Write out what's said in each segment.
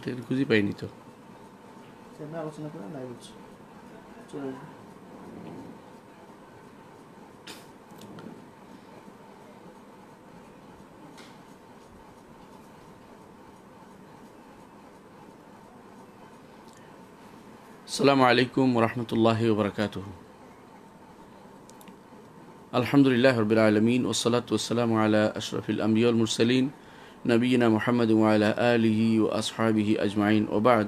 এটা السلام عليكم ورحمة الله وبركاته الحمد لله رب العالمين والصلاة والسلام على أشرف الأنبياء والمرسلين নবীনা মোহাম্মদ ওয়ালা আলিহি ও আসহাবিহি আজমাইন ওবাদ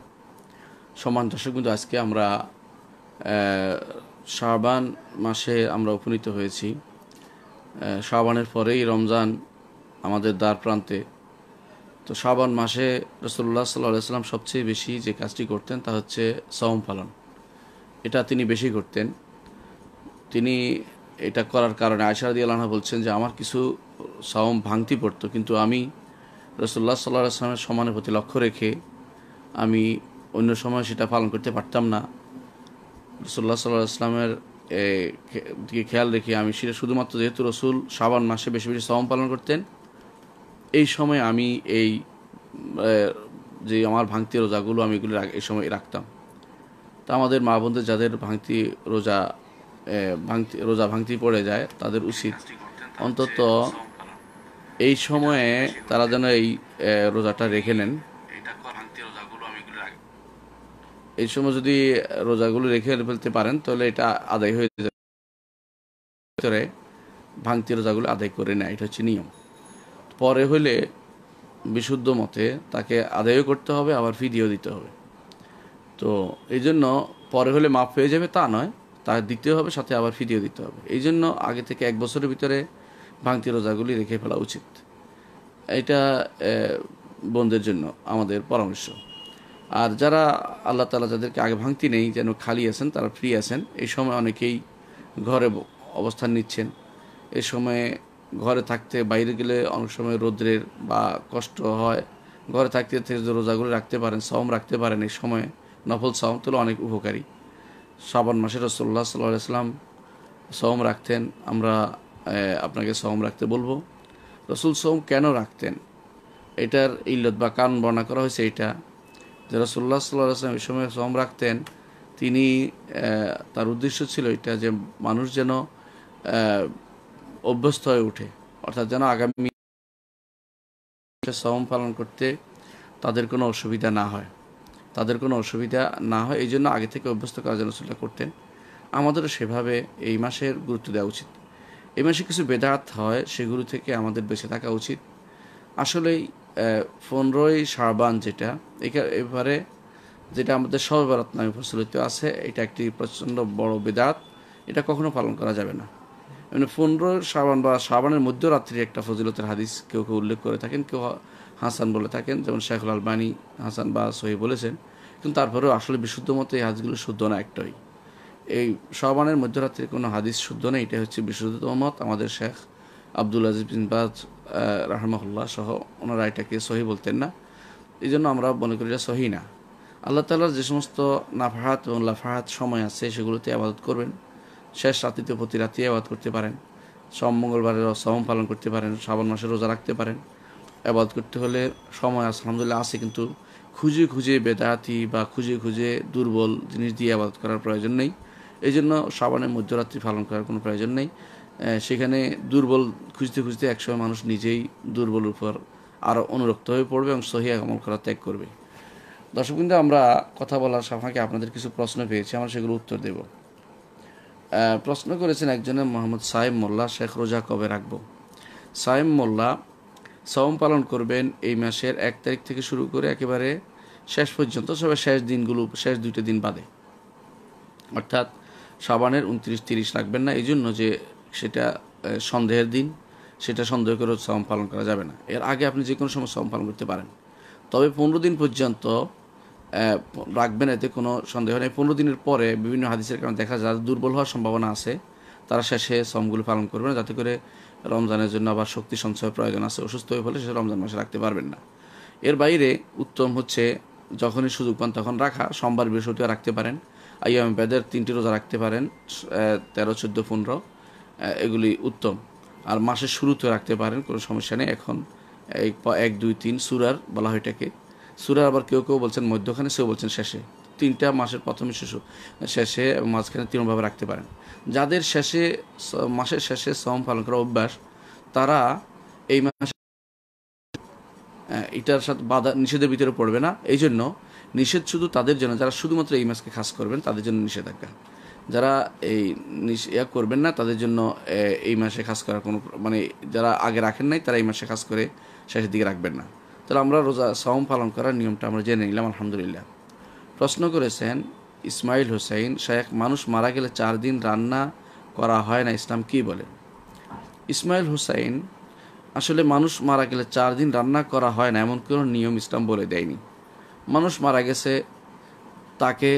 সমান দর্শক কিন্তু আজকে আমরা শাহবান মাসে আমরা উপনীত হয়েছি শাহবানের পরেই রমজান আমাদের দ্বার প্রান্তে তো শাহবান মাসে রসল্লাহ সাল্লাম সবচেয়ে বেশি যে কাজটি করতেন তা হচ্ছে সওম পালন এটা তিনি বেশি করতেন তিনি এটা করার কারণে আয়সারদি আল্লাহ বলছেন যে আমার কিছু সওম ভাঙতি পড়তো কিন্তু আমি রসুল্লাহ সাল্লাহ আসলামের সম্মানের প্রতি লক্ষ্য রেখে আমি অন্য সময় সেটা পালন করতে পারতাম না রসুল্লাহ সাল্লাহ আসলামের দিকে খেয়াল রেখে আমি সেটা শুধুমাত্র যেহেতু রসুল সাবান মাসে বেশি বেশি শ্রম পালন করতেন এই সময় আমি এই যে আমার ভাঙতি রোজাগুলো আমি এগুলো এই সময় রাখতাম তা আমাদের মা বোনদের যাদের ভাঙতি রোজা ভাঙতি রোজা ভাঙতি পড়ে যায় তাদের উচিত অন্তত এই সময়ে তারা যেন এই রোজাটা রেখে নেন এই সময় যদি রোজাগুলো রেখে ফেলতে পারেন তাহলে এটা আদায় হয়ে যাবে ভাঙতি রোজাগুলো আদায় করে নেয় এটা হচ্ছে নিয়ম পরে হলে বিশুদ্ধ মতে তাকে আদায়ও করতে হবে আবার দিয়েও দিতে হবে তো এই জন্য পরে হলে মাপ হয়ে যাবে তা নয় তা দিতে হবে সাথে আবার ফিরিয়ে দিতে হবে এই জন্য আগে থেকে এক বছরের ভিতরে ভাঙতি রোজাগুলি রেখে ফেলা উচিত এটা বন্ধের জন্য আমাদের পরামর্শ আর যারা আল্লাহ তালা যাদেরকে আগে ভাঙতি নেই যেন খালি আছেন তারা ফ্রি আছেন এই সময় অনেকেই ঘরে অবস্থান নিচ্ছেন এ সময়ে ঘরে থাকতে বাইরে গেলে অনেক সময় রোদ্রের বা কষ্ট হয় ঘরে থাকতে রোজাগুলো রাখতে পারেন সম রাখতে পারেন এই সময়ে নফল সম তুলে অনেক উপকারী শ্রাবণ মাসে রসোল্লা সাল্লাহ সাল্লাম সম রাখতেন আমরা আপনাকে সোম রাখতে বলবো রসুল সোম কেন রাখতেন এটার ইল্লত বা কারণ বর্ণনা করা হয়েছে এটা যে রসুল্লাহ সাল্লাহ এই সময় সম রাখতেন তিনি তার উদ্দেশ্য ছিল এটা যে মানুষ যেন অভ্যস্ত হয়ে ওঠে অর্থাৎ যেন আগামী সম পালন করতে তাদের কোনো অসুবিধা না হয় তাদের কোনো অসুবিধা না হয় এই জন্য আগে থেকে অভ্যস্ত করার জন্য করতেন আমাদেরও সেভাবে এই মাসের গুরুত্ব দেওয়া উচিত এই মাসে কিছু বেদাত হয় সেগুলো থেকে আমাদের বেঁচে থাকা উচিত আসলেই পনেরোই সাবান যেটা এবারে যেটা আমাদের সবে নামে প্রচলিত আছে এটা একটি প্রচণ্ড বড় বেদাত এটা কখনো পালন করা যাবে না মানে পনেরো সাবান বা সাবানের মধ্যরাত্রি একটা ফজিলতের হাদিস কেউ কেউ উল্লেখ করে থাকেন কেউ হাসান বলে থাকেন যেমন শেখুল আলবানী হাসান বা সহি বলেছেন কিন্তু তারপরেও আসলে বিশুদ্ধ মতো এই হাদিসগুলো শুদ্ধ না একটাই এই সবানের মধ্যরাত্রির কোনো হাদিস শুদ্ধ নেই এটা হচ্ছে বিশুদ্ধতম মত আমাদের শেখ আব্দুল আজিজ বিন বাজ রাহমাহুল্লাহ সহ ওনারা এটাকে সহি বলতেন না এই জন্য আমরা মনে করি এটা সহি না আল্লাহ তালার যে সমস্ত নাফাহাত এবং লাফাহাত সময় আছে সেগুলোতে আবাদত করবেন শেষ রাত্রিতে প্রতি রাতে আবাদ করতে পারেন সব মঙ্গলবারের অসম পালন করতে পারেন শ্রাবণ মাসে রোজা রাখতে পারেন আবাদ করতে হলে সময় আছে আলহামদুলিল্লাহ আছে কিন্তু খুঁজে খুঁজে বেদাতি বা খুঁজে খুঁজে দুর্বল জিনিস দিয়ে আবাদ করার প্রয়োজন নেই এই জন্য সাবানের মধ্যরাত্রি পালন করার কোনো প্রয়োজন নেই সেখানে দুর্বল খুঁজতে খুঁজতে একসময় মানুষ নিজেই দুর্বল উপর আরও অনুরক্ত হয়ে পড়বে এবং সহিয়া আমল করা ত্যাগ করবে কিন্তু আমরা কথা বলার সাফাকে আপনাদের কিছু প্রশ্ন পেয়েছি আমরা সেগুলো উত্তর দেব প্রশ্ন করেছেন একজনের মোহাম্মদ সাইম মোল্লা শেখ রোজা কবে রাখবো সাইম মোল্লা সাওম পালন করবেন এই মাসের এক তারিখ থেকে শুরু করে একেবারে শেষ পর্যন্ত সবাই শেষ দিনগুলো শেষ দুইটা দিন বাদে অর্থাৎ সাবানের উনত্রিশ তিরিশ রাখবেন না এই জন্য যে সেটা সন্দেহের দিন সেটা সন্দেহ করে শ্রম পালন করা যাবে না এর আগে আপনি যে কোনো সময় শ্রম পালন করতে পারেন তবে পনেরো দিন পর্যন্ত রাখবেন এতে কোনো সন্দেহ নেই পনেরো দিনের পরে বিভিন্ন হাদিসের কারণে দেখা যায় দুর্বল হওয়ার সম্ভাবনা আছে তারা শেষে শ্রমগুলো পালন করবে না যাতে করে রমজানের জন্য আবার শক্তি সঞ্চয়ের প্রয়োজন আছে অসুস্থ হয়ে ফলে সেটা রমজান মাসে রাখতে পারবেন না এর বাইরে উত্তম হচ্ছে যখনই সুযোগ পান তখন রাখা সোমবার বৃহস্পতিবার রাখতে পারেন আইয়াম বেদের তিনটি রোজা রাখতে পারেন তেরো চোদ্দ পনেরো এগুলি উত্তম আর মাসের শুরুতে রাখতে পারেন কোনো সমস্যা নেই এখন এক দুই তিন সুরার বলা হয় এটাকে সুরার আবার কেউ কেউ বলছেন মধ্যখানে সেও বলছেন শেষে তিনটা মাসের প্রথমে শিশু শেষে মাঝখানে তিনভাবে রাখতে পারেন যাদের শেষে মাসের শেষে শ্রম পালন করা অভ্যাস তারা এই মাসে এটার সাথে বাধা নিষেধের ভিতরে পড়বে না এই জন্য নিষেধ শুধু তাদের জন্য যারা শুধুমাত্র এই মাসকে খাস করবেন তাদের জন্য নিষেধাজ্ঞা যারা এই ইয়া করবেন না তাদের জন্য এই মাসে খাস করার কোনো মানে যারা আগে রাখেন নাই তারা এই মাসে খাস করে শেষের দিকে রাখবেন না তাহলে আমরা রোজা সাওম পালন করার নিয়মটা আমরা জেনে নিলাম আলহামদুলিল্লাহ প্রশ্ন করেছেন ইসমাইল হুসাইন শেখ মানুষ মারা গেলে চার দিন রান্না করা হয় না ইসলাম কি বলে ইসমাইল হুসাইন আসলে মানুষ মারা গেলে চার দিন রান্না করা হয় না এমন কোনো নিয়ম ইসলাম বলে দেয়নি মানুষ মারা গেছে তাকে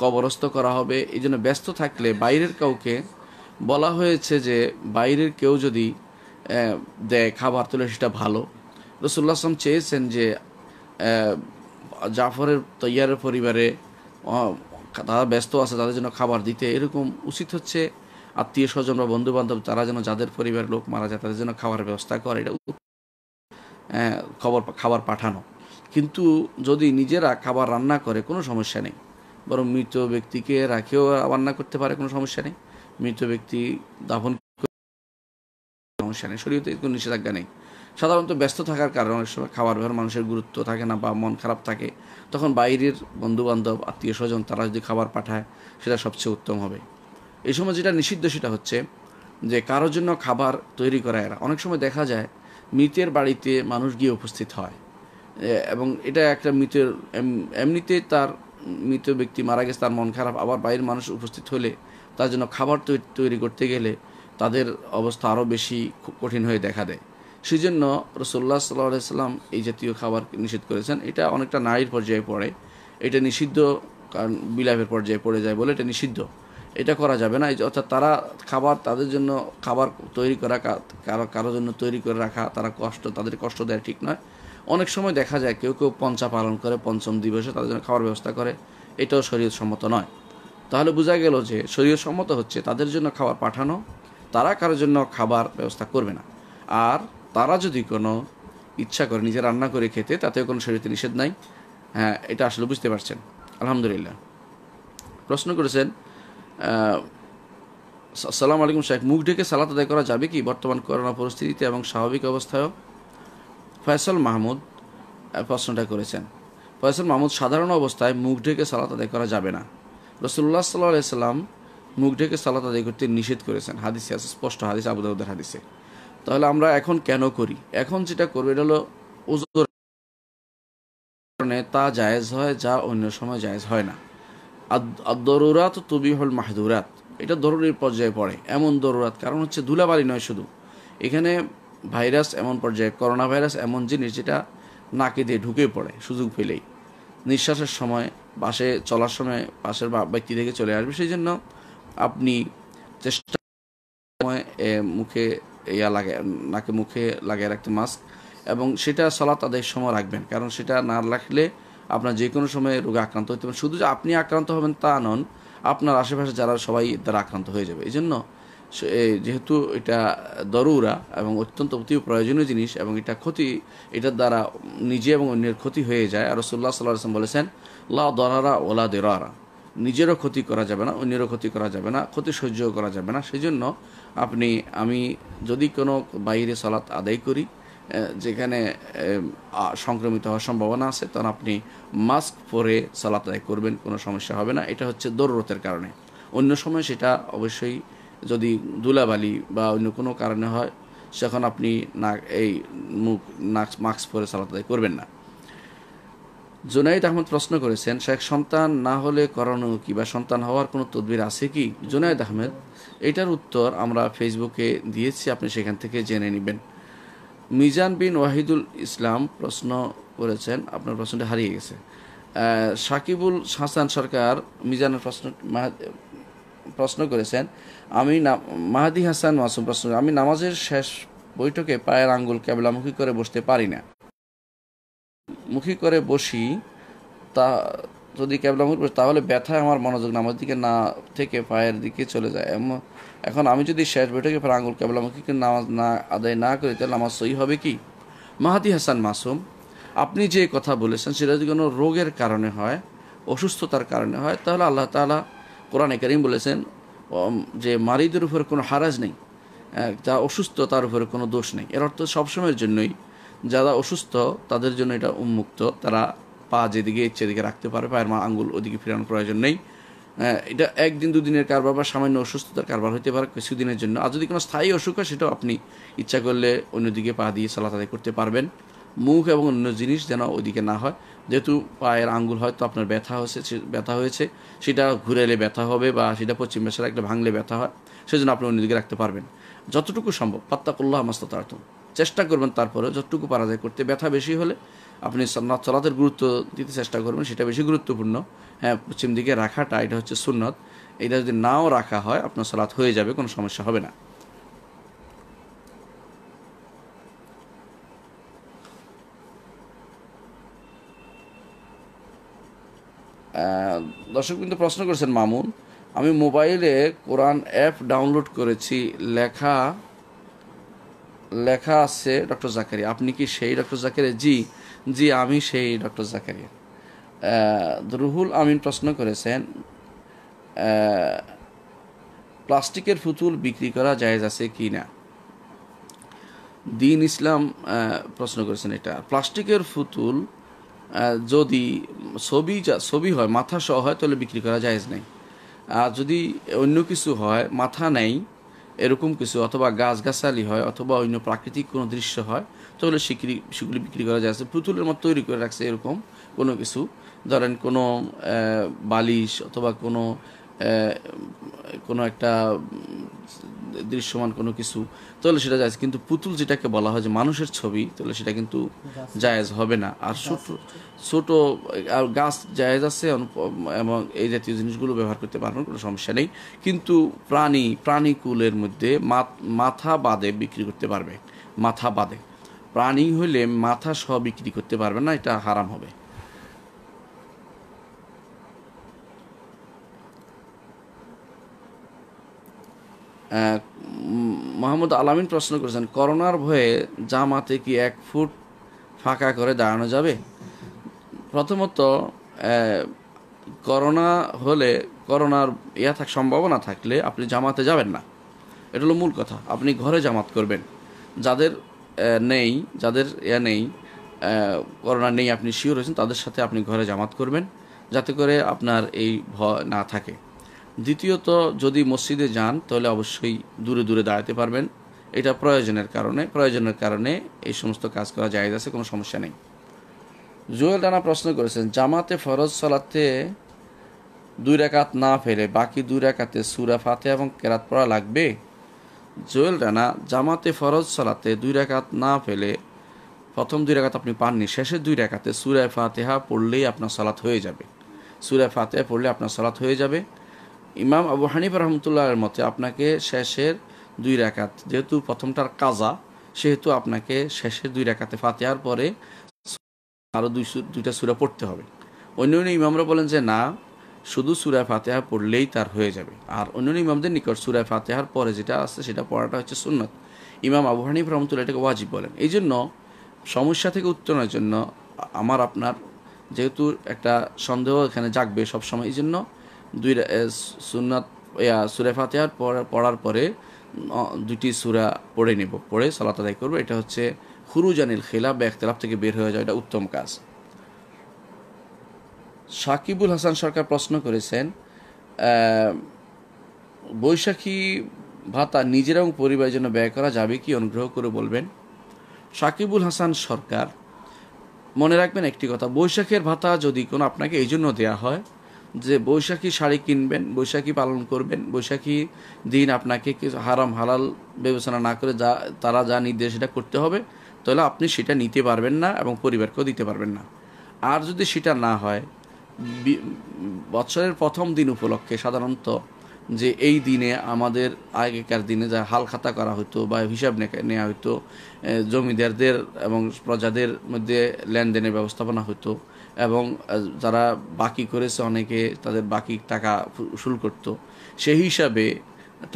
কবরস্থ করা হবে এই জন্য ব্যস্ত থাকলে বাইরের কাউকে বলা হয়েছে যে বাইরের কেউ যদি দেয় খাবার তুলে সেটা ভালো রসুল্লাহ আসলাম চেয়েছেন যে জাফরের তৈয়ারের পরিবারে তারা ব্যস্ত আছে তাদের জন্য খাবার দিতে এরকম উচিত হচ্ছে আত্মীয় স্বজন বা বন্ধু বান্ধব তারা যেন যাদের পরিবারের লোক মারা যায় তাদের জন্য খাবার ব্যবস্থা করে এটা খবর খাবার পাঠানো কিন্তু যদি নিজেরা খাবার রান্না করে কোনো সমস্যা নেই বরং মৃত ব্যক্তিকে রাখেও রান্না করতে পারে কোনো সমস্যা নেই মৃত ব্যক্তি দাফন সমস্যা নেই শরীরতে কোনো নিষেধাজ্ঞা নেই সাধারণত ব্যস্ত থাকার কারণে অনেক সময় খাবার ব্যবহার মানুষের গুরুত্ব থাকে না বা মন খারাপ থাকে তখন বাইরের বন্ধুবান্ধব আত্মীয় স্বজন তারা যদি খাবার পাঠায় সেটা সবচেয়ে উত্তম হবে এই সময় যেটা নিষিদ্ধ সেটা হচ্ছে যে কারোর জন্য খাবার তৈরি করা এরা অনেক সময় দেখা যায় মৃতের বাড়িতে মানুষ গিয়ে উপস্থিত হয় এবং এটা একটা মৃতের এমনিতে তার মৃত ব্যক্তি মারা গেছে তার মন খারাপ আবার বাইরের মানুষ উপস্থিত হলে তার জন্য খাবার তৈরি করতে গেলে তাদের অবস্থা আরও বেশি কঠিন হয়ে দেখা দেয় সেই জন্য রসোল্লা সাল্লাহ সাল্লাম এই জাতীয় খাবার নিষেধ করেছেন এটা অনেকটা নারীর পর্যায়ে পড়ে এটা নিষিদ্ধ কারণ বিলাপের পর্যায়ে পড়ে যায় বলে এটা নিষিদ্ধ এটা করা যাবে না অর্থাৎ তারা খাবার তাদের জন্য খাবার তৈরি করা কারো কারো জন্য তৈরি করে রাখা তারা কষ্ট তাদের কষ্ট দেয় ঠিক নয় অনেক সময় দেখা যায় কেউ কেউ পঞ্চা পালন করে পঞ্চম দিবসে তাদের জন্য খাওয়ার ব্যবস্থা করে এটাও শরীর সম্মত নয় তাহলে বোঝা গেল যে শরীর সম্মত হচ্ছে তাদের জন্য খাবার পাঠানো তারা কারোর জন্য খাবার ব্যবস্থা করবে না আর তারা যদি কোনো ইচ্ছা করে নিজে রান্না করে খেতে তাতেও কোনো শরীরতে নিষেধ নাই হ্যাঁ এটা আসলে বুঝতে পারছেন আলহামদুলিল্লাহ প্রশ্ন করেছেন সালাম আলাইকুম সাহেব মুখ ঢেকে সালাত আদায় করা যাবে কি বর্তমান করোনা পরিস্থিতিতে এবং স্বাভাবিক অবস্থায়ও ফয়সল মাহমুদ প্রশ্নটা করেছেন ফয়সল মাহমুদ সাধারণ অবস্থায় মুখ ঢেকে সালাত আদায় করা যাবে না রসুল্লাহ সাল্লাহ সাল্লাম মুখ ঢেকে সালাত আদায় করতে নিষেধ করেছেন হাদিসে আছে স্পষ্ট হাদিস আবুদাউদ্দার হাদিসে তাহলে আমরা এখন কেন করি এখন যেটা করবো এটা হলো কারণে তা জায়েজ হয় যা অন্য সময় জায়েজ হয় না দরুরাত তুবি হল মাহদুরাত এটা দরুরির পর্যায়ে পড়ে এমন দরুরাত কারণ হচ্ছে ধুলাবালি নয় শুধু এখানে ভাইরাস এমন পর্যায়ে করোনা ভাইরাস এমন জিনিস যেটা নাকে দিয়ে ঢুকে পড়ে সুযোগ পেলেই নিঃশ্বাসের সময় বাসে চলার সময় পাশের ব্যক্তি থেকে চলে আসবে সেই জন্য আপনি চেষ্টা মুখে ইয়া লাগে নাকে মুখে লাগিয়ে রাখতে মাস্ক এবং সেটা চলা তাদের সময় রাখবেন কারণ সেটা না রাখলে আপনার যে কোনো সময় রোগে আক্রান্ত হতে পারেন শুধু যে আপনি আক্রান্ত হবেন তা নন আপনার আশেপাশে যারা সবাই তারা আক্রান্ত হয়ে যাবে এই জন্য যেহেতু এটা দরুরা এবং অত্যন্ত অতি প্রয়োজনীয় জিনিস এবং এটা ক্ষতি এটার দ্বারা নিজে এবং অন্যের ক্ষতি হয়ে যায় আর রসুল্লাহ সাল্লাহ বলেছেন লা দরারা ওলা দেরারা নিজেরও ক্ষতি করা যাবে না অন্যেরও ক্ষতি করা যাবে না ক্ষতি সহ্য করা যাবে না সেই জন্য আপনি আমি যদি কোনো বাইরে সলাত আদায় করি যেখানে সংক্রমিত হওয়ার সম্ভাবনা আছে তখন আপনি মাস্ক পরে সলাত আদায় করবেন কোনো সমস্যা হবে না এটা হচ্ছে দৌরতের কারণে অন্য সময় সেটা অবশ্যই যদি ধুলাবালি বা অন্য কোনো কারণে হয় সেখন আপনি নাক এই মুখ নাক মাস্ক পরে সালাত আদায় করবেন না জুনাইদ আহমদ প্রশ্ন করেছেন শেখ সন্তান না হলে করানো কি বা সন্তান হওয়ার কোনো তদবির আছে কি জুনাইদ আহমেদ এটার উত্তর আমরা ফেসবুকে দিয়েছি আপনি সেখান থেকে জেনে নেবেন মিজান বিন ওয়াহিদুল ইসলাম প্রশ্ন করেছেন আপনার প্রশ্নটা হারিয়ে গেছে সাকিবুল হাসান সরকার মিজানের প্রশ্ন প্রশ্ন করেছেন আমি মাহাদি হাসান মাসুম প্রশ্ন আমি নামাজের শেষ বৈঠকে পায়ের আঙ্গুল কেবলামুখী করে বসতে পারি না মুখী করে বসি তা যদি ক্যাবলামুখী বসে তাহলে ব্যথায় আমার মনোযোগ নামাজ দিকে না থেকে পায়ের দিকে চলে যায় এমন এখন আমি যদি শেষ বৈঠকে পায়ের আঙ্গুল ক্যাবলামুখী নামাজ না আদায় না করি তাহলে আমার সই হবে কি মাহাদি হাসান মাসুম আপনি যে কথা বলেছেন সেটা যদি কোনো রোগের কারণে হয় অসুস্থতার কারণে হয় তাহলে আল্লাহ তালা কোরআনে করিম বলেছেন যে মারিদের উপর কোনো হারাজ নেই যা অসুস্থ তার উপরে কোনো দোষ নেই এর অর্থ সবসময়ের জন্যই যারা অসুস্থ তাদের জন্য এটা উন্মুক্ত তারা পা যেদিকে ইচ্ছে দিকে রাখতে পারে পায়ের মা আঙ্গুল ওদিকে ফেরানোর প্রয়োজন নেই এটা একদিন দুদিনের কারবার বা সামান্য অসুস্থতার কারবার হতে পারে কিছুদিনের জন্য আর যদি কোনো স্থায়ী অসুখ হয় সেটাও আপনি ইচ্ছা করলে অন্যদিকে পা দিয়ে সালাত করতে পারবেন মুখ এবং অন্য জিনিস যেন ওইদিকে না হয় যেহেতু পায়ের আঙ্গুল হয়তো আপনার ব্যথা হয়েছে ব্যথা হয়েছে সেটা ঘুরে এলে ব্যথা হবে বা সেটা পশ্চিম মেশার একটা ভাঙলে ব্যথা হয় সেজন্য আপনি অন্যদিকে রাখতে পারবেন যতটুকু সম্ভব পাত্তা পাত্তাকুল্লাহ মাস্তার্থ চেষ্টা করবেন তারপরে যতটুকু পারা যায় করতে ব্যথা বেশি হলে আপনি সন্ন্যত চলাতের গুরুত্ব দিতে চেষ্টা করবেন সেটা বেশি গুরুত্বপূর্ণ হ্যাঁ পশ্চিম দিকে রাখাটা এটা হচ্ছে সুন্নত এটা যদি নাও রাখা হয় আপনার সলাৎ হয়ে যাবে কোনো সমস্যা হবে না দর্শক কিন্তু প্রশ্ন করেছেন মামুন আমি মোবাইলে কোরআন অ্যাপ ডাউনলোড করেছি লেখা লেখা আছে ডক্টর জাকারি আপনি কি সেই ডক্টর জাকারি জি জি আমি সেই ডক্টর জাকারি রুহুল আমিন প্রশ্ন করেছেন প্লাস্টিকের ফুতুল বিক্রি করা জায়েজ আছে কি না দিন ইসলাম প্রশ্ন করেছেন এটা প্লাস্টিকের ফুতুল যদি ছবি যা ছবি হয় মাথা সহ হয় তাহলে বিক্রি করা যায়জ নেই আর যদি অন্য কিছু হয় মাথা নেই এরকম কিছু অথবা গাছ গাছালি হয় অথবা অন্য প্রাকৃতিক কোনো দৃশ্য হয় তাহলে সেগুলি সেগুলি বিক্রি করা যায় আছে আচ্ছা, পুতুলের মতো তৈরি করে রাখছে এরকম কোনো কিছু ধরেন কোনো বালিশ অথবা কোনো কোনো একটা দৃশ্যমান কোনো কিছু তাহলে সেটা জায়জ কিন্তু পুতুল যেটাকে বলা হয় যে মানুষের ছবি তাহলে সেটা কিন্তু জায়েজ হবে না আর ছোট ছোট আর গাছ জায়েজ আছে এবং এই জাতীয় জিনিসগুলো ব্যবহার করতে পারবেন কোনো সমস্যা নেই কিন্তু প্রাণী প্রাণীকুলের মধ্যে মাথা বাদে বিক্রি করতে পারবে মাথা বাদে প্রাণী হইলে মাথা সব বিক্রি করতে পারবে না এটা হারাম হবে মোহাম্মদ আলামিন প্রশ্ন করেছেন করোনার ভয়ে জামাতে কি এক ফুট ফাঁকা করে দাঁড়ানো যাবে প্রথমত করোনা হলে করোনার ইয়া থাক সম্ভাবনা থাকলে আপনি জামাতে যাবেন না এটা হলো মূল কথা আপনি ঘরে জামাত করবেন যাদের নেই যাদের ইয়া নেই করোনা নেই আপনি শিওর হয়েছেন তাদের সাথে আপনি ঘরে জামাত করবেন যাতে করে আপনার এই ভয় না থাকে দ্বিতীয়ত যদি মসজিদে যান তাহলে অবশ্যই দূরে দূরে দাঁড়াতে পারবেন এটা প্রয়োজনের কারণে প্রয়োজনের কারণে এই সমস্ত কাজ করা যায় আছে কোনো সমস্যা নেই জুয়েল রানা প্রশ্ন করেছেন জামাতে ফরজ সলাতে দুই রেখাত না ফেলে বাকি দুই রেখাতে সুরা ফাতে এবং কেরাত পড়া লাগবে জুয়েল রানা জামাতে ফরজ সলাতে দুই রেখাত না ফেলে প্রথম দুই রাকাত আপনি পাননি শেষের দুই রেখাতে সুরায় ফাতেহা পড়লেই আপনার সালাত হয়ে যাবে সুরায় ফাতেহা পড়লে আপনার সালাত হয়ে যাবে ইমাম আবু হানিফ রহমতুল্লাহের মতে আপনাকে শেষের দুই রেখাত যেহেতু প্রথমটার কাজা সেহেতু আপনাকে শেষের দুই রেখাতে ফাতেহার পরে আরও দুই দুইটা সুরা পড়তে হবে অন্য অন্য ইমামরা বলেন যে না শুধু সুরায় ফাতেহা পড়লেই তার হয়ে যাবে আর অন্যান্য ইমামদের নিকট সুরায় ফাতেহার পরে যেটা আছে সেটা পড়াটা হচ্ছে সুন্নত ইমাম আবু হানিফ রহমতুল্লাহ এটাকে ওয়াজিব বলেন এই জন্য সমস্যা থেকে উত্তরণের জন্য আমার আপনার যেহেতু একটা সন্দেহ এখানে জাগবে সবসময় এই জন্য দুই সুন্নাত ইয়া সুরে ফাতেহার পড়ার পরে দুটি সুরা পড়ে নেব পড়ে সালাত আদায় করবো এটা হচ্ছে হুরুজানিল খেলা বা একতলাফ থেকে বের হয়ে যাওয়া এটা উত্তম কাজ সাকিবুল হাসান সরকার প্রশ্ন করেছেন বৈশাখী ভাতা নিজের এবং পরিবারের জন্য ব্যয় করা যাবে কি অনুগ্রহ করে বলবেন সাকিবুল হাসান সরকার মনে রাখবেন একটি কথা বৈশাখের ভাতা যদি কোনো আপনাকে এই জন্য দেওয়া হয় যে বৈশাখী শাড়ি কিনবেন বৈশাখী পালন করবেন বৈশাখী দিন আপনাকে হারাম হালাল বিবেচনা না করে যা তারা যা নির্দেশ সেটা করতে হবে তাহলে আপনি সেটা নিতে পারবেন না এবং পরিবারকেও দিতে পারবেন না আর যদি সেটা না হয় বছরের প্রথম দিন উপলক্ষে সাধারণত যে এই দিনে আমাদের আগেকার দিনে যা হাল খাতা করা হতো বা হিসাব নেওয়া হতো জমিদারদের এবং প্রজাদের মধ্যে লেনদেনের ব্যবস্থাপনা হতো এবং যারা বাকি করেছে অনেকে তাদের বাকি টাকা উসুল করতো সেই হিসাবে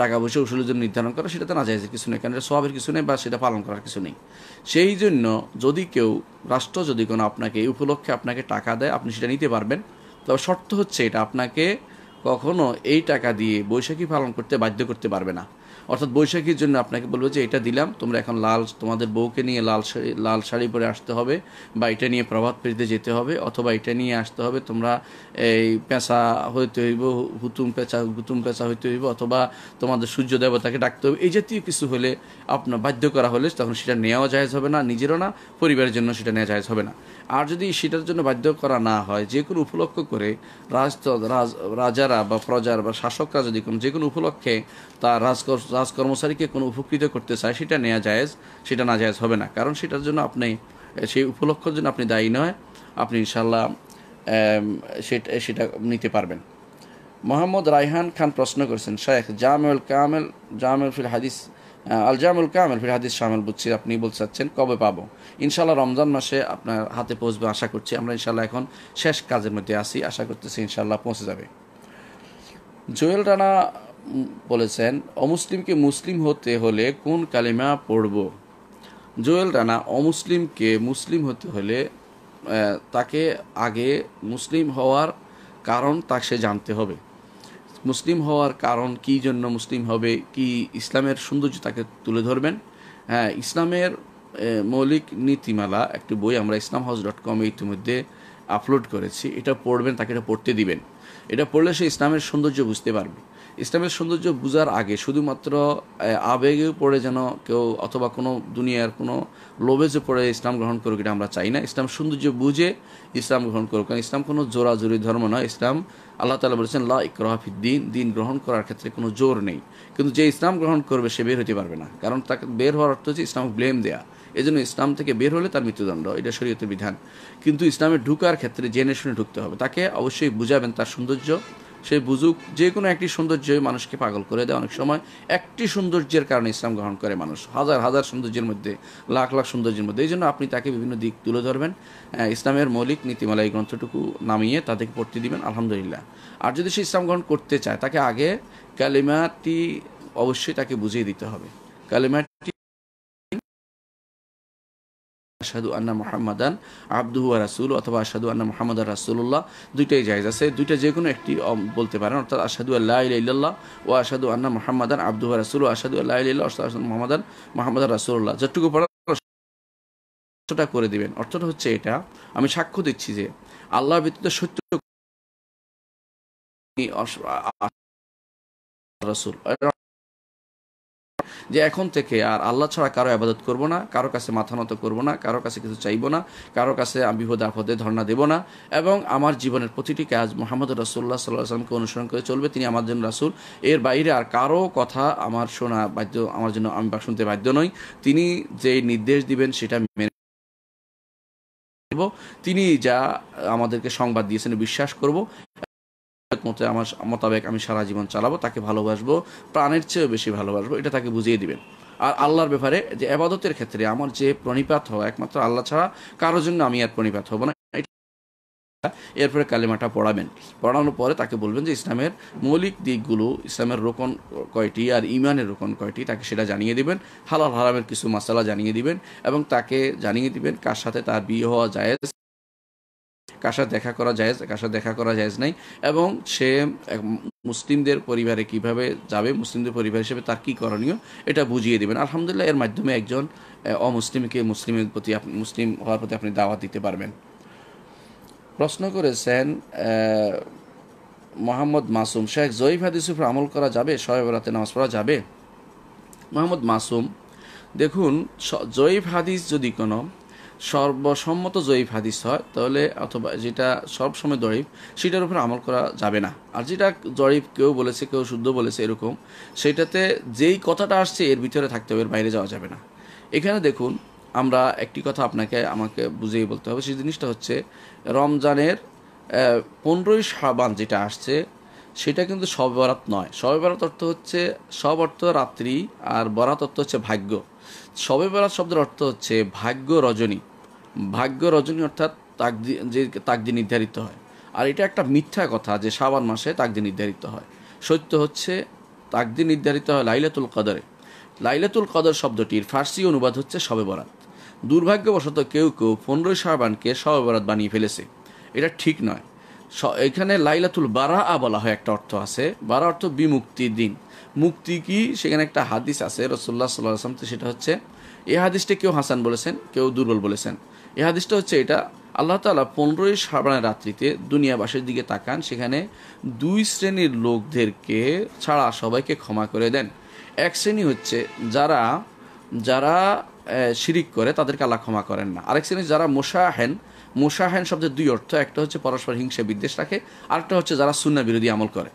টাকা পয়সা উসুলের জন্য নির্ধারণ করা সেটা তো না যায় কিছু নেই কারণ এটা স্বভাবের কিছু নেই বা সেটা পালন করার কিছু নেই সেই জন্য যদি কেউ রাষ্ট্র যদি কোনো আপনাকে এই উপলক্ষে আপনাকে টাকা দেয় আপনি সেটা নিতে পারবেন তবে শর্ত হচ্ছে এটা আপনাকে কখনো এই টাকা দিয়ে বৈশাখী পালন করতে বাধ্য করতে পারবে না অর্থাৎ বৈশাখীর জন্য আপনাকে বলবো যে এটা দিলাম তোমরা এখন লাল তোমাদের বউকে নিয়ে লাল শাড়ি লাল শাড়ি পরে আসতে হবে বা এটা নিয়ে প্রভাত ফেরিতে যেতে হবে অথবা এটা নিয়ে আসতে হবে তোমরা এই পেঁচা হইতে হইব হুতুম পেঁচা গুতুম পেঁচা হইতে হইব অথবা তোমাদের সূর্য দেবতাকে ডাকতে হবে এই জাতীয় কিছু হলে আপনার বাধ্য করা হলে তখন সেটা নেওয়া যায় হবে না নিজেরও না পরিবারের জন্য সেটা নেওয়া যায় হবে না আর যদি সেটার জন্য বাধ্য করা না হয় যে কোনো উপলক্ষ করে রাজ রাজারা বা প্রজার বা শাসকরা যদি কোনো যে কোনো উপলক্ষে তার রাজ রাজকর্মচারীকে কোনো উপকৃত করতে চায় সেটা নেওয়া যায়জ সেটা না যায়জ হবে না কারণ সেটার জন্য আপনি সেই উপলক্ষের জন্য আপনি দায়ী নয় আপনি ইনশাল্লাহ সেটা সেটা নিতে পারবেন মোহাম্মদ রায়হান খান প্রশ্ন করেছেন শেখ জামুল কামেল জামুল ফিল হাদিস আল জামুল কামেল ফিল হাদিস শামেল বুঝছি আপনি বলতে চাচ্ছেন কবে পাবো ইনশাল্লাহ রমজান মাসে আপনার হাতে পৌঁছবে আশা করছি আমরা ইনশাল্লাহ এখন শেষ কাজের মধ্যে আসি আশা করতেছি ইনশাল্লাহ পৌঁছে যাবে জুয়েল রানা বলেছেন অমুসলিমকে মুসলিম হতে হলে কোন কালিমা পড়ব জুয়েল রানা অমুসলিমকে মুসলিম হতে হলে তাকে আগে মুসলিম হওয়ার কারণ তা সে জানতে হবে মুসলিম হওয়ার কারণ কি জন্য মুসলিম হবে কি ইসলামের সৌন্দর্য তাকে তুলে ধরবেন হ্যাঁ ইসলামের মৌলিক নীতিমালা একটি বই আমরা ইসলাম হাউস ডট কমে ইতিমধ্যে আপলোড করেছি এটা পড়বেন তাকে এটা পড়তে দিবেন এটা পড়লে সে ইসলামের সৌন্দর্য বুঝতে পারবে ইসলামের সৌন্দর্য বুঝার আগে শুধুমাত্র আবেগে পড়ে যেন কেউ অথবা কোনো দুনিয়ার কোনো যে পড়ে ইসলাম গ্রহণ করুক এটা আমরা চাই না ইসলাম সৌন্দর্য বুঝে ইসলাম গ্রহণ করুক কারণ ইসলাম কোনো জোরাজোরি ধর্ম নয় ইসলাম আল্লাহ তালা বলেছেন লা ইকরাহিদ দিন দিন গ্রহণ করার ক্ষেত্রে কোনো জোর নেই কিন্তু যে ইসলাম গ্রহণ করবে সে বের হতে পারবে না কারণ তাকে বের হওয়ার অর্থ হচ্ছে ইসলাম ব্লেম দেয়া এজন্য ইসলাম থেকে বের হলে তার মৃত্যুদণ্ড এটা শরীয়তের বিধান কিন্তু ইসলামে ঢুকার ক্ষেত্রে জেনে শুনে ঢুকতে হবে তাকে অবশ্যই বুঝাবেন তার সৌন্দর্য সে বুঝুক যে কোনো একটি সৌন্দর্যই মানুষকে পাগল করে দেয় অনেক সময় একটি সৌন্দর্যের কারণে ইসলাম গ্রহণ করে মানুষ হাজার হাজার সৌন্দর্যের মধ্যে লাখ লাখ সৌন্দর্যের মধ্যে এই জন্য আপনি তাকে বিভিন্ন দিক তুলে ধরবেন ইসলামের মৌলিক নীতিমালা এই গ্রন্থটুকু নামিয়ে তাদেরকে পড়তে দিবেন আলহামদুলিল্লাহ আর যদি সে ইসলাম গ্রহণ করতে চায় তাকে আগে কালিমাটি অবশ্যই তাকে বুঝিয়ে দিতে হবে কালিমাটি আসাদু আন্না মোহাম্মদান আব্দুহু রাসুল অথবা আসাদু আন্না মোহাম্মদ রাসুল্লাহ দুইটাই জায়জ আছে দুইটা যে কোনো একটি বলতে পারেন অর্থাৎ আল্লাহ ও আন্না মোহাম্মদান রাসুল ও আল্লাহ মোহাম্মদান মোহাম্মদ রাসুল্লাহ যেটুকু পড়া করে দিবেন অর্থটা হচ্ছে এটা আমি সাক্ষ্য দিচ্ছি যে আল্লাহ ব্যতীত সত্য রাসুল যে এখন থেকে আর আল্লাহ ছাড়া কারো আবাদত করব না কারো কাছে মাথা নত করবো না কারো কাছে কিছু চাইবো না কারো কাছে আমি বিপদ আপদে ধর্ণা দেব না এবং আমার জীবনের প্রতিটি কাজ মোহাম্মদ রসুল্লাহ সাল্লাহ আসলামকে অনুসরণ করে চলবে তিনি আমার জন্য রাসুল এর বাইরে আর কারো কথা আমার শোনা বাধ্য আমার জন্য আমি শুনতে বাধ্য নই তিনি যে নির্দেশ দিবেন সেটা মেনে তিনি যা আমাদেরকে সংবাদ দিয়েছেন বিশ্বাস করব একমতে আমার মোতাবেক আমি সারা জীবন চালাবো তাকে ভালোবাসবো প্রাণের চেয়েও বেশি ভালোবাসবো এটা তাকে বুঝিয়ে দিবেন আর আল্লাহর ব্যাপারে যে আবাদতের ক্ষেত্রে আমার যে প্রণিপাত হওয়া একমাত্র আল্লাহ ছাড়া কারোর জন্য আমি আর প্রণিপাত হবো না এরপরে কালিমাটা পড়াবেন পড়ানোর পরে তাকে বলবেন যে ইসলামের মৌলিক দিকগুলো ইসলামের রোকন কয়টি আর ইমানের রোকন কয়টি তাকে সেটা জানিয়ে দিবেন হালাল হারামের কিছু মশালা জানিয়ে দিবেন এবং তাকে জানিয়ে দিবেন কার সাথে তার বিয়ে হওয়া যায় কার দেখা করা যায় কার দেখা করা যায় নাই এবং সে মুসলিমদের পরিবারে কিভাবে যাবে মুসলিমদের পরিবার হিসেবে তার কী করণীয় এটা বুঝিয়ে দেবেন আলহামদুলিল্লাহ এর মাধ্যমে একজন অমুসলিমকে মুসলিমের প্রতি মুসলিম হওয়ার প্রতি আপনি দাওয়া দিতে পারবেন প্রশ্ন করেছেন মোহাম্মদ মাসুম শেখ জয়ীফ হাদিস উপর আমল করা যাবে শয়েব রাতে নামাজ পড়া যাবে মোহাম্মদ মাসুম দেখুন জয়ীফ হাদিস যদি কোনো সর্বসম্মত জয়ীব হাদিস হয় তাহলে অথবা যেটা সবসময় জয়ীফ সেটার উপরে আমল করা যাবে না আর যেটা জরিফ কেউ বলেছে কেউ শুদ্ধ বলেছে এরকম সেটাতে যেই কথাটা আসছে এর ভিতরে থাকতে হবে এর বাইরে যাওয়া যাবে না এখানে দেখুন আমরা একটি কথা আপনাকে আমাকে বুঝিয়ে বলতে হবে সেই জিনিসটা হচ্ছে রমজানের পনেরোই সাবান যেটা আসছে সেটা কিন্তু সবে বরাত নয় সবে বরাত অর্থ হচ্ছে সব অর্থ রাত্রি আর বরাত অর্থ হচ্ছে ভাগ্য সবে বরাত শব্দের অর্থ হচ্ছে ভাগ্য রজনী ভাগ্য রজনী অর্থাৎ তাকদি যে তাকদি নির্ধারিত হয় আর এটা একটা মিথ্যা কথা যে শ্রাবণ মাসে তাকদি নির্ধারিত হয় সত্য হচ্ছে তাকদি নির্ধারিত হয় লাইলাতুল কদরে লাইলাতুল কদর শব্দটির ফার্সি অনুবাদ হচ্ছে শবে বরাত দুর্ভাগ্যবশত কেউ কেউ পনেরোই শাহবানকে শবে বরাত বানিয়ে ফেলেছে এটা ঠিক নয় এখানে লাইলাতুল বারা আ বলা হয় একটা অর্থ আছে বারা অর্থ বিমুক্তি দিন মুক্তি কি সেখানে একটা হাদিস আছে রসোল্লা সাল্লাহ আসলাম তো সেটা হচ্ছে এই হাদিসটা কেউ হাসান বলেছেন কেউ দুর্বল বলেছেন এই হাদিসটা হচ্ছে এটা আল্লাহ তালা পনেরোই শ্রাবণের রাত্রিতে দুনিয়াবাসীর দিকে তাকান সেখানে দুই শ্রেণীর লোকদেরকে ছাড়া সবাইকে ক্ষমা করে দেন এক শ্রেণী হচ্ছে যারা যারা শিরিক করে তাদেরকে আল্লাহ ক্ষমা করেন না আরেক শ্রেণী যারা মোশাহেন মোশাহেন শব্দের দুই অর্থ একটা হচ্ছে পরস্পর হিংসা বিদ্বেষ রাখে আরেকটা হচ্ছে যারা সুন্না বিরোধী আমল করে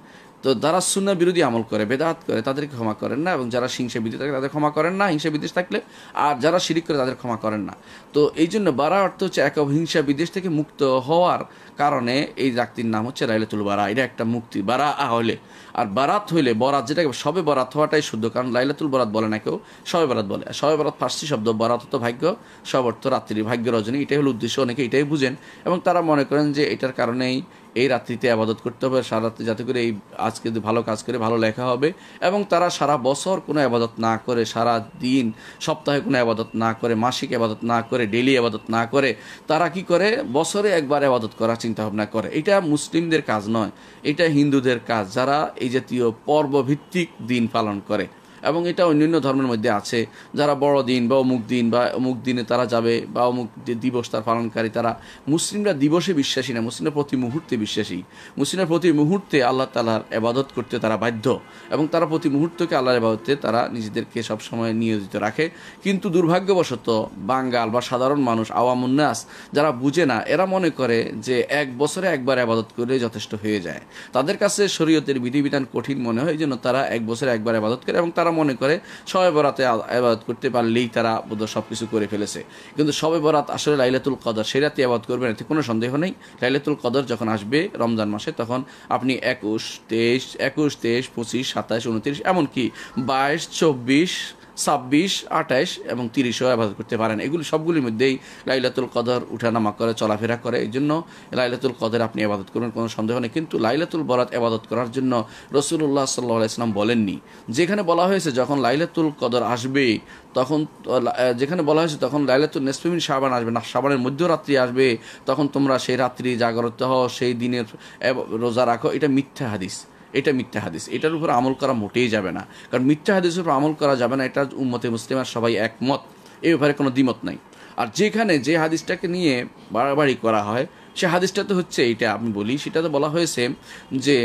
তো যারা সুন্না বিরোধী আমল করে বেদাত করে তাদেরকে ক্ষমা করেন না এবং যারা হিংসা বিদেশ থাকে তাদের ক্ষমা করেন না হিংসা বিদ্বেষ থাকলে আর যারা শিরিক করে তাদের ক্ষমা করেন না তো এই জন্য বারা অর্থ হচ্ছে এক হিংসা বিদ্বেষ থেকে মুক্ত হওয়ার কারণে এই জাতির নাম হচ্ছে লাইলাতুল বারা এটা একটা মুক্তি বারা আ হলে আর বারাত হইলে বরাত যেটাকে সবে বরাত হওয়াটাই শুদ্ধ কারণ লাইলাতুল বরাত বলে না কেউ সবে বরাত বলে সবে বরাত ফার্সি শব্দ বরাত তো ভাগ্য সব অর্থ রাত্রি ভাগ্য রজনী এটাই হলো উদ্দেশ্য অনেকে এটাই বুঝেন এবং তারা মনে করেন যে এটার কারণেই এই রাত্রিতে আবাদত করতে হবে সারা রাত্রি যাতে করে এই আজকে ভালো কাজ করে ভালো লেখা হবে এবং তারা সারা বছর কোনো আবাদত না করে সারা দিন সপ্তাহে কোনো আবাদত না করে মাসিক আবাদত না করে ডেলি আবাদত না করে তারা কি করে বছরে একবার আবাদত করার চিন্তাভাবনা করে এটা মুসলিমদের কাজ নয় এটা হিন্দুদের কাজ যারা এই জাতীয় পর্বভিত্তিক দিন পালন করে এবং এটা অন্যান্য ধর্মের মধ্যে আছে যারা বড় দিন বা অমুক দিন বা অমুক দিনে তারা যাবে বা অমুক দিবস তার পালনকারী তারা মুসলিমরা দিবসে বিশ্বাসী না মুসলিমরা প্রতি মুহূর্তে বিশ্বাসী মুসলিমরা প্রতি মুহূর্তে আল্লাহ তালার এবাদত করতে তারা বাধ্য এবং তারা প্রতি মুহূর্তকে আল্লাহর এবাদতে তারা নিজেদেরকে সবসময় নিয়োজিত রাখে কিন্তু দুর্ভাগ্যবশত বাঙ্গাল বা সাধারণ মানুষ আওয়ামুন্নাস যারা বুঝে না এরা মনে করে যে এক বছরে একবার আবাদত করলে যথেষ্ট হয়ে যায় তাদের কাছে শরীয়তের বিধিবিধান কঠিন মনে হয় যেন তারা এক বছরে একবার আবাদত করে এবং তারা মনে করে সবে বরাতে আবাদত করতে পারলেই তারা বোধ সব কিছু করে ফেলেছে কিন্তু সবে বরাত আসলে লাইলাতুল কদর সেই রাতে আবাদ করবেন এতে কোনো সন্দেহ নেই লাইলাতুল কদর যখন আসবে রমজান মাসে তখন আপনি একুশ তেইশ একুশ তেইশ পঁচিশ সাতাশ উনত্রিশ এমনকি বাইশ চব্বিশ ছাব্বিশ আঠাইশ এবং তিরিশও আবাদত করতে পারেন এগুলি সবগুলির মধ্যেই লাইলাতুল কদর উঠানামা করে চলাফেরা করে এই জন্য লাইলাতুল কদর আপনি আবাদত করবেন কোনো সন্দেহ নেই কিন্তু লাইলাতুল বরাত আবাদত করার জন্য রসুল্লাহ সাল্লাহ ইসলাম বলেননি যেখানে বলা হয়েছে যখন লাইলাতুল কদর আসবে তখন যেখানে বলা হয়েছে তখন লাইলাতুল নেসমিন সাবান আসবে না সাবানের মধ্যরাত্রি আসবে তখন তোমরা সেই রাত্রি জাগরত হও সেই দিনের রোজা রাখো এটা মিথ্যা হাদিস এটা মিথ্যা হাদিস এটার উপর আমল করা মোটেই যাবে না কারণ মিথ্যা হাদিসের উপর আমল করা যাবে না এটা উম্মতে মুসলিমার সবাই একমত এ ব্যাপারে কোনো দ্বিমত নাই আর যেখানে যে হাদিসটাকে নিয়ে বাড়াবাড়ি করা হয় সে হাদিসটা তো হচ্ছে এটা আমি বলি সেটা তো বলা হয়েছে যে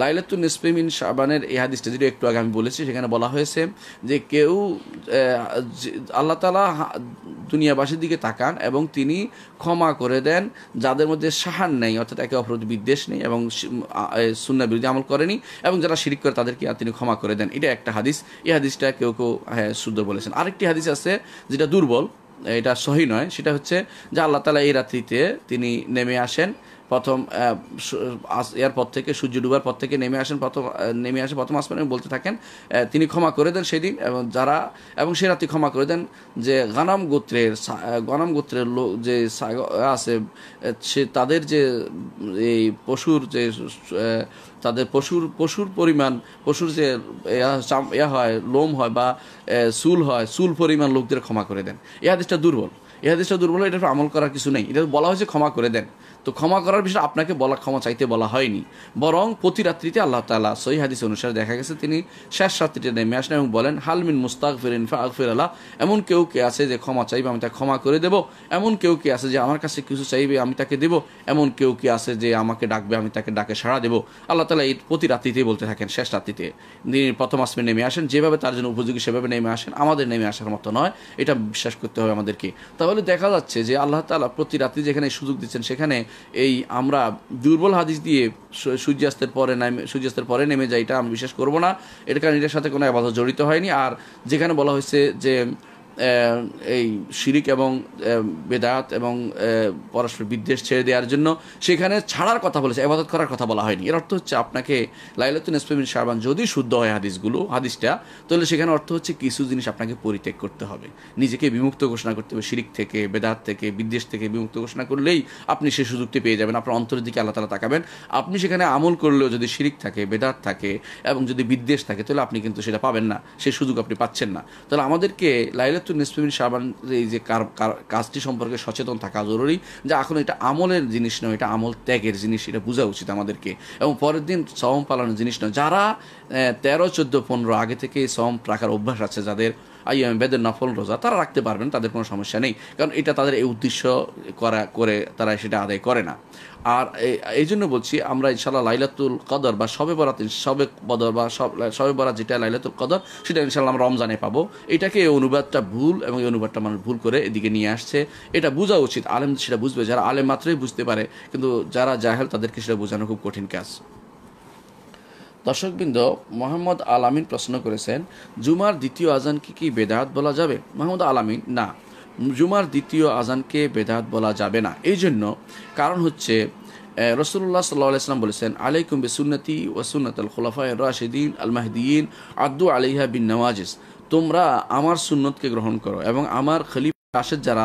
লাইলাতুল নিসপিমিন সাবানের এই হাদিসটা যেটা একটু আগে আমি বলেছি সেখানে বলা হয়েছে যে কেউ আল্লাহ তালা দুনিয়াবাসীর দিকে তাকান এবং তিনি ক্ষমা করে দেন যাদের মধ্যে সাহান নেই অর্থাৎ একে অপরের বিদ্বেষ নেই এবং সুন্না বিরোধী আমল করেনি এবং যারা শিরিক করে তাদেরকে তিনি ক্ষমা করে দেন এটা একটা হাদিস এই হাদিসটা কেউ কেউ হ্যাঁ শুদ্ধ বলেছেন আরেকটি হাদিস আছে যেটা দুর্বল এটা সহি নয় সেটা হচ্ছে যে আল্লাহ তালা এই রাত্রিতে তিনি নেমে আসেন প্রথম এর পর থেকে সূর্য ডুবার পর থেকে নেমে আসেন প্রথম নেমে আসে প্রথম আসমান এবং বলতে থাকেন তিনি ক্ষমা করে দেন সেদিন এবং যারা এবং সে রাত্রি ক্ষমা করে দেন যে গানাম গোত্রের গানাম গোত্রের লোক যে আছে সে তাদের যে এই পশুর যে তাদের পশুর পশুর পরিমাণ পশুর যে ইয়া হয় লোম হয় বা চুল হয় চুল পরিমাণ লোকদের ক্ষমা করে দেন এ দুর্বল এ দুর্বল এটা আমল করার কিছু নেই এটা বলা হয়েছে ক্ষমা করে দেন তো ক্ষমা করার বিষয়ে আপনাকে বলা ক্ষমা চাইতে বলা হয়নি বরং প্রতি রাত্রিতে আল্লাহ তালা সহি হাদিস অনুসারে দেখা গেছে তিনি শেষ রাত্রিতে নেমে আসেন এবং বলেন হালমিন মুস্তাক ফিরেন আকফির আল্লাহ এমন কেউ কে আছে যে ক্ষমা চাইবে আমি তাকে ক্ষমা করে দেব এমন কেউ কে আছে যে আমার কাছে কিছু চাইবে আমি তাকে দেব এমন কেউ কে আছে যে আমাকে ডাকবে আমি তাকে ডাকে সাড়া দেব আল্লাহ তালা এই প্রতি রাত্রিতেই বলতে থাকেন শেষ রাত্রিতে তিনি প্রথম আসমে নেমে আসেন যেভাবে তার জন্য উপযোগী সেভাবে নেমে আসেন আমাদের নেমে আসার মতো নয় এটা বিশ্বাস করতে হবে আমাদেরকে তাহলে দেখা যাচ্ছে যে আল্লাহ তালা প্রতি রাত্রি যেখানে সুযোগ দিচ্ছেন সেখানে এই আমরা দুর্বল হাদিস দিয়ে সূর্যাস্তের পরে নেমে সূর্যাস্তের পরে নেমে যাই এটা আমি বিশ্বাস করবো না এটা কারণ এটার সাথে কোনো আবাদত জড়িত হয়নি আর যেখানে বলা হয়েছে যে এই শিরিক এবং বেদাত এবং পরস্পর বিদ্বেষ ছেড়ে দেওয়ার জন্য সেখানে ছাড়ার কথা বলেছে এবাদত করার কথা বলা হয়নি এর অর্থ হচ্ছে আপনাকে লাইলাতুন ইসলামিন সারবান যদি শুদ্ধ হয় হাদিসগুলো হাদিসটা তাহলে সেখানে অর্থ হচ্ছে কিছু জিনিস আপনাকে পরিত্যাগ করতে হবে নিজেকে বিমুক্ত ঘোষণা করতে হবে শিরিক থেকে বেদাত থেকে বিদ্বেষ থেকে বিমুক্ত ঘোষণা করলেই আপনি সে সুযোগটি পেয়ে যাবেন আপনার অন্তরের দিকে আল্লাহ তালা তাকাবেন আপনি সেখানে আমল করলেও যদি শিরিক থাকে বেদাত থাকে এবং যদি বিদ্বেষ থাকে তাহলে আপনি কিন্তু সেটা পাবেন না সে সুযোগ আপনি পাচ্ছেন না তাহলে আমাদেরকে লাইলাত ক্ষেত্রে নিসমিন সাবান এই যে কাজটি সম্পর্কে সচেতন থাকা জরুরি যা এখন এটা আমলের জিনিস নয় এটা আমল ত্যাগের জিনিস এটা বোঝা উচিত আমাদেরকে এবং পরের দিন সম পালনের জিনিস নয় যারা তেরো চোদ্দো পনেরো আগে থেকে সম রাখার অভ্যাস আছে যাদের আইয়াম বেদের নফল রোজা তারা রাখতে পারবেন তাদের কোনো সমস্যা নেই কারণ এটা তাদের এই উদ্দেশ্য করা করে তারা সেটা আদায় করে না আর এই জন্য বলছি আমরা ইনশাল্লাহ লাইলাতুল কদর বা সবে বরাত সবে কদর বা সব সবে বরাত যেটা লাইলাতুল কদর সেটা ইনশাল্লাহ আমরা রমজানে পাবো এটাকে এই অনুবাদটা ভুল এবং এই অনুবাদটা মানুষ ভুল করে এদিকে নিয়ে আসছে এটা বোঝা উচিত আলেম সেটা বুঝবে যারা আলেম মাত্রই বুঝতে পারে কিন্তু যারা জাহেল তাদেরকে সেটা বোঝানো খুব কঠিন কাজ দর্শকবৃন্দ মোহাম্মদ আলামিন প্রশ্ন করেছেন জুমার দ্বিতীয় আজানকে কি বেদাত বলা যাবে মোহাম্মদ আলামিন না জুমার দ্বিতীয় আজানকে বেদাত বলা যাবে না এই জন্য কারণ হচ্ছে রসুল্লাহ সাল্লাহ ইসলাম বলেছেন আলাইকুম ও ওয়াসুন্নত আল খোলাফা রাশিদিন আল মাহদিন আদু আলিহা বিন নওয়াজিস তোমরা আমার সুন্নতকে গ্রহণ করো এবং আমার খলিফ পাশের যারা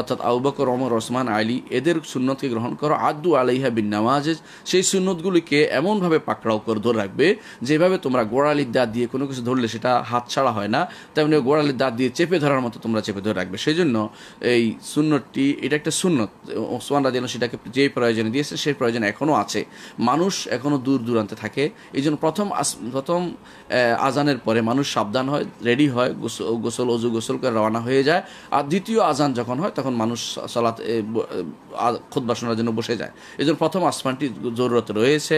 অর্থাৎ আউবাকর অমর রসমান আলী এদের সুন্নতকে গ্রহণ করো আদু আলাইহা বিন নামাজেজ সেই সুন্নতগুলিকে এমনভাবে পাকড়াও করে ধরে রাখবে যেভাবে তোমরা গোড়ালির দাঁত দিয়ে কোনো কিছু ধরলে সেটা হাত ছাড়া হয় না তেমনি গোড়ালির দাঁত দিয়ে চেপে ধরার মতো তোমরা চেপে ধরে রাখবে সেই জন্য এই সুন্নতটি এটা একটা সুন্নত ওসমান রাজিয়াল সেটাকে যে প্রয়োজনে দিয়েছে সেই প্রয়োজন এখনও আছে মানুষ এখনও দূর দূরান্তে থাকে এই জন্য প্রথম প্রথম আজানের পরে মানুষ সাবধান হয় রেডি হয় গোসল অজু গোসল করে রওনা হয়ে যায় আর দ্বিতীয় দ্বিতীয় আজান যখন হয় তখন মানুষ সালাত খোদ বাসনার জন্য বসে যায় এই জন্য প্রথম আসমানটি জরুরত রয়েছে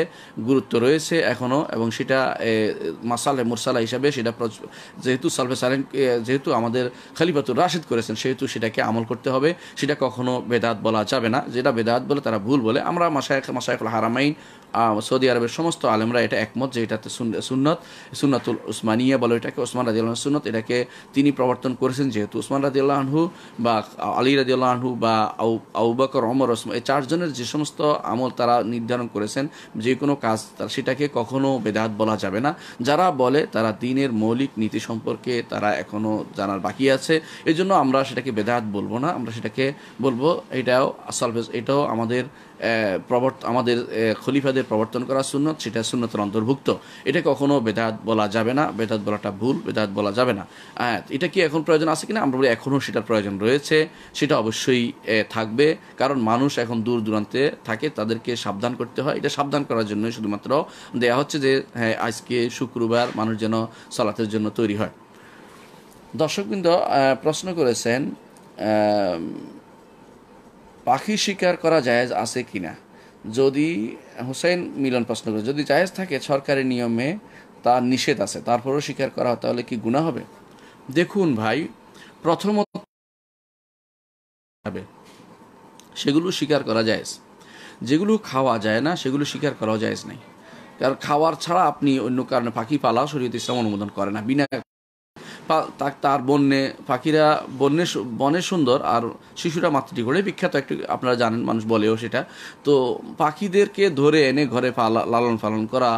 গুরুত্ব রয়েছে এখনও এবং সেটা মাসালে মুরসালা হিসাবে সেটা যেহেতু সালফে সালেন যেহেতু আমাদের খালিফাতুর রাশিদ করেছেন সেহেতু সেটাকে আমল করতে হবে সেটা কখনো বেদাত বলা যাবে না যেটা বেদাত বলে তারা ভুল বলে আমরা মাসায় মাসায়কুল হারামাইন সৌদি আরবের সমস্ত আলেমরা এটা একমত যে এটাতে সুন্নত সুনাতুল উসমানিয়া বলো এটাকে ওসমান আল্লাহ সুনত এটাকে তিনি প্রবর্তন করেছেন যেহেতু রাজি আল্লাহ আনহু বা আলী আল্লাহ আনহু বা আউবাকর অমর ওসমান এই চারজনের যে সমস্ত আমল তারা নির্ধারণ করেছেন যে কোনো কাজ সেটাকে কখনো বেদাত বলা যাবে না যারা বলে তারা দিনের মৌলিক নীতি সম্পর্কে তারা এখনও জানার বাকি আছে এই জন্য আমরা সেটাকে বেদাত বলবো না আমরা সেটাকে বলবো এটাও সালভেজ এটাও আমাদের প্রবর্ত আমাদের খলিফাদের প্রবর্তন করা সুন্নত সেটা সুন্নতের অন্তর্ভুক্ত এটা কখনো বেদাত বলা যাবে না বেদাত বলাটা ভুল বেদাত বলা যাবে না এটা কি এখন প্রয়োজন আছে কিনা আমরা বলি এখনও সেটার প্রয়োজন রয়েছে সেটা অবশ্যই থাকবে কারণ মানুষ এখন দূর দূরান্তে থাকে তাদেরকে সাবধান করতে হয় এটা সাবধান করার জন্য শুধুমাত্র দেয়া হচ্ছে যে হ্যাঁ আজকে শুক্রবার মানুষ যেন চলাতের জন্য তৈরি হয় দর্শকবৃন্দ প্রশ্ন করেছেন পাখি শিকার করা জায়েজ আছে কি না যদি হোসেন মিলন প্রশ্ন করে যদি জায়েজ থাকে সরকারি নিয়মে তার নিষেধ আছে তারপরেও স্বীকার করা তাহলে কি গুণা হবে দেখুন ভাই প্রথমত সেগুলো স্বীকার করা যায় যেগুলো খাওয়া যায় না সেগুলো স্বীকার করা যায় নাই কারণ খাওয়ার ছাড়া আপনি অন্য কারণে পাখি পালা শরীয়ত ইসলাম অনুমোদন করে না বিনা তার বন্যে পাখিরা বন্যে বনে সুন্দর আর শিশুরা করে বিখ্যাত একটি আপনারা জানেন মানুষ বলেও সেটা তো পাখিদেরকে ধরে এনে ঘরে লালন পালন করা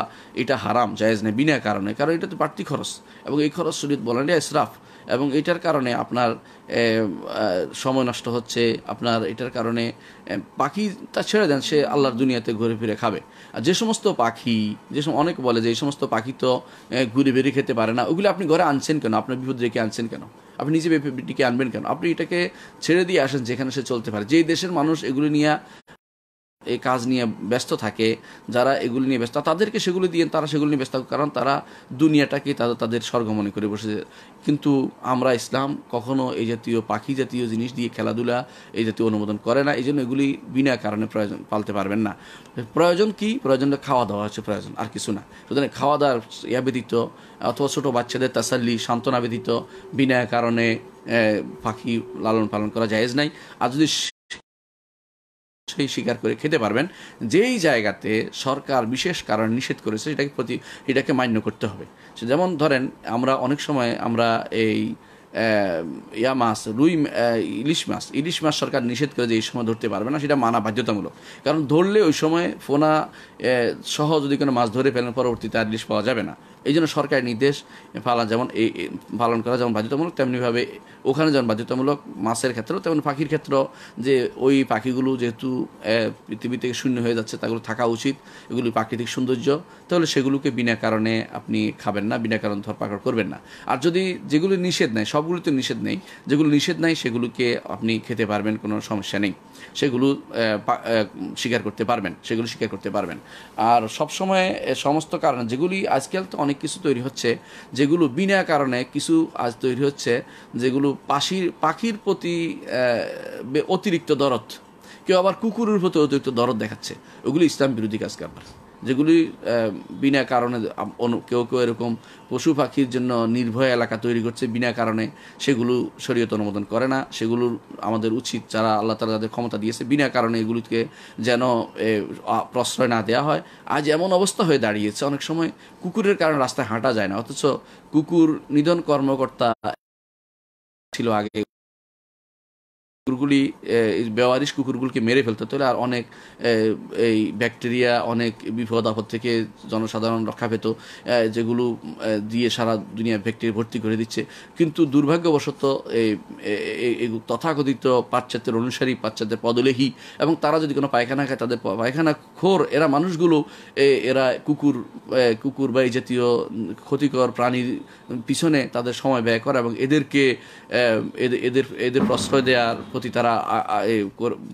এটা হারাম জায়েজ নেই বিনা কারণে কারণ এটা তো বাড়তি খরচ এবং এই খরচ শরীর বলেন এসরাফ এবং এটার কারণে আপনার সময় নষ্ট হচ্ছে আপনার এটার কারণে পাখি তা ছেড়ে দেন সে আল্লাহর দুনিয়াতে ঘুরে ফিরে খাবে আর যে সমস্ত পাখি যে অনেক বলে যে এই সমস্ত পাখি তো ঘুরে বেরিয়ে খেতে পারে না ওগুলো আপনি ঘরে আনছেন কেন আপনার বিপদ রেখে আনছেন কেন আপনি নিজে ডেকে আনবেন কেন আপনি এটাকে ছেড়ে দিয়ে আসেন যেখানে সে চলতে পারে যেই দেশের মানুষ এগুলো নিয়ে এই কাজ নিয়ে ব্যস্ত থাকে যারা এগুলি নিয়ে ব্যস্ত তাদেরকে সেগুলো দিয়ে তারা সেগুলো নিয়ে ব্যস্ত কারণ তারা দুনিয়াটাকে তাদের তাদের স্বর্গ মনে করে বসেছে কিন্তু আমরা ইসলাম কখনো এই জাতীয় পাখি জাতীয় জিনিস দিয়ে খেলাধুলা এই জাতীয় অনুমোদন করে না এই জন্য এগুলি বিনা কারণে প্রয়োজন পালতে পারবেন না প্রয়োজন কি প্রয়োজনটা খাওয়া দাওয়া হচ্ছে প্রয়োজন আর কিছু না সুতরাং খাওয়া দাওয়ার ইয়া ব্যতীত অথবা ছোটো বাচ্চাদের তাসাল্লি সান্ত্বনা ব্যতীত বিনা কারণে পাখি লালন পালন করা যায়জ নাই আর যদি সেই স্বীকার করে খেতে পারবেন যেই জায়গাতে সরকার বিশেষ কারণ নিষেধ করেছে এটাকে প্রতি এটাকে মান্য করতে হবে যেমন ধরেন আমরা অনেক সময় আমরা এই ইয়া মাছ রুই ইলিশ মাছ ইলিশ মাছ সরকার নিষেধ করে যে এই সময় ধরতে পারবে না সেটা মানা বাধ্যতামূলক কারণ ধরলে ওই সময় ফোনা সহ যদি কোনো মাছ ধরে ফেলেন পরবর্তীতে আর ইলিশ পাওয়া যাবে না এই জন্য সরকারের নির্দেশ পালন যেমন এই পালন করা যেমন বাধ্যতামূলক তেমনিভাবে ওখানে যেমন বাধ্যতামূলক মাছের ক্ষেত্রেও তেমন পাখির ক্ষেত্রেও যে ওই পাখিগুলো যেহেতু পৃথিবী থেকে শূন্য হয়ে যাচ্ছে তাগুলো থাকা উচিত এগুলি প্রাকৃতিক সৌন্দর্য তাহলে সেগুলোকে বিনা কারণে আপনি খাবেন না বিনা কারণ ধরপাকড় করবেন না আর যদি যেগুলো নিষেধ নেয় সবগুলিতে তো নিষেধ নেই যেগুলো নিষেধ নেই সেগুলোকে আপনি খেতে পারবেন কোনো সমস্যা নেই সেগুলো স্বীকার করতে পারবেন সেগুলো স্বীকার করতে পারবেন আর সবসময় সমস্ত কারণ যেগুলি আজকাল তো অনেক কিছু তৈরি হচ্ছে যেগুলো বিনা কারণে কিছু আজ তৈরি হচ্ছে যেগুলো পাখির পাখির প্রতি অতিরিক্ত দরদ কেউ আবার কুকুরের প্রতি অতিরিক্ত দরদ দেখাচ্ছে ওগুলি ইসলাম বিরোধী কাজ কারবার যেগুলি বিনা কারণে কেউ কেউ এরকম পশু পাখির জন্য নির্ভয় এলাকা তৈরি করছে বিনা কারণে সেগুলো শরীয়ত অনুমোদন করে না সেগুলোর আমাদের উচিত যারা আল্লাহ তালা যাদের ক্ষমতা দিয়েছে বিনা কারণে এগুলিকে যেন প্রশ্রয় না দেওয়া হয় আজ এমন অবস্থা হয়ে দাঁড়িয়েছে অনেক সময় কুকুরের কারণে রাস্তায় হাঁটা যায় না অথচ কুকুর নিধন কর্মকর্তা ছিল আগে কুকুরগুলি ব্যবহারিস কুকুরগুলিকে মেরে ফেলতে তাহলে আর অনেক এই ব্যাকটেরিয়া অনেক বিপদ আপদ থেকে জনসাধারণ রক্ষা পেত যেগুলো দিয়ে সারা দুনিয়া ব্যাকটেরিয়া ভর্তি করে দিচ্ছে কিন্তু দুর্ভাগ্যবশত এই তথাকথিত পাশ্চাত্যের অনুসারী পাশ্চাত্যের পদলেহী এবং তারা যদি কোনো পায়খানা খায় তাদের পায়খানা খোর এরা মানুষগুলো এরা কুকুর কুকুর বা এই জাতীয় ক্ষতিকর প্রাণীর পিছনে তাদের সময় ব্যয় করা এবং এদেরকে এদের এদের প্রশ্রয় দেওয়ার প্রতি তারা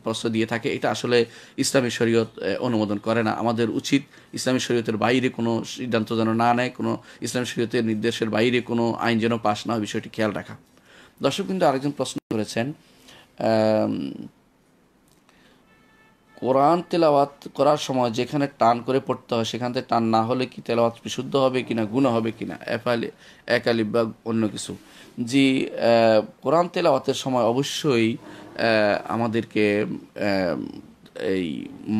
প্রশ্ন দিয়ে থাকে এটা আসলে ইসলামী শরীয়ত অনুমোদন করে না আমাদের উচিত ইসলামী শরীয়তের বাইরে কোনো সিদ্ধান্ত যেন না নেয় কোনো ইসলামী শরীয়তের নির্দেশের বাইরে কোনো আইন যেন পাশ না হয় বিষয়টি খেয়াল রাখা দর্শক কিন্তু আরেকজন প্রশ্ন করেছেন কোরআন তেলাওয়াত করার সময় যেখানে টান করে পড়তে হয় সেখান থেকে টান না হলে কি তেলাওয়াত বিশুদ্ধ হবে কিনা গুণ হবে কিনা এফআলি একালিব বা অন্য কিছু জি কোরআন তেলাওয়াতের সময় অবশ্যই আমাদেরকে এই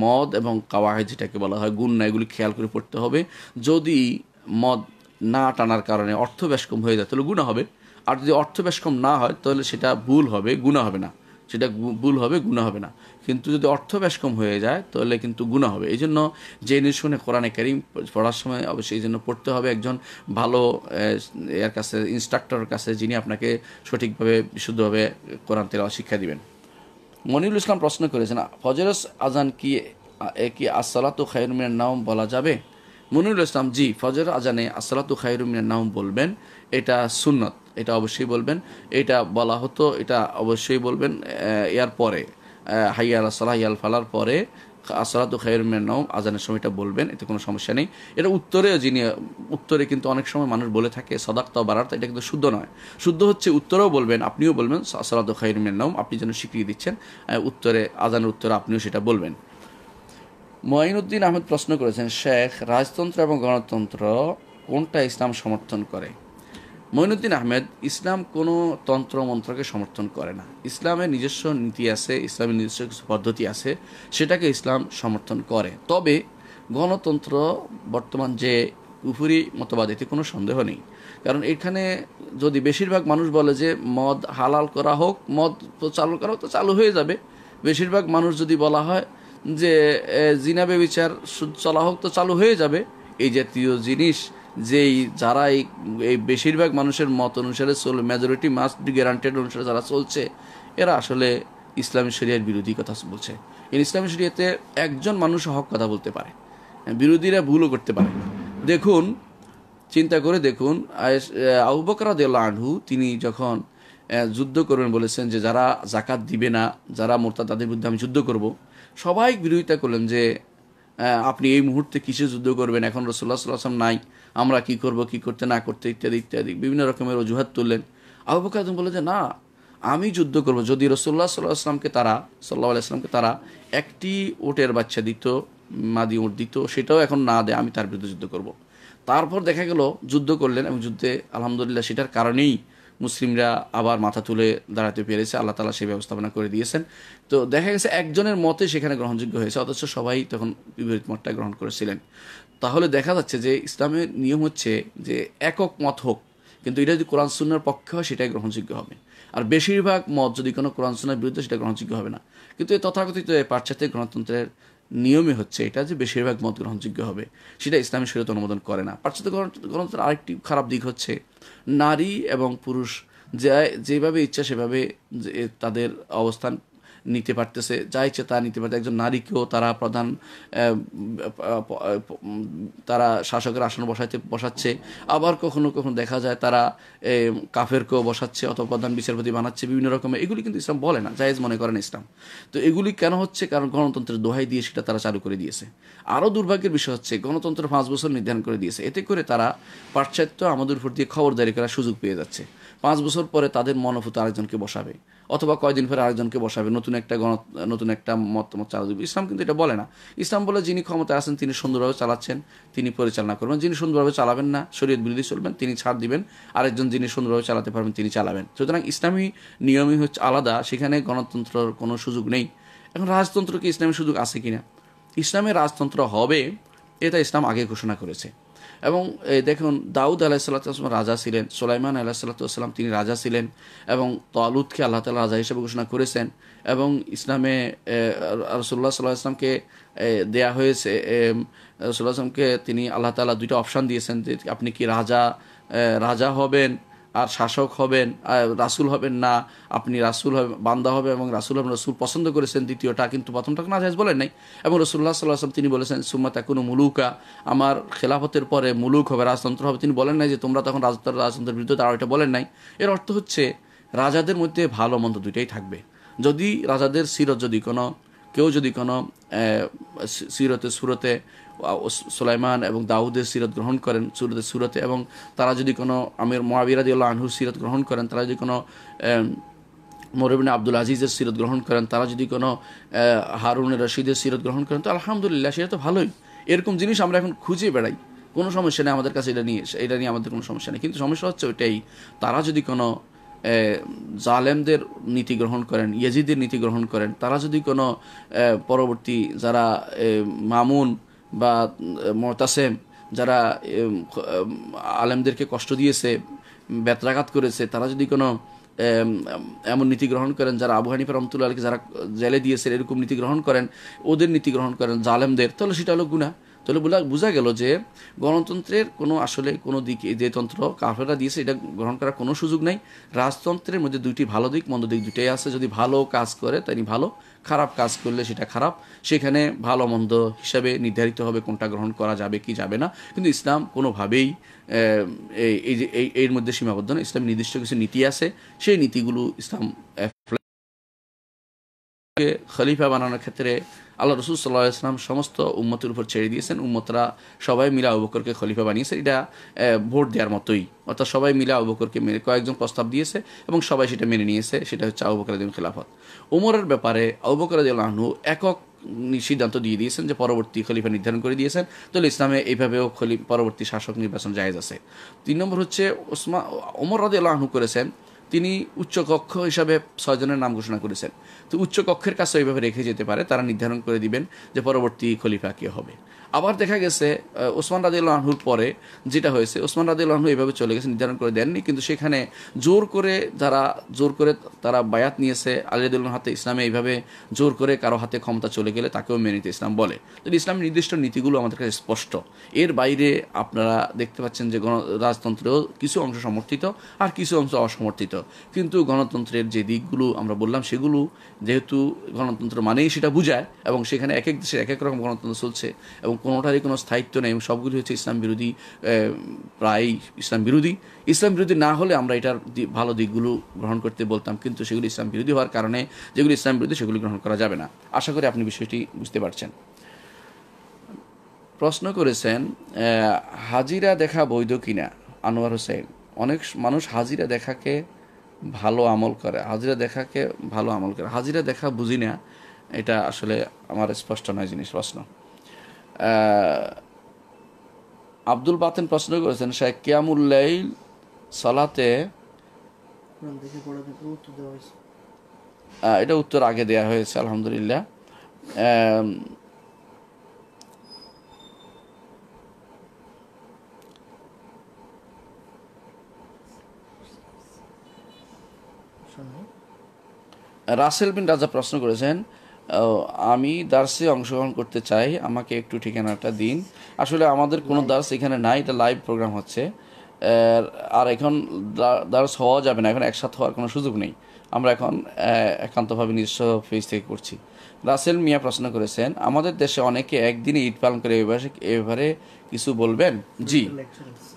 মদ এবং কাওয়াহে যেটাকে বলা হয় নয় এগুলি খেয়াল করে পড়তে হবে যদি মদ না টানার কারণে অর্থ ব্যাসকম হয়ে যায় তাহলে গুণা হবে আর যদি অর্থ ব্যাসকম না হয় তাহলে সেটা ভুল হবে গুণা হবে না সেটা ভুল হবে গুণা হবে না কিন্তু যদি অর্থ ব্যাসকম হয়ে যায় তাহলে কিন্তু গুণা হবে এই জন্য যে শুনে কোরআনে ক্যারিম পড়ার সময় অবশ্যই এই জন্য পড়তে হবে একজন ভালো এর কাছে ইনস্ট্রাক্টরের কাছে যিনি আপনাকে সঠিকভাবে বিশুদ্ধভাবে কোরআন তেলা শিক্ষা দিবেন মনিরুল ইসলাম প্রশ্ন করেছেন ফজরস আজান কি কি আসলাতু খায়রুমিনের নাম বলা যাবে মনিরুল ইসলাম জি ফজর আজানে আসলাতু খায়রুমিনের নাম বলবেন এটা সুন্নত এটা অবশ্যই বলবেন এটা বলা হতো এটা অবশ্যই বলবেন এর পরে হাইয়া আল্লাহ সালাহ ইয়াল ফালার পরে আসরাত খায়রুমের নম আজানের সময়টা বলবেন এতে কোনো সমস্যা নেই এটা উত্তরেও যিনি উত্তরে কিন্তু অনেক সময় মানুষ বলে থাকে সদাক্ত বাড়ার এটা কিন্তু শুদ্ধ নয় শুদ্ধ হচ্ছে উত্তরেও বলবেন আপনিও বলবেন আসরাত খায়রুমের নম আপনি যেন স্বীকৃতি দিচ্ছেন উত্তরে আজানের উত্তরে আপনিও সেটা বলবেন মঈনুদ্দিন আহমেদ প্রশ্ন করেছেন শেখ রাজতন্ত্র এবং গণতন্ত্র কোনটা ইসলাম সমর্থন করে মঈনুদ্দিন আহমেদ ইসলাম কোনো তন্ত্র মন্ত্রকে সমর্থন করে না ইসলামের নিজস্ব নীতি আছে ইসলামের নিজস্ব কিছু পদ্ধতি আছে সেটাকে ইসলাম সমর্থন করে তবে গণতন্ত্র বর্তমান যে উপরি মতবাদ এতে কোনো সন্দেহ নেই কারণ এখানে যদি বেশিরভাগ মানুষ বলে যে মদ হালাল করা হোক মদ তো চালু করা হোক তো চালু হয়ে যাবে বেশিরভাগ মানুষ যদি বলা হয় যে জিনাবে বিচার সুদ চলা হোক তো চালু হয়ে যাবে এই জাতীয় জিনিস যেই যারা এই বেশিরভাগ মানুষের মত অনুসারে চল মেজরিটি মাস্ট গ্যারান্টেড অনুসারে যারা চলছে এরা আসলে ইসলামী শরিয়ার বিরোধী কথা বলছে ইসলামী শরিয়াতে একজন মানুষ হক কথা বলতে পারে বিরোধীরা ভুলও করতে পারে দেখুন চিন্তা করে দেখুন দে আনহু তিনি যখন যুদ্ধ করবেন বলেছেন যে যারা জাকাত দিবে না যারা মোরতা তাদের বিরুদ্ধে আমি যুদ্ধ করব সবাই বিরোধিতা করলেন যে আপনি এই মুহূর্তে কিসে যুদ্ধ করবেন এখন রসোল্লা সাল্লাম নাই আমরা কি করব কি করতে না করতে ইত্যাদি ইত্যাদি বিভিন্ন রকমের অজুহাত তুললেন আবু বকর আজম বলে যে না আমি যুদ্ধ করব যদি রসোল্লা সাল্লাহ আসলামকে তারা সাল্লাহ আসলামকে তারা একটি ওটের বাচ্চা দিত মাদি উঁট দিত সেটাও এখন না দেয় আমি তার বিরুদ্ধে যুদ্ধ করব। তারপর দেখা গেল যুদ্ধ করলেন এবং যুদ্ধে আলহামদুলিল্লাহ সেটার কারণেই মুসলিমরা আবার মাথা তুলে দাঁড়াতে পেরেছে আল্লাহ তালা সেই ব্যবস্থাপনা করে দিয়েছেন তো দেখা গেছে একজনের মতে সেখানে গ্রহণযোগ্য হয়েছে অথচ সবাই তখন বিপরীত মতটা গ্রহণ করেছিলেন তাহলে দেখা যাচ্ছে যে ইসলামের নিয়ম হচ্ছে যে একক মত হোক কিন্তু এটা যদি কোরআন সুন্নার পক্ষে হয় সেটাই গ্রহণযোগ্য হবে আর বেশিরভাগ মত যদি কোনো কোরআন সুন্নার বিরুদ্ধে সেটা গ্রহণযোগ্য হবে না কিন্তু এই তথাকথিত পাশ্চাত্য গণতন্ত্রের নিয়মে হচ্ছে এটা যে বেশিরভাগ মত গ্রহণযোগ্য হবে সেটা ইসলামী শরীয়ত অনুমোদন করে না পাশ্চাত্য গণতন্ত্রের আরেকটি খারাপ দিক হচ্ছে নারী এবং পুরুষ যে যেভাবে ইচ্ছা সেভাবে তাদের অবস্থান নিতে পারতেছে যা ইচ্ছে তা নিতে পারতে একজন নারীকেও তারা প্রধান তারা শাসকের আসন বসাইতে বসাচ্ছে আবার কখনো কখনো দেখা যায় তারা কাফেরকেও বসাচ্ছে অথবা প্রধান বিচারপতি বানাচ্ছে বিভিন্ন রকমের এগুলি কিন্তু ইসলাম বলে না জায়েজ মনে করেন ইসলাম তো এগুলি কেন হচ্ছে কারণ গণতন্ত্রের দোহাই দিয়ে সেটা তারা চালু করে দিয়েছে আরও দুর্ভাগ্যের বিষয় হচ্ছে গণতন্ত্র পাঁচ বছর নির্ধারণ করে দিয়েছে এতে করে তারা পাশ্চাত্য আমাদের উপর দিয়ে খবরদারি করার সুযোগ পেয়ে যাচ্ছে পাঁচ বছর পরে তাদের মনোভূত আরেকজনকে বসাবে অথবা কয়দিন পরে আরেকজনকে বসাবে নতুন একটা গণ নতুন একটা মতামত চালা দেবে ইসলাম কিন্তু এটা বলে না ইসলাম বলে যিনি ক্ষমতায় আছেন তিনি সুন্দরভাবে চালাচ্ছেন তিনি পরিচালনা করবেন যিনি সুন্দরভাবে চালাবেন না শরীয়ত বিরোধী চলবেন তিনি ছাড় দিবেন আরেকজন যিনি সুন্দরভাবে চালাতে পারবেন তিনি চালাবেন সুতরাং ইসলামী নিয়মই হচ্ছে আলাদা সেখানে গণতন্ত্রর কোনো সুযোগ নেই এখন রাজতন্ত্র কি ইসলামের সুযোগ আছে কিনা ইসলামের রাজতন্ত্র হবে এটা ইসলাম আগে ঘোষণা করেছে এবং দেখুন দাউদ আলাহ আলাহিসাল্লাম রাজা ছিলেন সোলাইমান আলাহিসাল্লাম তিনি রাজা ছিলেন এবং তলুদকে আল্লাহ তালা রাজা হিসেবে ঘোষণা করেছেন এবং ইসলামে রসুল্লাহ সাল্লাহ আসলামকে দেয়া হয়েছে রসুল্লাহ আসলামকে তিনি আল্লাহ তালা দুইটা অপশান দিয়েছেন যে আপনি কি রাজা রাজা হবেন আর শাসক হবেন রাসুল হবেন না আপনি রাসুল হবে বান্দা হবে এবং রাসুল হবেন রসুল পছন্দ করেছেন দ্বিতীয়টা কিন্তু প্রথমটা নাজাজ বলেন নাই এবং রসুল্লাহ সাল্লাহাম তিনি বলেছেন সুম্মা কোনো মুলুকা আমার খেলাফতের পরে মুলুক হবে রাজতন্ত্র হবে তিনি বলেন নাই যে তোমরা তখন রাজতন্ত্র রাজতন্ত্রের বিরুদ্ধে তারা ওইটা বলেন নাই এর অর্থ হচ্ছে রাজাদের মধ্যে ভালো মন্দ দুইটাই থাকবে যদি রাজাদের সিরত যদি কোনো কেউ যদি কোনো সিরতে সুরতে সুলাইমান এবং দাউদের সিরত গ্রহণ করেন সুরতের সুরতে এবং তারা যদি কোনো আমির মহাবিরাদিউল্লাহ আনহুর সিরত গ্রহণ করেন তারা যদি কোনো মরবিন আব্দুল আজিজের সিরত গ্রহণ করেন তারা যদি কোনো হারুন রশিদের সিরত গ্রহণ করেন তো আলহামদুলিল্লাহ সেটা তো ভালোই এরকম জিনিস আমরা এখন খুঁজে বেড়াই কোনো সমস্যা নেই আমাদের কাছে এটা নিয়ে এটা নিয়ে আমাদের কোনো সমস্যা নেই কিন্তু সমস্যা হচ্ছে ওইটাই তারা যদি কোনো জালেমদের নীতি গ্রহণ করেন ইয়েজিদের নীতি গ্রহণ করেন তারা যদি কোনো পরবর্তী যারা মামুন বা মতাসেম যারা আলেমদেরকে কষ্ট দিয়েছে বেতরাঘাত করেছে তারা যদি কোনো এমন নীতি গ্রহণ করেন যারা আবু হানিফা রহমতুল্লাহকে যারা জেলে দিয়েছেন এরকম নীতি গ্রহণ করেন ওদের নীতি গ্রহণ করেন জালেমদের তাহলে সেটা হলো গুণা তাহলে বলে বোঝা গেল যে গণতন্ত্রের কোনো আসলে কোনো দিক যে তন্ত্র কাফেররা দিয়েছে এটা গ্রহণ করার কোনো সুযোগ নাই রাজতন্ত্রের মধ্যে দুইটি ভালো দিক মন্দ দিক দুটাই আছে যদি ভালো কাজ করে তাই ভালো খারাপ কাজ করলে সেটা খারাপ সেখানে ভালো মন্দ হিসাবে নির্ধারিত হবে কোনটা গ্রহণ করা যাবে কি যাবে না কিন্তু ইসলাম কোনোভাবেই এই যে এর মধ্যে সীমাবদ্ধ না ইসলাম নির্দিষ্ট কিছু নীতি আছে সেই নীতিগুলো ইসলাম খলিফা বানানোর ক্ষেত্রে আল্লাহ রসুল সাল্লাহ ইসলাম সমস্ত উম্মতের উপর ছেড়ে দিয়েছেন উম্মতরা সবাই মিলা অবকরকে খলিফা বানিয়েছে এটা ভোট দেওয়ার মতোই অর্থাৎ সবাই মিলা অবকরকে মেনে কয়েকজন প্রস্তাব দিয়েছে এবং সবাই সেটা মেনে নিয়েছে সেটা হচ্ছে আবুবকরাদিন খিলাফত উমরের ব্যাপারে আবুবকরাদিল্লাহনু একক সিদ্ধান্ত দিয়ে দিয়েছেন যে পরবর্তী খলিফা নির্ধারণ করে দিয়েছেন তাহলে ইসলামে এইভাবেও খলি পরবর্তী শাসক নির্বাচন জায়েজ আছে তিন নম্বর হচ্ছে ওসমা ওমর রাদিয়াল্লাহনু করেছেন তিনি উচ্চকক্ষ হিসাবে ছয়জনের নাম ঘোষণা করেছেন তো উচ্চকক্ষের কাছে ওইভাবে রেখে যেতে পারে তারা নির্ধারণ করে দিবেন যে পরবর্তী খলিফা কে হবে আবার দেখা গেছে ওসমান রাজি আনহুর পরে যেটা হয়েছে ওসমান রাজি আনহু এভাবে চলে গেছে নির্ধারণ করে দেননি কিন্তু সেখানে জোর করে যারা জোর করে তারা বায়াত নিয়েছে আলিয়াদুল্লাহ হাতে ইসলামে এইভাবে জোর করে কারো হাতে ক্ষমতা চলে গেলে তাকেও মেনে নিতে ইসলাম বলে তো ইসলামের নির্দিষ্ট নীতিগুলো আমাদের কাছে স্পষ্ট এর বাইরে আপনারা দেখতে পাচ্ছেন যে গণ রাজতন্ত্রেও কিছু অংশ সমর্থিত আর কিছু অংশ অসমর্থিত কিন্তু গণতন্ত্রের যে দিকগুলো আমরা বললাম সেগুলো যেহেতু গণতন্ত্র মানেই সেটা বুঝায় এবং সেখানে এক এক দেশে এক এক রকম গণতন্ত্র চলছে এবং কোনোটারই কোনো স্থায়িত্ব নেই সবগুলি হচ্ছে ইসলাম বিরোধী প্রায় ইসলাম বিরোধী ইসলাম বিরোধী না হলে আমরা এটার ভালো দিকগুলো গ্রহণ করতে বলতাম কিন্তু সেগুলি ইসলাম বিরোধী হওয়ার কারণে যেগুলি ইসলাম বিরোধী সেগুলি গ্রহণ করা যাবে না আশা করি আপনি বিষয়টি বুঝতে পারছেন প্রশ্ন করেছেন হাজিরা দেখা বৈধ কিনা আনোয়ার হোসেন অনেক মানুষ হাজিরা দেখাকে ভালো আমল করে হাজিরা দেখাকে ভালো আমল করে হাজিরা দেখা বুঝি না এটা আসলে আমার স্পষ্ট নয় জিনিস প্রশ্ন আব্দুল বাতেন প্রশ্ন করেছেন শেখ কিয়ামুল্লাইল সলাতে এটা উত্তর আগে দেয়া হয়েছে আলহামদুলিল্লাহ রাসেল বিন রাজা প্রশ্ন করেছেন আমি দার্সে অংশগ্রহণ করতে চাই আমাকে একটু ঠিকানাটা দিন আসলে আমাদের কোনো দার্স এখানে নাই এটা লাইভ প্রোগ্রাম হচ্ছে আর এখন দার্স হওয়া যাবে না এখন একসাথে হওয়ার কোনো সুযোগ নেই আমরা এখন একান্তভাবে নিজস্ব ফেজ থেকে করছি রাসেল মিয়া প্রশ্ন করেছেন আমাদের দেশে অনেকে একদিনে ঈদ পালন করে এভাবে ব্যাপারে কিছু বলবেন জি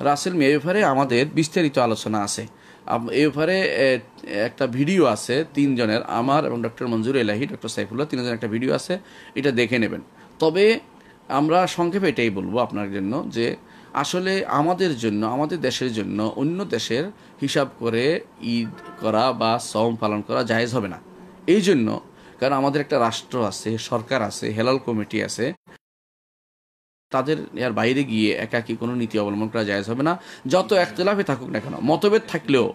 রাসেল মিয়া ব্যাপারে আমাদের বিস্তারিত আলোচনা আছে এই ব্যাপারে একটা ভিডিও আছে তিনজনের আমার এবং ডক্টর মঞ্জুর এলাহি ডক্টর সাইফুল্লাহ তিনজনের একটা ভিডিও আছে এটা দেখে নেবেন তবে আমরা সংক্ষেপে এটাই বলবো আপনার জন্য যে আসলে আমাদের জন্য আমাদের দেশের জন্য অন্য দেশের হিসাব করে ঈদ করা বা সম পালন করা জায়েজ হবে না এই জন্য কারণ আমাদের একটা রাষ্ট্র আছে সরকার আছে হেলাল কমিটি আছে তাদের এর বাইরে গিয়ে একাকি কোনো নীতি অবলম্বন করা যায় হবে না যত একতলাফে থাকুক না কেন মতভেদ থাকলেও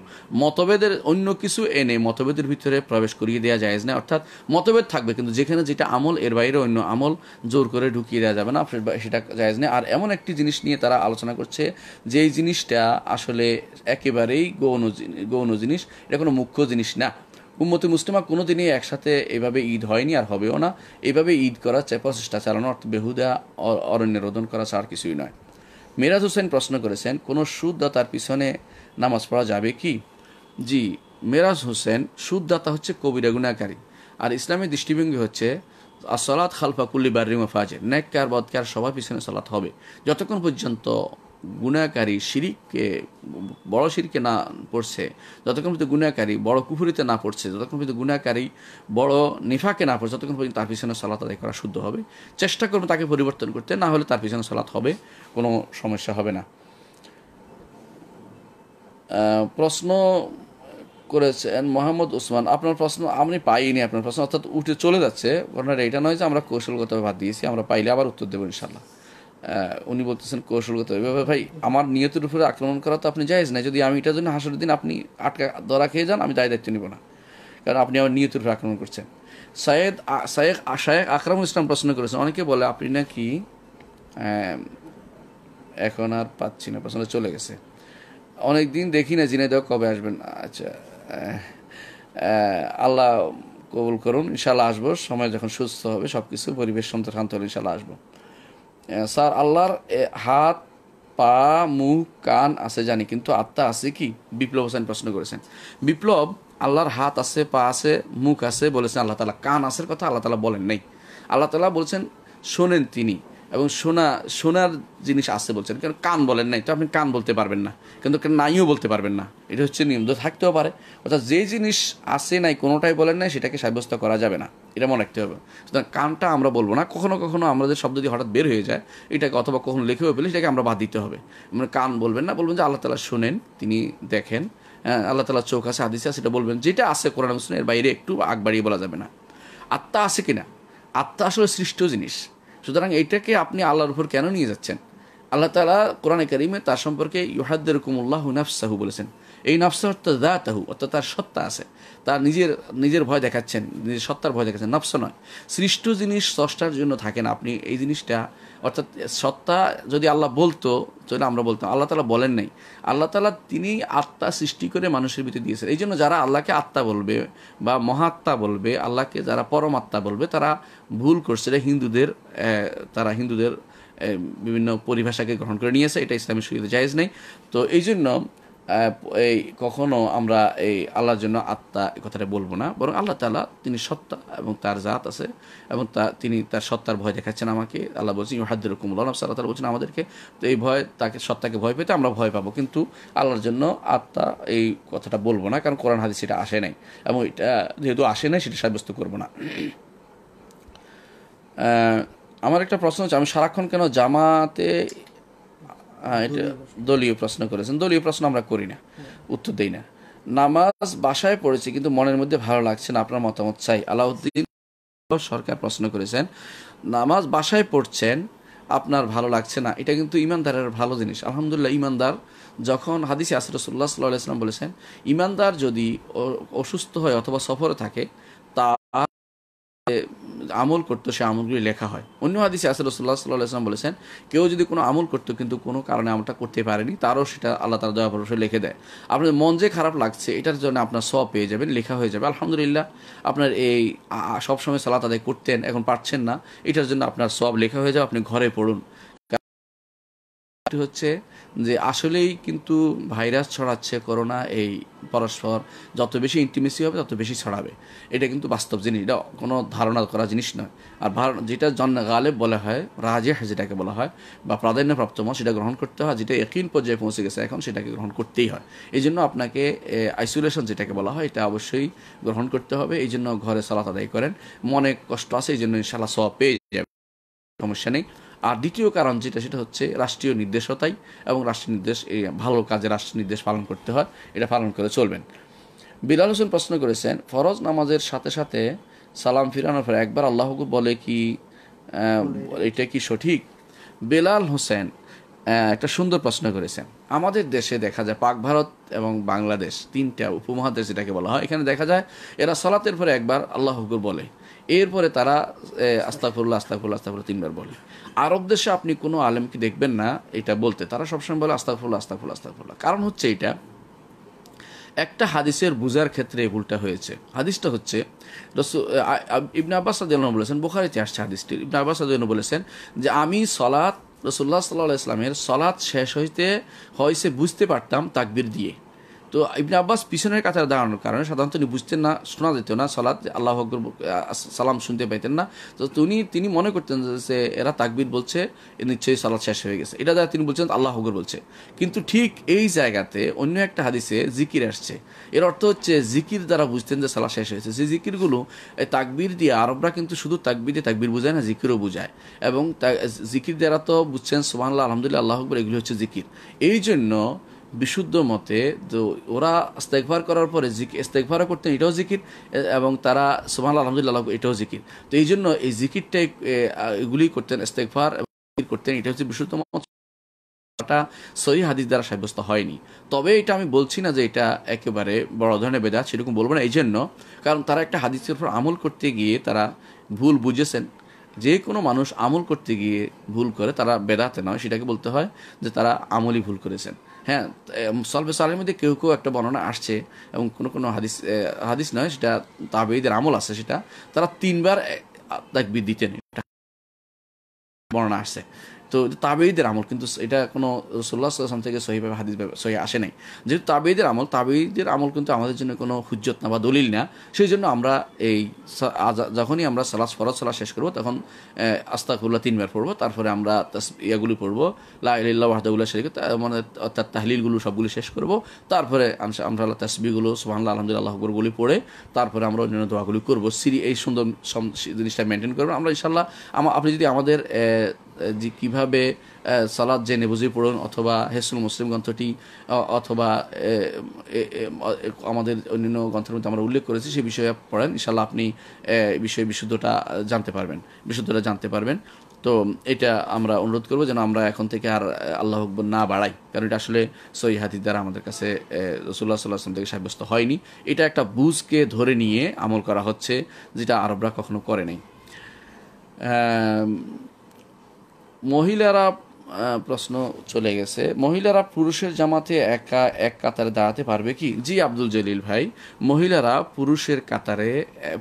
মতভেদের অন্য কিছু এনে মতভেদের ভিতরে প্রবেশ করিয়ে দেওয়া যায় না অর্থাৎ মতভেদ থাকবে কিন্তু যেখানে যেটা আমল এর বাইরে অন্য আমল জোর করে ঢুকিয়ে দেওয়া যাবে না সেটা জায়েজ নেই আর এমন একটি জিনিস নিয়ে তারা আলোচনা করছে যেই জিনিসটা আসলে একেবারেই গৌণ গৌণ জিনিস এটা কোনো মুখ্য জিনিস না উম্মতি মুসলিমা কোনো দিনই একসাথে এভাবে ঈদ হয়নি আর হবেও না এভাবে ঈদ করার প্রচেষ্টা চালানো অর্থ বেহুদা অরণ্যে রোদন করা ছাড়া কিছুই নয় মেরাজ হোসেন প্রশ্ন করেছেন কোনো সুদদাতার পিছনে নামাজ পড়া যাবে কি জি মেরাজ হোসেন সুদদাতা হচ্ছে কবিরা গুণাকারী আর ইসলামের দৃষ্টিভঙ্গি হচ্ছে আর সলাৎ খালফা কুল্লি বার্রিমা ফাজে ন্যাক্কার বদকার সবার পিছনে সলাৎ হবে যতক্ষণ পর্যন্ত গুণাকারী শিরিককে বড় শিরকে না পড়ছে যতক্ষণ পর্যন্ত গুণাকারী বড় কুফুরিতে না পড়ছে যতক্ষণ পর্যন্ত গুণাকারী বড় নিফাকে না পড়ছে ততক্ষণ পর্যন্ত তার পিছনে সালাত আদায় করা শুদ্ধ হবে চেষ্টা করবো তাকে পরিবর্তন করতে না হলে তার পিছনে সালাত হবে কোনো সমস্যা হবে না প্রশ্ন করেছেন মোহাম্মদ ওসমান আপনার প্রশ্ন আমি পাইনি আপনার প্রশ্ন অর্থাৎ উঠে চলে যাচ্ছে ঘটনাটা এটা নয় যে আমরা কৌশলগতভাবে বাদ দিয়েছি আমরা পাইলে আবার উত্তর দেবো ইনশাল্লাহ উনি বলতেছেন কৌশলগত এভাবে ভাই আমার নিয়তের উপরে আক্রমণ করা তো আপনি যাইজ না যদি আমি এটার জন্য হাসার দিন আপনি আটকা দরা খেয়ে যান আমি দায় দায়িত্ব নিব না কারণ আপনি আমার নিয়তের উপরে আক্রমণ করছেন সায়েদ সায়েক সায়েক আকরামুল ইসলাম প্রশ্ন করেছেন অনেকে বলে আপনি নাকি এখন আর পাচ্ছি না প্রশ্নটা চলে গেছে অনেক দিন দেখি না জিনে দেওয়া কবে আসবেন আচ্ছা আল্লাহ কবুল করুন ইনশাল্লাহ আসবো সময় যখন সুস্থ হবে সব কিছু পরিবেশ সন্ত শান্ত হলে ইনশাল্লাহ আসবো স্যার আল্লাহর হাত পা মুখ কান আছে জানি কিন্তু আত্মা আছে কি বিপ্লব হোসেন প্রশ্ন করেছেন বিপ্লব আল্লাহর হাত আছে পা আছে মুখ আছে বলেছেন আল্লাহ তালা কান আসার কথা আল্লাহ তালা বলেন নাই আল্লাহ তালা বলছেন শোনেন তিনি এবং শোনা শোনার জিনিস আছে বলছেন কারণ কান বলেন নাই তো আপনি কান বলতে পারবেন না কিন্তু নাইও বলতে পারবেন না এটা হচ্ছে নিয়ম তো থাকতেও পারে অর্থাৎ যে জিনিস আসে নাই কোনোটাই বলেন নাই সেটাকে সাব্যস্ত করা যাবে না এটা মনে রাখতে হবে সুতরাং কানটা আমরা বলবো না কখনো কখনো আমাদের শব্দ যদি হঠাৎ বের হয়ে যায় এটাকে অথবা কখনো লেখেও পেলে সেটাকে আমরা বাদ দিতে হবে মানে কান বলবেন না বলবেন যে আল্লাহ তালা শোনেন তিনি দেখেন হ্যাঁ আল্লাহ তালার চোখ আছে আদিসা সেটা বলবেন যেটা আছে কোরআন এর বাইরে একটু আগ বাড়িয়ে বলা যাবে না আত্মা আছে কিনা আত্মা আসলে সৃষ্ট জিনিস সুতরাং এইটাকে আপনি আল্লাহর উপর কেন নিয়ে যাচ্ছেন আল্লাহ তালা কোরআনে করিমে তার সম্পর্কে ইহাদ্দের হুনাফ সাহু বলেছেন এই নফস দা তাহু অর্থাৎ তার সত্তা আছে তার নিজের নিজের ভয় দেখাচ্ছেন নিজের সত্তার ভয় দেখাচ্ছেন নফস নয় সৃষ্ট জিনিস স্রষ্টার জন্য থাকেন আপনি এই জিনিসটা অর্থাৎ সত্তা যদি আল্লাহ বলতো তাহলে আমরা বলতাম আল্লাহ তালা বলেন নাই আল্লাহ তালা তিনি আত্মা সৃষ্টি করে মানুষের ভিতরে দিয়েছেন এই জন্য যারা আল্লাহকে আত্মা বলবে বা মহাত্মা বলবে আল্লাহকে যারা পরমাত্মা বলবে তারা ভুল করছে এটা হিন্দুদের তারা হিন্দুদের বিভিন্ন পরিভাষাকে গ্রহণ করে নিয়েছে এটা ইসলামী সুবিধা জায়জ নেই তো এই জন্য এই কখনো আমরা এই আল্লাহর জন্য আত্মা কথাটা বলবো না বরং আল্লাহ তালা তিনি সত্তা এবং তার জাত আছে এবং তা তিনি তার সত্তার ভয় দেখাচ্ছেন আমাকে আল্লাহ বলছেন ইহাদ্দুল কুমুল আল্লাহ সাল্লাহ তালা বলছেন আমাদেরকে তো এই ভয় তাকে সত্তাকে ভয় পেতে আমরা ভয় পাবো কিন্তু আল্লাহর জন্য আত্মা এই কথাটা বলবো না কারণ কোরআন হাদিস সেটা আসে নাই এবং এটা যেহেতু আসে নাই সেটা সাব্যস্ত করবো না আমার একটা প্রশ্ন হচ্ছে আমি সারাক্ষণ কেন জামাতে এটা দলীয় প্রশ্ন করেছেন দলীয় প্রশ্ন আমরা করি না উত্তর দিই না নামাজ বাসায় পড়েছি কিন্তু মনের মধ্যে ভালো লাগছে না আপনার মতামত চাই আলাউদ্দিন সরকার প্রশ্ন করেছেন নামাজ বাসায় পড়ছেন আপনার ভালো লাগছে না এটা কিন্তু ইমানদারের ভালো জিনিস আলহামদুলিল্লাহ ইমানদার যখন হাদিসে আসরসুল্লাহ সাল্লাহ ইসলাম বলেছেন ইমানদার যদি অসুস্থ হয় অথবা সফরে থাকে তা আমল করতো সে আমলগুলি লেখা হয় অন্য হাদিসে আসল সাল্লাহ সাল্লাহ আসলাম বলেছেন কেউ যদি কোনো আমল করতো কিন্তু কোনো কারণে আমলটা করতে পারেনি তারও সেটা আল্লাহ তার দয়া ভরসা লিখে দেয় আপনার মন যে খারাপ লাগছে এটার জন্য আপনার স পেয়ে যাবেন লেখা হয়ে যাবে আলহামদুলিল্লাহ আপনার এই সবসময় সালাহ তাদের করতেন এখন পারছেন না এটার জন্য আপনার সব লেখা হয়ে যাবে আপনি ঘরে পড়ুন হচ্ছে যে আসলেই কিন্তু ভাইরাস ছড়াচ্ছে করোনা এই পরস্পর যত বেশি ইন্টিমেসি হবে তত বেশি ছড়াবে এটা কিন্তু বাস্তব জিনিস এটা কোনো ধারণা করা জিনিস নয় আর যেটা জন বলা হয় রাজেহ যেটাকে বলা হয় বা প্রাধান্যপ্রাপ্ত মত সেটা গ্রহণ করতে হয় যেটা একই পর্যায়ে পৌঁছে গেছে এখন সেটাকে গ্রহণ করতেই হয় এই জন্য আপনাকে আইসোলেশন যেটাকে বলা হয় এটা অবশ্যই গ্রহণ করতে হবে এই জন্য ঘরে সালাত আদায় করেন মনে কষ্ট আছে এই জন্য সালা সব পেয়ে যাবে সমস্যা নেই আর দ্বিতীয় কারণ যেটা সেটা হচ্ছে রাষ্ট্রীয় নির্দেশতাই এবং রাষ্ট্রীয় নির্দেশ ভালো কাজে রাষ্ট্র নির্দেশ পালন করতে হয় এটা পালন করে চলবেন বিলাল হোসেন প্রশ্ন করেছেন ফরজ নামাজের সাথে সাথে সালাম ফিরানোর পরে একবার আল্লাহকে বলে কি এটা কি সঠিক বেলাল হোসেন একটা সুন্দর প্রশ্ন করেছেন আমাদের দেশে দেখা যায় পাক ভারত এবং বাংলাদেশ তিনটা উপমহাদেশ যেটাকে বলা হয় এখানে দেখা যায় এরা সালাতের পরে একবার আল্লাহ বলে এরপরে তারা আস্তাফুল্লা আস্তাফুল্লা আস্তাফুল্লা তিনবার বলে আরব দেশে আপনি কোনো আলেমকে দেখবেন না এটা বলতে তারা সবসময় বলে আস্তাফুল্লা আস্তাফুল্লা আস্তাফুল্লা কারণ হচ্ছে এটা একটা হাদিসের বুঝার ক্ষেত্রে এই ভুলটা হয়েছে হাদিসটা হচ্ছে ইবনে আব্বাস আদিয়ান বলেছেন বোখারিতে আসছে হাদিসটি ইবনে আব্বাস আদিয়ান বলেছেন যে আমি সলাৎ রসুল্লাহ সাল্লাহ ইসলামের সলাৎ শেষ হইতে হয়েছে বুঝতে পারতাম তাকবির দিয়ে তো ইবনে আব্বাস পিছনের কাতারে দাঁড়ানোর কারণে সাধারণত উনি বুঝতেন না শোনা যেত না সালাত আল্লাহ আকবর সালাম শুনতে পাইতেন না তো তিনি তিনি মনে করতেন যে এরা তাকবির বলছে এ নিশ্চয়ই সালাত শেষ হয়ে গেছে এটা দ্বারা তিনি বলছেন আল্লাহ আকবর বলছে কিন্তু ঠিক এই জায়গাতে অন্য একটা হাদিসে জিকির আসছে এর অর্থ হচ্ছে জিকির দ্বারা বুঝতেন যে সালাদ শেষ হয়েছে সেই জিকিরগুলো তাকবির দিয়ে আরবরা কিন্তু শুধু তাকবির দিয়ে তাকবির বোঝায় না জিকিরও বোঝায় এবং জিকির দ্বারা তো বুঝছেন সোহানলা আলহামদুলিল্লাহ আল্লাহ আকবর এগুলি হচ্ছে জিকির এই জন্য বিশুদ্ধ মতে তো ওরা ইস্তেকভার করার পরে জিক ইস্তেকভারও করতেন এটাও জিকির এবং তারা সোমাল আলহামদুলিল্লাহ এটাও জিকির তো এই জন্য এই জিকিরটাই এগুলি করতেন ইস্তেকভার করতেন এটা হচ্ছে বিশুদ্ধ মত এটা সহি হাদিস দ্বারা সাব্যস্ত হয়নি তবে এটা আমি বলছি না যে এটা একেবারে বড় ধরনের বেদা সেরকম বলবো না এই জন্য কারণ তারা একটা হাদিসের উপর আমল করতে গিয়ে তারা ভুল বুঝেছেন যে কোনো মানুষ আমল করতে গিয়ে ভুল করে তারা বেদাতে নয় সেটাকে বলতে হয় যে তারা আমলই ভুল করেছেন হ্যাঁ সলবে সালের মধ্যে কেউ কেউ একটা বর্ণনা আসছে এবং কোনো কোনো হাদিস হাদিস নয় সেটা তাবেইদের আমল আছে সেটা তারা তিনবার তাকবির দিতেন বর্ণনা আসছে তো তাবেইদের আমল কিন্তু এটা কোনো রসোল্লা সাল্লাম থেকে সহিভাবে হাদিস সহি আসে নাই যেহেতু তাবেইদের আমল তাবেইদের আমল কিন্তু আমাদের জন্য কোনো হুজ্জত না বা দলিল না সেই জন্য আমরা এই যখনই আমরা সালাস ফরাজ সালা শেষ করবো তখন আস্তাকুল্লাহ তিনবার পড়বো তারপরে আমরা ইয়াগুলি পড়বো লাহ ওয়াহদাউল্লাহ শেখ মানে অর্থাৎ তাহলিলগুলো সবগুলি শেষ করবো তারপরে আমরা তসবিগুলো সোহানলা আলহামদুলিল্লাহ আকবরগুলি পড়ে তারপরে আমরা অন্যান্য দোয়াগুলি করবো সিরি এই সুন্দর জিনিসটা মেনটেন করবো আমরা ইনশাল্লাহ আপনি যদি আমাদের যে কীভাবে সালাদ জেনে বুঝে পড়ুন অথবা হেসুল মুসলিম গ্রন্থটি অথবা আমাদের অন্যান্য গ্রন্থের মধ্যে আমরা উল্লেখ করেছি সে বিষয়ে পড়েন ইশাল্লাহ আপনি এই বিষয়ে বিশুদ্ধটা জানতে পারবেন বিশুদ্ধটা জানতে পারবেন তো এটা আমরা অনুরোধ করবো যেন আমরা এখন থেকে আর আল্লাহ আকবর না বাড়াই কারণ এটা আসলে সই হাতি দ্বারা আমাদের কাছে রসুল্লাহ সাল্লাহ আসলাম থেকে সাব্যস্ত হয়নি এটা একটা বুঝকে ধরে নিয়ে আমল করা হচ্ছে যেটা আরবরা কখনো করে নাই মহিলারা প্রশ্ন চলে গেছে মহিলারা পুরুষের জামাতে একা এক কাতারে দাঁড়াতে পারবে কি জি আব্দুল জলিল ভাই মহিলারা পুরুষের কাতারে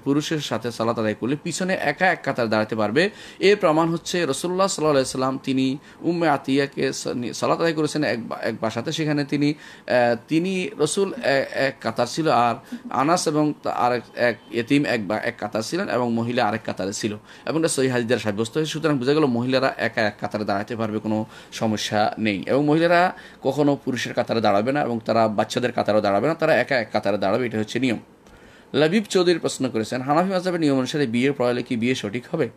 পুরুষের সাথে সালাত আদায় করলে পিছনে একা এক কাতারে দাঁড়াতে পারবে এর প্রমাণ হচ্ছে রসুল্লাহ সাল্লাহ সাল্লাম তিনি উম্মে আতিয়াকে সালাত আদায় করেছেন এক এক বাসাতে সেখানে তিনি তিনি রসুল এক কাতার ছিল আর আনাস এবং আর এক এতিম এক বা এক কাতার ছিলেন এবং মহিলা আরেক কাতারে ছিল এবং সহি হাজিদার সাব্যস্ত হয়েছে সুতরাং বোঝা গেল মহিলারা একা এক কাতারে দাঁড়াতে পারবে কোনো কোনো সমস্যা নেই এবং মহিলারা কখনও পুরুষের কাতারে দাঁড়াবে না এবং তারা বাচ্চাদের কাতারেও দাঁড়াবে না তারা একা এক কাতারে দাঁড়াবে এটা হচ্ছে নিয়ম লাবিব চৌধুরী প্রশ্ন করেছেন হানাফি মাজাবের নিয়ম অনুসারে বিয়ে পড়ালে কি বিয়ে সঠিক হবে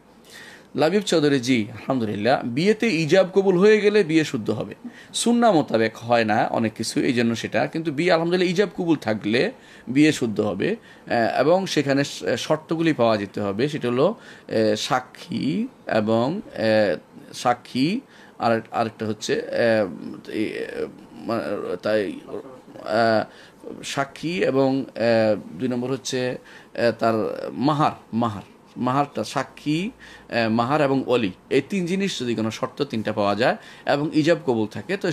লাবিব চৌধুরী জি আলহামদুলিল্লাহ বিয়েতে ইজাব কবুল হয়ে গেলে বিয়ে শুদ্ধ হবে সুন্না মোতাবেক হয় না অনেক কিছু এই জন্য সেটা কিন্তু বিয়ে আলহামদুলিল্লাহ ইজাব কবুল থাকলে বিয়ে শুদ্ধ হবে এবং সেখানে শর্তগুলি পাওয়া যেতে হবে সেটা হলো সাক্ষী এবং সাক্ষী আর আরেকটা হচ্ছে মানে, তাই সাক্ষী এবং দুই নম্বর হচ্ছে তার মাহার মাহার মাহারটা সাক্ষী মাহার এবং অলি এই তিন জিনিস যদি কোনো শর্ত তিনটা পাওয়া যায় এবং ইজাব কবুল থাকে তো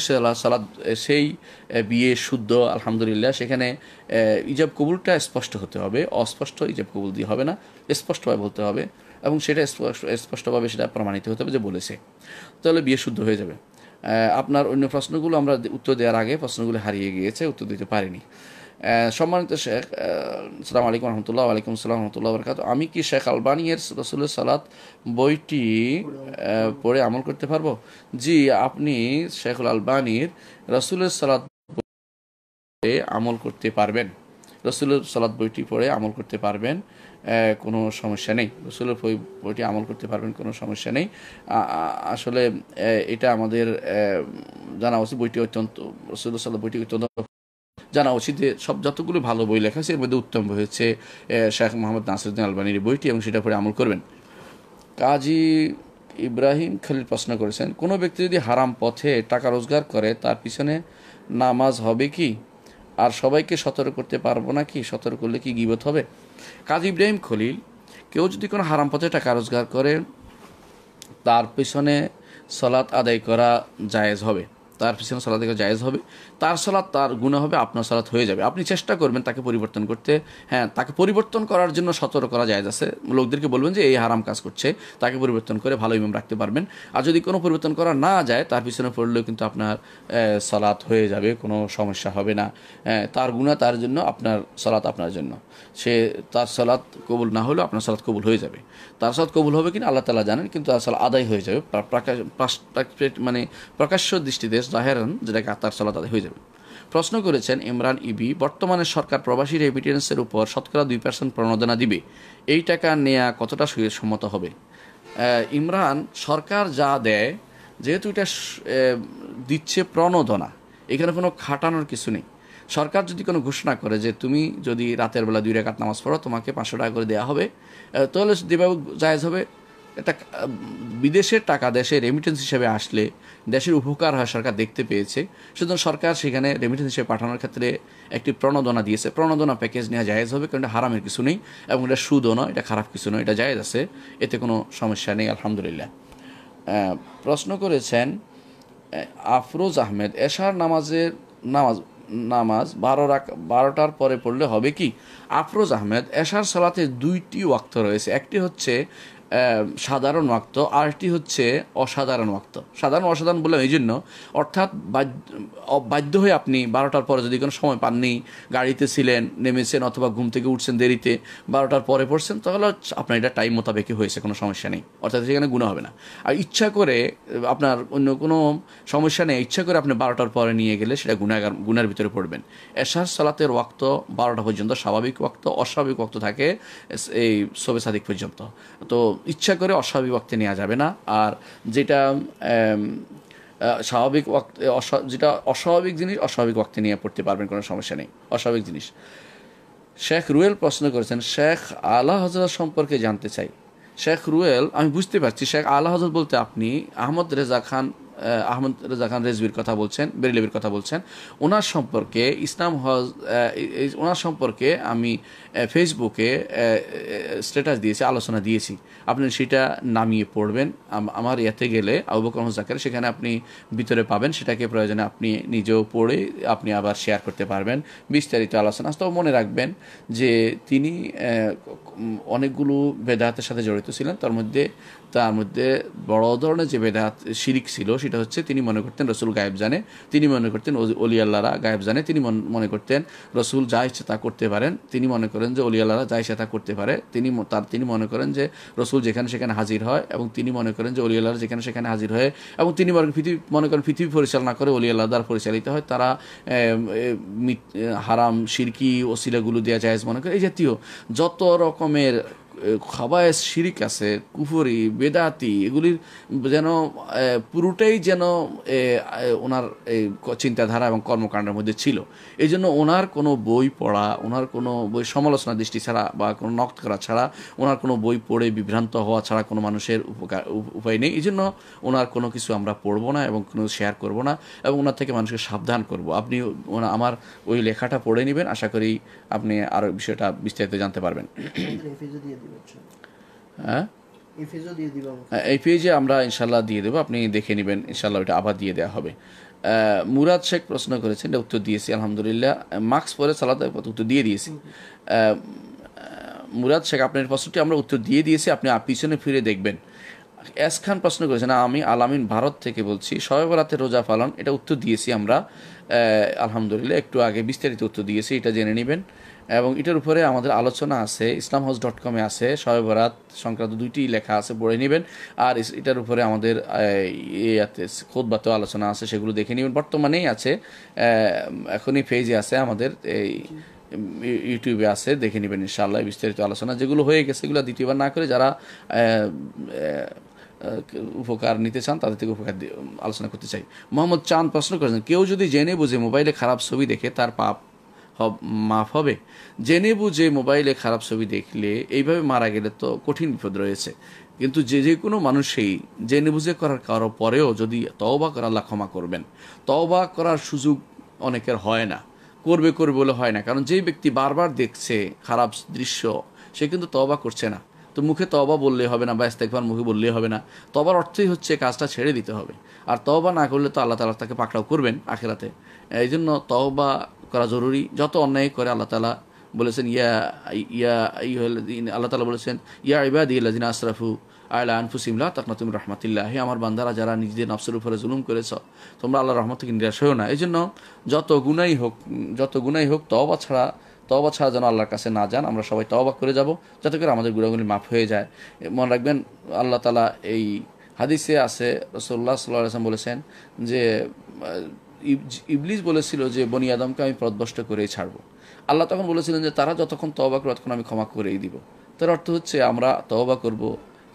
সালাদ সেই বিয়ে শুদ্ধ আলহামদুলিল্লাহ সেখানে ইজাব কবুলটা স্পষ্ট হতে হবে অস্পষ্ট ইজাব কবুল দিয়ে হবে না স্পষ্টভাবে বলতে হবে এবং সেটা স্পষ্টভাবে সেটা প্রমাণিত হতে হবে যে বলেছে তাহলে বিয়ে শুদ্ধ হয়ে যাবে আপনার অন্য প্রশ্নগুলো আমরা উত্তর দেওয়ার আগে প্রশ্নগুলো হারিয়ে গিয়েছে উত্তর দিতে পারিনি সম্মানিত শেখ সালাম আলাইকুম রহমতুল্লাহ আলাইকুম সালাম রহমতুল্লাহ বরকাত আমি কি শেখ আলবানিয়ের রসুলের সালাত বইটি পড়ে আমল করতে পারবো জি আপনি শেখুল আলবানির রসুলের সালাত আমল করতে পারবেন রসুলের সালাত বইটি পড়ে আমল করতে পারবেন কোনো সমস্যা নেই রসুলের বইটি আমল করতে পারবেন কোনো সমস্যা নেই আসলে এটা আমাদের জানা উচিত বইটি অত্যন্ত রসুল্লাহ সাল্লাহ বইটি অত্যন্ত জানা উচিত যে সব যতগুলো ভালো বই লেখা আছে এর মধ্যে উত্তম হয়েছে শেখ মোহাম্মদ নাসিরুদ্দিন আলবানির বইটি এবং সেটা পরে আমল করবেন কাজী ইব্রাহিম খালিল প্রশ্ন করেছেন কোনো ব্যক্তি যদি হারাম পথে টাকা রোজগার করে তার পিছনে নামাজ হবে কি আর সবাইকে সতর্ক করতে পারবো না কি সতর্ক করলে কি গিবত হবে কাজ ইব্রাহিম খলিল কেউ যদি কোনো হারাম পথে টাকা রোজগার করে তার পিছনে সলাৎ আদায় করা জায়েজ হবে তার পিছনে সলাৎ করা জায়েজ হবে তার সালাত তার গুণা হবে আপনার সালাত হয়ে যাবে আপনি চেষ্টা করবেন তাকে পরিবর্তন করতে হ্যাঁ তাকে পরিবর্তন করার জন্য সতর্ক করা যায় আছে লোকদেরকে বলবেন যে এই হারাম কাজ করছে তাকে পরিবর্তন করে ভালো ইমাম রাখতে পারবেন আর যদি কোনো পরিবর্তন করা না যায় তার পিছনে পড়লেও কিন্তু আপনার সালাত হয়ে যাবে কোনো সমস্যা হবে না তার গুণা তার জন্য আপনার সালাত আপনার জন্য সে তার সালাত কবুল না হলেও আপনার সালাত কবুল হয়ে যাবে তার সালাত কবুল হবে কিনা আল্লাহ তালা জানেন কিন্তু তার সালাত আদায় হয়ে যাবে মানে প্রকাশ্য দৃষ্টিতে জাহেরান যেটাকে তার সালাত আদায় হয়ে যাবে যাবে প্রশ্ন করেছেন ইমরান ইবি বর্তমানে সরকার প্রবাসী রেমিটেন্সের উপর শতকরা দুই পার্সেন্ট প্রণোদনা দিবে এই টাকা নেয়া কতটা সম্মত হবে ইমরান সরকার যা দেয় যেহেতু এটা দিচ্ছে প্রণোদনা এখানে কোনো খাটানোর কিছু নেই সরকার যদি কোনো ঘোষণা করে যে তুমি যদি রাতের বেলা দুই রেখাত নামাজ পড়ো তোমাকে পাঁচশো টাকা করে দেওয়া হবে তাহলে দেবাবু জায়জ হবে এটা বিদেশের টাকা দেশে রেমিটেন্স হিসেবে আসলে দেশের উপকার হয় সরকার দেখতে পেয়েছে সুতরাং সরকার সেখানে রেমিটেন্স হিসেবে পাঠানোর ক্ষেত্রে একটি প্রণোদনা দিয়েছে প্রণোদনা প্যাকেজ নেওয়া জায়েজ হবে কারণ এটা হারামের কিছু নেই এবং এটা সুদও নয় এটা খারাপ কিছু নয় এটা জায়েজ আছে এতে কোনো সমস্যা নেই আলহামদুলিল্লাহ প্রশ্ন করেছেন আফরোজ আহমেদ এশার নামাজের নামাজ নামাজ বারো বারোটার পরে পড়লে হবে কি আফরোজ আহমেদ এশার সালাতে দুইটি ওয়াক্ত রয়েছে একটি হচ্ছে সাধারণ ওয়াক্ত আরেকটি হচ্ছে অসাধারণ ওয়াক্ত সাধারণ অসাধারণ বললাম এই জন্য অর্থাৎ বাধ্য হয়ে আপনি বারোটার পরে যদি কোনো সময় পাননি গাড়িতে ছিলেন নেমেছেন অথবা ঘুম থেকে উঠছেন দেরিতে বারোটার পরে পড়ছেন তাহলে আপনার এটা টাইম মোতাবেকই হয়েছে কোনো সমস্যা নেই অর্থাৎ সেখানে গুণা হবে না আর ইচ্ছা করে আপনার অন্য কোনো সমস্যা নেই ইচ্ছা করে আপনি বারোটার পরে নিয়ে গেলে সেটা গুণাগার গুণার ভিতরে পড়বেন এশার সালাতের ওয়াক্ত বারোটা পর্যন্ত স্বাভাবিক ওয়াক্ত অস্বাভাবিক ওয়াক্ত থাকে এই সবে সাদিক পর্যন্ত তো ইচ্ছা করে অস্বাভাবিক ওয়াক্তে নেওয়া যাবে না আর যেটা স্বাভাবিক ওয়াক্ত যেটা অস্বাভাবিক জিনিস অস্বাভাবিক ওয়াক্তে নিয়ে পড়তে পারবেন কোনো সমস্যা নেই অস্বাভাবিক জিনিস শেখ রুয়েল প্রশ্ন করেছেন শেখ আলা হজরত সম্পর্কে জানতে চাই শেখ রুয়েল আমি বুঝতে পারছি শেখ আলা হজরত বলতে আপনি আহমদ রেজা খান আহমদ রেজা খান রেজবির কথা বলছেন বেরিলেবির কথা বলছেন ওনার সম্পর্কে ইসলাম হজ ওনার সম্পর্কে আমি ফেসবুকে স্ট্যাটাস দিয়েছি আলোচনা দিয়েছি আপনি সেটা নামিয়ে পড়বেন আমার ইয়াতে গেলে আবুবকর মোজাকের সেখানে আপনি ভিতরে পাবেন সেটাকে প্রয়োজনে আপনি নিজেও পড়ে আপনি আবার শেয়ার করতে পারবেন বিস্তারিত আলোচনা তো মনে রাখবেন যে তিনি অনেকগুলো বেদাতের সাথে জড়িত ছিলেন তার মধ্যে তার মধ্যে বড় ধরনের যে বেদাত শিরিক ছিল সেটা হচ্ছে তিনি মনে করতেন রসুল গায়েব জানে তিনি মনে করতেন অলি আল্লাহরা গায়েব জানে তিনি মনে করতেন রসুল যা ইচ্ছে তা করতে পারেন তিনি মনে করেন যে অলি আল্লাহরা যা ইচ্ছে তা করতে পারে তিনি তার তিনি মনে করেন যে রসুল যেখানে সেখানে হাজির হয় এবং তিনি মনে করেন যে অলি আল্লাহরা যেখানে সেখানে হাজির হয় এবং তিনি মনে পৃথিবী মনে করেন পৃথিবী পরিচালনা করে অলি আল্লাহ দ্বারা পরিচালিত হয় তারা হারাম শিরকি ওসিলাগুলো দেওয়া যায় মনে করে এই জাতীয় যত রকমের খাবায়স শিরিক আছে কুফরি বেদাতি এগুলির যেন পুরোটাই যেন ওনার চিন্তাধারা এবং কর্মকাণ্ডের মধ্যে ছিল এই জন্য ওনার কোনো বই পড়া ওনার কোনো বই সমালোচনা দৃষ্টি ছাড়া বা কোনো নক্ত করা ছাড়া ওনার কোনো বই পড়ে বিভ্রান্ত হওয়া ছাড়া কোনো মানুষের উপকার উপায় নেই এই জন্য ওনার কোনো কিছু আমরা পড়ব না এবং কোনো শেয়ার করব না এবং ওনার থেকে মানুষকে সাবধান করব আপনি আমার ওই লেখাটা পড়ে নেবেন আশা করি আপনি আরও বিষয়টা বিস্তারিত জানতে পারবেন হ্যাঁ? হ্যাঁ এই পেজে আমরা ইনশাল্লাহ দিয়ে দেবো আপনি দেখে নেবেন ইনশাল্লাহ ওইটা আবার দিয়ে দেওয়া হবে মুরাদ শেখ প্রশ্ন করেছেন এটা উত্তর দিয়েছি আলহামদুলিল্লাহ মাস্ক পরে সালাদ উত্তর দিয়ে দিয়েছি মুরাদ শেখ আপনার প্রশ্নটি আমরা উত্তর দিয়ে দিয়েছি আপনি পিছনে ফিরে দেখবেন এস খান প্রশ্ন করেছেন আমি আলামিন ভারত থেকে বলছি সবেবরাতে রোজা পালন এটা উত্তর দিয়েছি আমরা আলহামদুলিল্লাহ একটু আগে বিস্তারিত উত্তর দিয়েছি এটা জেনে নেবেন এবং এটার উপরে আমাদের আলোচনা আছে ইসলাম হাউস ডট কমে আছে শয়বরাত সংক্রান্ত দুইটি লেখা আছে পড়ে নেবেন আর এটার উপরে আমাদের ইয়াতে বাতেও আলোচনা আছে সেগুলো দেখে নেবেন বর্তমানেই আছে এখনই পেজে আছে আমাদের এই ইউটিউবে আছে দেখে নেবেন ইনশাআল্লাহ বিস্তারিত আলোচনা যেগুলো হয়ে গেছে সেগুলো দ্বিতীয়বার না করে যারা উপকার নিতে চান তাদের থেকে উপকার আলোচনা করতে চাই মোহাম্মদ চান প্রশ্ন করেছেন কেউ যদি জেনে বুঝে মোবাইলে খারাপ ছবি দেখে তার পাপ মাফ হবে জেনে বুঝে মোবাইলে খারাপ ছবি দেখলে এইভাবে মারা গেলে তো কঠিন বিপদ রয়েছে কিন্তু যে যে কোনো মানুষেই জেনে বুঝে করার কারো পরেও যদি তওবা করার আল্লাহ ক্ষমা করবেন তওবা করার সুযোগ অনেকের হয় না করবে করবে বলে হয় না কারণ যেই ব্যক্তি বারবার দেখছে খারাপ দৃশ্য সে কিন্তু তওবা করছে না তো মুখে তবা বললে হবে না বা ইস্তেকবার মুখে বললে হবে না তবার অর্থই হচ্ছে কাজটা ছেড়ে দিতে হবে আর তবা না করলে তো আল্লাহ তালা তাকে পাকড়াও করবেন আখেরাতে এই জন্য তবা করা জরুরি যত অন্যায় করে আল্লাহ তালা বলেছেন ইয়া ইয়া আল্লাহ তালা বলেছেন ইয়া ইবাদ ইল্লাদিন আশরাফু আয়লা আনফুসিমলা তখন তুমি রহমাতিল্লাহ হে আমার বান্দারা যারা নিজেদের নফসের উপরে জুলুম করেছ তোমরা আল্লাহ রহমত থেকে নিরাশ হয়েও না এই জন্য যত গুনাই হোক যত গুনাই হোক তবা ছাড়া তবা ছাড়া যেন আল্লাহর কাছে না যান আমরা সবাই তবা করে যাব যাতে করে আমাদের গুণাগুলি মাফ হয়ে যায় মনে রাখবেন আল্লাহ তালা এই হাদিসে আছে রসল্লাহ সাল্লাহ আসলাম বলেছেন যে ইবলিস বলেছিল যে বনি আদমকে আমি প্রদভষ্ট করেই ছাড়বো আল্লাহ তখন বলেছিলেন যে তারা যতক্ষণ তবা করবে ততক্ষণ আমি ক্ষমা করেই দিব তার অর্থ হচ্ছে আমরা তবা করব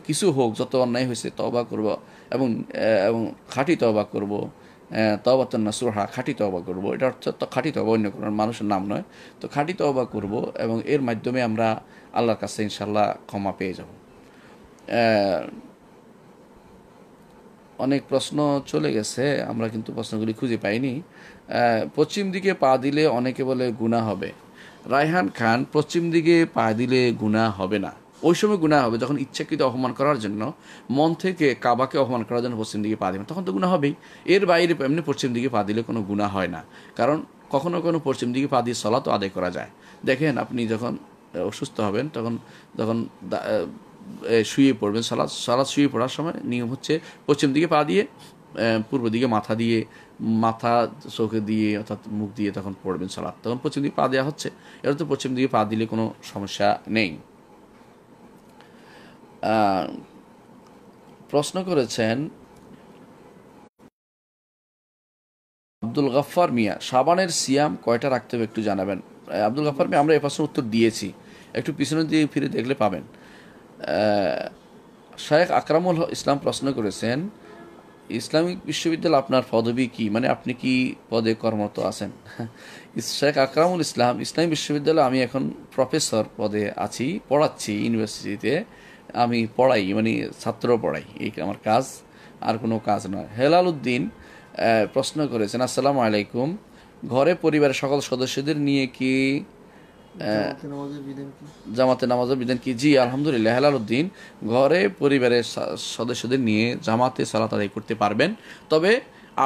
কিছু হোক যত অন্যায় হয়েছে তবা করব এবং এবং খাঁটি তবা করব না সুরহা খাঁটি তবা করব এটা তো খাঁটি তবা অন্য কোনো মানুষের নাম নয় তো খাঁটি তবা করব এবং এর মাধ্যমে আমরা আল্লাহর কাছে ইনশাল্লাহ ক্ষমা পেয়ে যাব অনেক প্রশ্ন চলে গেছে আমরা কিন্তু প্রশ্নগুলি খুঁজে পাইনি পশ্চিম দিকে পা দিলে অনেকে বলে গুণা হবে রায়হান খান পশ্চিম দিকে পা দিলে গুণা হবে না ওই সময় গুণা হবে যখন ইচ্ছাকৃত অপমান করার জন্য মন থেকে কাবাকে অপমান করার জন্য পশ্চিম দিকে পা দেবেন তখন তো গুণা হবেই এর বাইরে এমনি পশ্চিম দিকে পা দিলে কোনো গুণা হয় না কারণ কখনো কখনো পশ্চিম দিকে পা দিয়ে তো আদায় করা যায় দেখেন আপনি যখন অসুস্থ হবেন তখন যখন শুয়ে পড়বেন সালাদ সালাদ শুয়ে পড়ার সময় নিয়ম হচ্ছে পশ্চিম দিকে পা দিয়ে পূর্ব দিকে মাথা দিয়ে মাথা চোখে দিয়ে অর্থাৎ মুখ দিয়ে তখন পড়বেন সালাদ তখন পশ্চিম দিকে পা দেওয়া হচ্ছে এটা তো পশ্চিম দিকে পা দিলে কোনো সমস্যা নেই প্রশ্ন করেছেন আব্দুল গাফার মিয়া সাবানের সিয়াম কয়টা রাখতে হবে একটু জানাবেন আব্দুল গাফার মিয়া আমরা এ প্রশ্নের উত্তর দিয়েছি একটু পিছনে দিয়ে ফিরে দেখলে পাবেন শায়েখ আকরামুল ইসলাম প্রশ্ন করেছেন ইসলামিক বিশ্ববিদ্যালয় আপনার পদবি কি মানে আপনি কি পদে কর্মরত আছেন শেখ আকরামুল ইসলাম ইসলামী বিশ্ববিদ্যালয়ে আমি এখন প্রফেসর পদে আছি পড়াচ্ছি ইউনিভার্সিটিতে আমি পড়াই মানে ছাত্র পড়াই এই আমার কাজ আর কোনো কাজ নয় হেলাল উদ্দিন প্রশ্ন করেছেন আসসালামু আলাইকুম ঘরে পরিবারের সকল সদস্যদের নিয়ে কি জামাতে নামাজের বিধান কি জি আলহামদুলিল্লাহ হেলাল উদ্দিন ঘরে পরিবারের সদস্যদের নিয়ে জামাতে সালাত আদায় করতে পারবেন তবে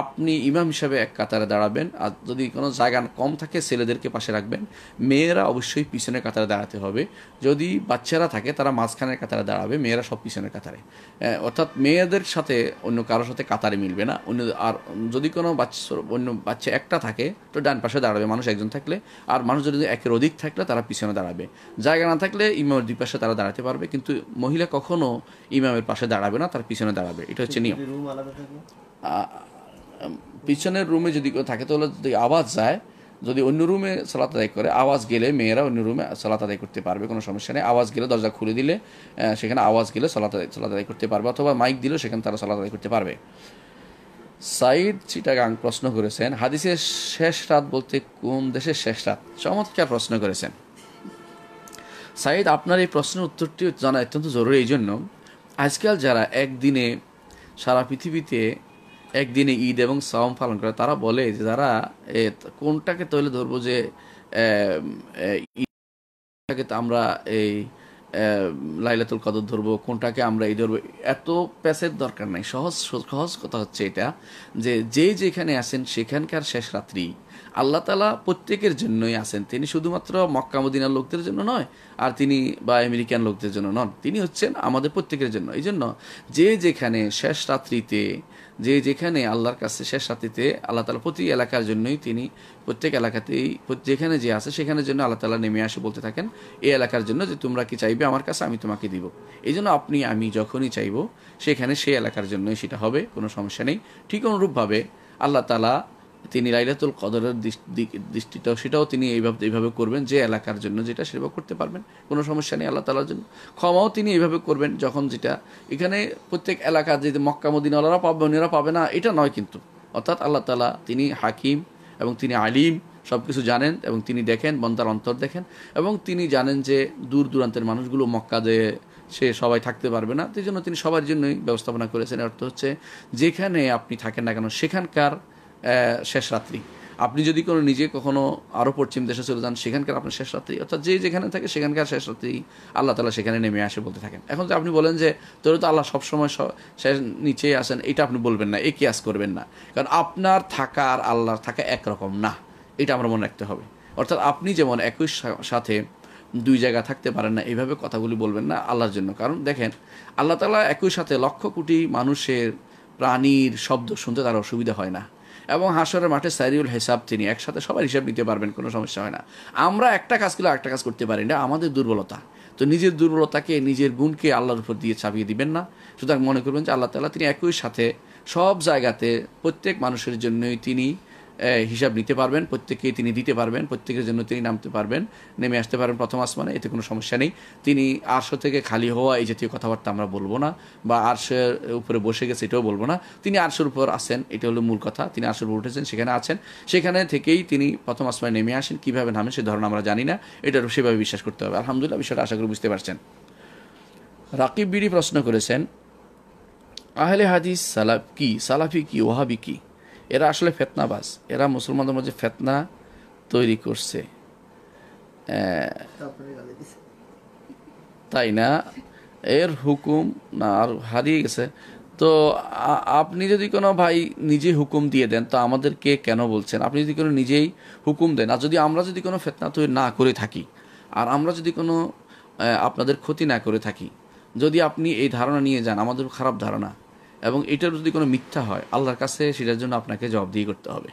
আপনি ইমাম হিসাবে এক কাতারে দাঁড়াবেন আর যদি কোনো জায়গা কম থাকে ছেলেদেরকে পাশে রাখবেন মেয়েরা অবশ্যই পিছনের কাতারে দাঁড়াতে হবে যদি বাচ্চারা থাকে তারা মাঝখানের কাতারে দাঁড়াবে মেয়েরা সব পিছনের কাতারে অর্থাৎ মেয়েদের সাথে অন্য কারোর সাথে কাতারে মিলবে না অন্য আর যদি কোনো বাচ্চা অন্য বাচ্চা একটা থাকে তো ডান পাশে দাঁড়াবে মানুষ একজন থাকলে আর মানুষ যদি একের অধিক থাকলে তারা পিছনে দাঁড়াবে জায়গা না থাকলে ইমামের দুই পাশে তারা দাঁড়াতে পারবে কিন্তু মহিলা কখনো ইমামের পাশে দাঁড়াবে না তার পিছনে দাঁড়াবে এটা হচ্ছে নিয়ম পিছনের রুমে যদি কেউ থাকে তাহলে যদি আওয়াজ যায় যদি অন্য রুমে সালাত আদায় করে আওয়াজ গেলে মেয়েরা অন্য রুমে সালাত আদায় করতে পারবে কোনো সমস্যা নেই আওয়াজ গেলে দরজা খুলে দিলে সেখানে আওয়াজ গেলে সালাত আদায় সালাত আদায় করতে পারবে অথবা মাইক দিলেও সেখানে তারা সালাত আদায় করতে পারবে সাইড চিটাগাং প্রশ্ন করেছেন হাদিসের শেষ রাত বলতে কোন দেশের শেষ রাত চমৎকার প্রশ্ন করেছেন সাইদ আপনার এই প্রশ্নের উত্তরটি জানা অত্যন্ত জরুরি এই জন্য আজকাল যারা একদিনে সারা পৃথিবীতে একদিনে ঈদ এবং সাওম পালন করে তারা বলে যে যারা কোনটাকে তৈলে ধরবো যে ঈদটাকে আমরা এই লাইলাতুল কদর ধরবো কোনটাকে আমরা এই ধরবো এত প্যাসের দরকার নাই সহজ সহজ কথা হচ্ছে এটা যে যে যেখানে আসেন সেখানকার শেষ রাত্রি আল্লাহ তালা প্রত্যেকের জন্যই আসেন তিনি শুধুমাত্র মক্কামুদ্দিনার লোকদের জন্য নয় আর তিনি বা আমেরিকান লোকদের জন্য নন তিনি হচ্ছেন আমাদের প্রত্যেকের জন্য এই জন্য যে যেখানে শেষ রাত্রিতে যে যেখানে আল্লাহর কাছে শেষ সাথীতে আল্লাহ তালা প্রতি এলাকার জন্যই তিনি প্রত্যেক এলাকাতেই যেখানে যে আছে সেখানে জন্য আল্লাহ তালা নেমে আসে বলতে থাকেন এই এলাকার জন্য যে তোমরা কি চাইবে আমার কাছে আমি তোমাকে দিব এই জন্য আপনি আমি যখনই চাইব সেখানে সেই এলাকার জন্যই সেটা হবে কোনো সমস্যা নেই ঠিক অনুরূপভাবে আল্লাহ তালা তিনি লাইলাতুল কদরের দৃষ্টিটাও সেটাও তিনি এইভাবে এইভাবে করবেন যে এলাকার জন্য যেটা সেভাবে করতে পারবেন কোনো সমস্যা নেই আল্লাহ তালার জন্য ক্ষমাও তিনি এইভাবে করবেন যখন যেটা এখানে প্রত্যেক এলাকা যে মক্কা মদিনওয়ালারা পাবে অন্যরা পাবে না এটা নয় কিন্তু অর্থাৎ আল্লাহ তালা তিনি হাকিম এবং তিনি আলিম সব কিছু জানেন এবং তিনি দেখেন বন্দার অন্তর দেখেন এবং তিনি জানেন যে দূর দূরান্তের মানুষগুলো মক্কা মক্কাদে সে সবাই থাকতে পারবে না সেই জন্য তিনি সবার জন্যই ব্যবস্থাপনা করেছেন অর্থ হচ্ছে যেখানে আপনি থাকেন না কেন সেখানকার শেষ রাত্রি আপনি যদি কোনো নিজে কখনো আরও পশ্চিম দেশে চলে যান সেখানকার আপনার শেষ রাত্রি অর্থাৎ যে যেখানে থাকে সেখানকার শেষ রাত্রি আল্লাহ তালা সেখানে নেমে আসে বলতে থাকেন এখন যে আপনি বলেন যে তোর তো আল্লাহ সবসময় শেষ নিচেই আসেন এটা আপনি বলবেন না এ কিয়াস করবেন না কারণ আপনার থাকা আর আল্লাহর থাকা একরকম না এটা আমরা মনে রাখতে হবে অর্থাৎ আপনি যেমন একই সাথে দুই জায়গা থাকতে পারেন না এইভাবে কথাগুলি বলবেন না আল্লাহর জন্য কারণ দেখেন আল্লাহ তালা একই সাথে লক্ষ কোটি মানুষের প্রাণীর শব্দ শুনতে তার অসুবিধা হয় না এবং হাসরের মাঠে সাইরিউল হিসাব তিনি একসাথে সবার হিসাব নিতে পারবেন কোনো সমস্যা হয় না আমরা একটা কাজগুলো একটা কাজ করতে পারি না আমাদের দুর্বলতা তো নিজের দুর্বলতাকে নিজের গুণকে আল্লাহর উপর দিয়ে চাপিয়ে দিবেন না সুতরাং মনে করবেন যে আল্লাহ তালা তিনি একই সাথে সব জায়গাতে প্রত্যেক মানুষের জন্যই তিনি হিসাব নিতে পারবেন প্রত্যেককে তিনি দিতে পারবেন প্রত্যেকের জন্য তিনি নামতে পারবেন নেমে আসতে পারবেন প্রথম আসমানে এতে কোনো সমস্যা নেই তিনি আরশ থেকে খালি হওয়া এই জাতীয় কথাবার্তা আমরা বলবো না বা আরশের উপরে বসে গেছে এটাও বলবো না তিনি আরশের উপর আসেন এটা হলো মূল কথা তিনি আরশের উপর উঠেছেন সেখানে আছেন সেখানে থেকেই তিনি প্রথম আসমানে নেমে আসেন কীভাবে নামেন সে ধরনের আমরা জানি না এটা সেভাবে বিশ্বাস করতে হবে আলহামদুলিল্লাহ বিষয়টা আশা করি বুঝতে পারছেন রাকিব বিড়ি প্রশ্ন করেছেন আহলে হাদিস সালাফ কি সালাফি কি ওহাবি কী এরা আসলে ফেতনাবাজ এরা মুসলমানদের মধ্যে ফেতনা তৈরি করছে তাই না এর হুকুম না আর হারিয়ে গেছে তো আপনি যদি কোনো ভাই নিজে হুকুম দিয়ে দেন তো আমাদেরকে কেন বলছেন আপনি যদি কোনো নিজেই হুকুম দেন আর যদি আমরা যদি কোনো ফেতনা তৈরি না করে থাকি আর আমরা যদি কোনো আপনাদের ক্ষতি না করে থাকি যদি আপনি এই ধারণা নিয়ে যান আমাদের খারাপ ধারণা এবং এটার যদি কোনো মিথ্যা হয় আল্লাহর কাছে সেটার জন্য আপনাকে জবাবদিহি করতে হবে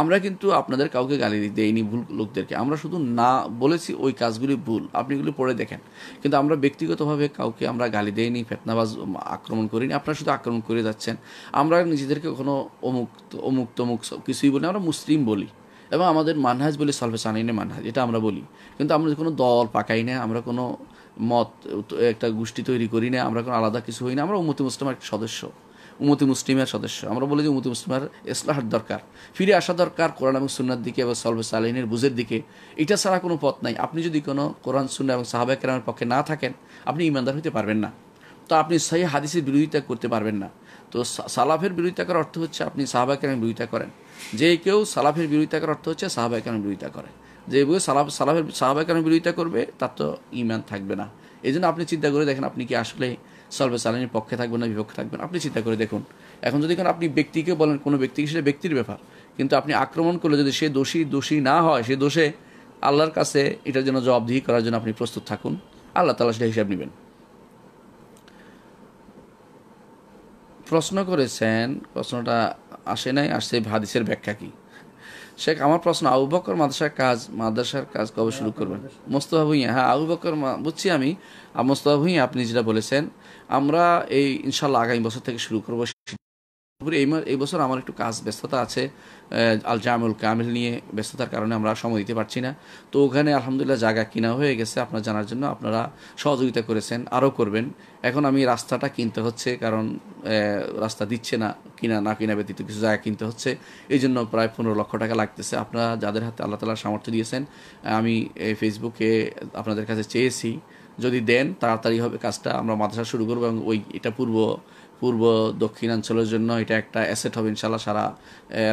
আমরা কিন্তু আপনাদের কাউকে গালি দেইনি ভুল লোকদেরকে আমরা শুধু না বলেছি ওই কাজগুলি ভুল আপনি এগুলি পড়ে দেখেন কিন্তু আমরা ব্যক্তিগতভাবে কাউকে আমরা গালি দেইনি ফেতনাবাজ আক্রমণ করিনি আপনারা শুধু আক্রমণ করে যাচ্ছেন আমরা নিজেদেরকে কোনো অমুক অমুক তমুক কিছুই বলি আমরা মুসলিম বলি এবং আমাদের মানহাজ বলে সালফে সানিনে মানহাজ এটা আমরা বলি কিন্তু আমরা কোনো দল পাকাই না আমরা কোনো মত একটা গোষ্ঠী তৈরি করি না আমরা কোনো আলাদা কিছু হই না আমরা উমতি মুসলিমের একটা সদস্য উমতি মুসলিমের সদস্য আমরা বলি যে উমতি মুসলিমের ইসলাহার দরকার ফিরে আসা দরকার কোরআন এবং সুন্নার দিকে এবং সলবে সালিনের বুঝের দিকে এটা ছাড়া কোনো পথ নাই আপনি যদি কোনো কোরআন সুন্না এবং সাহাবা কেরামের পক্ষে না থাকেন আপনি ইমানদার হতে পারবেন না তো আপনি সেই হাদিসের বিরোধিতা করতে পারবেন না তো সালাফের বিরোধিতা করার অর্থ হচ্ছে আপনি সাহাবা কেরামের বিরোধিতা করেন যে কেউ সালাফের বিরোধিতা করার অর্থ হচ্ছে সাহাবা কেরামের বিরোধিতা করে যে বই সালাফ সালাফের সাহাবা কেরামের বিরোধিতা করবে তার তো ইমান থাকবে না এই জন্য আপনি চিন্তা করে দেখেন আপনি কি আসলে সলভে সালানির পক্ষে থাকবেন না বিপক্ষে থাকবেন আপনি চিন্তা করে দেখুন এখন যদি কারণ আপনি ব্যক্তিকে বলেন কোনো ব্যক্তিকে সেটা ব্যক্তির ব্যাপার কিন্তু আপনি আক্রমণ করলে যদি সে দোষী দোষী না হয় সে দোষে আল্লাহর কাছে এটার জন্য জবাবদিহি করার জন্য আপনি প্রস্তুত থাকুন আল্লাহ তালা সেটা হিসাব নেবেন প্রশ্ন করেছেন প্রশ্নটা আসে নাই আসছে হাদিসের ব্যাখ্যা কি শেখ আমার প্রশ্ন আবু বকর মাদ্রাসার কাজ মাদ্রাসার কাজ কবে শুরু করবেন হ্যাঁ, মোস্তফা ভুইয়া হ্যাঁ আবু বকর বুঝছি আমি মোস্তফা ভুইয়া আপনি যেটা বলেছেন আমরা এই ইনশাল্লাহ আগামী বছর থেকে শুরু করবো এই এই বছর আমার একটু কাজ ব্যস্ততা আছে আল জামুল কামিল নিয়ে ব্যস্ততার কারণে আমরা সময় দিতে পারছি না তো ওখানে আলহামদুলিল্লাহ জায়গা কিনা হয়ে গেছে আপনার জানার জন্য আপনারা সহযোগিতা করেছেন আরও করবেন এখন আমি রাস্তাটা কিনতে হচ্ছে কারণ রাস্তা দিচ্ছে না কিনা না কিনা ব্যতীত কিছু জায়গা কিনতে হচ্ছে এই জন্য প্রায় পনেরো লক্ষ টাকা লাগতেছে আপনারা যাদের হাতে আল্লাহ তালা সামর্থ্য দিয়েছেন আমি ফেসবুকে আপনাদের কাছে চেয়েছি যদি দেন তাড়াতাড়ি হবে কাজটা আমরা মাদ্রাসা শুরু করবো এবং ওই এটা পূর্ব পূর্ব দক্ষিণাঞ্চলের জন্য এটা একটা অ্যাসেট হবে ইনশাল্লাহ সারা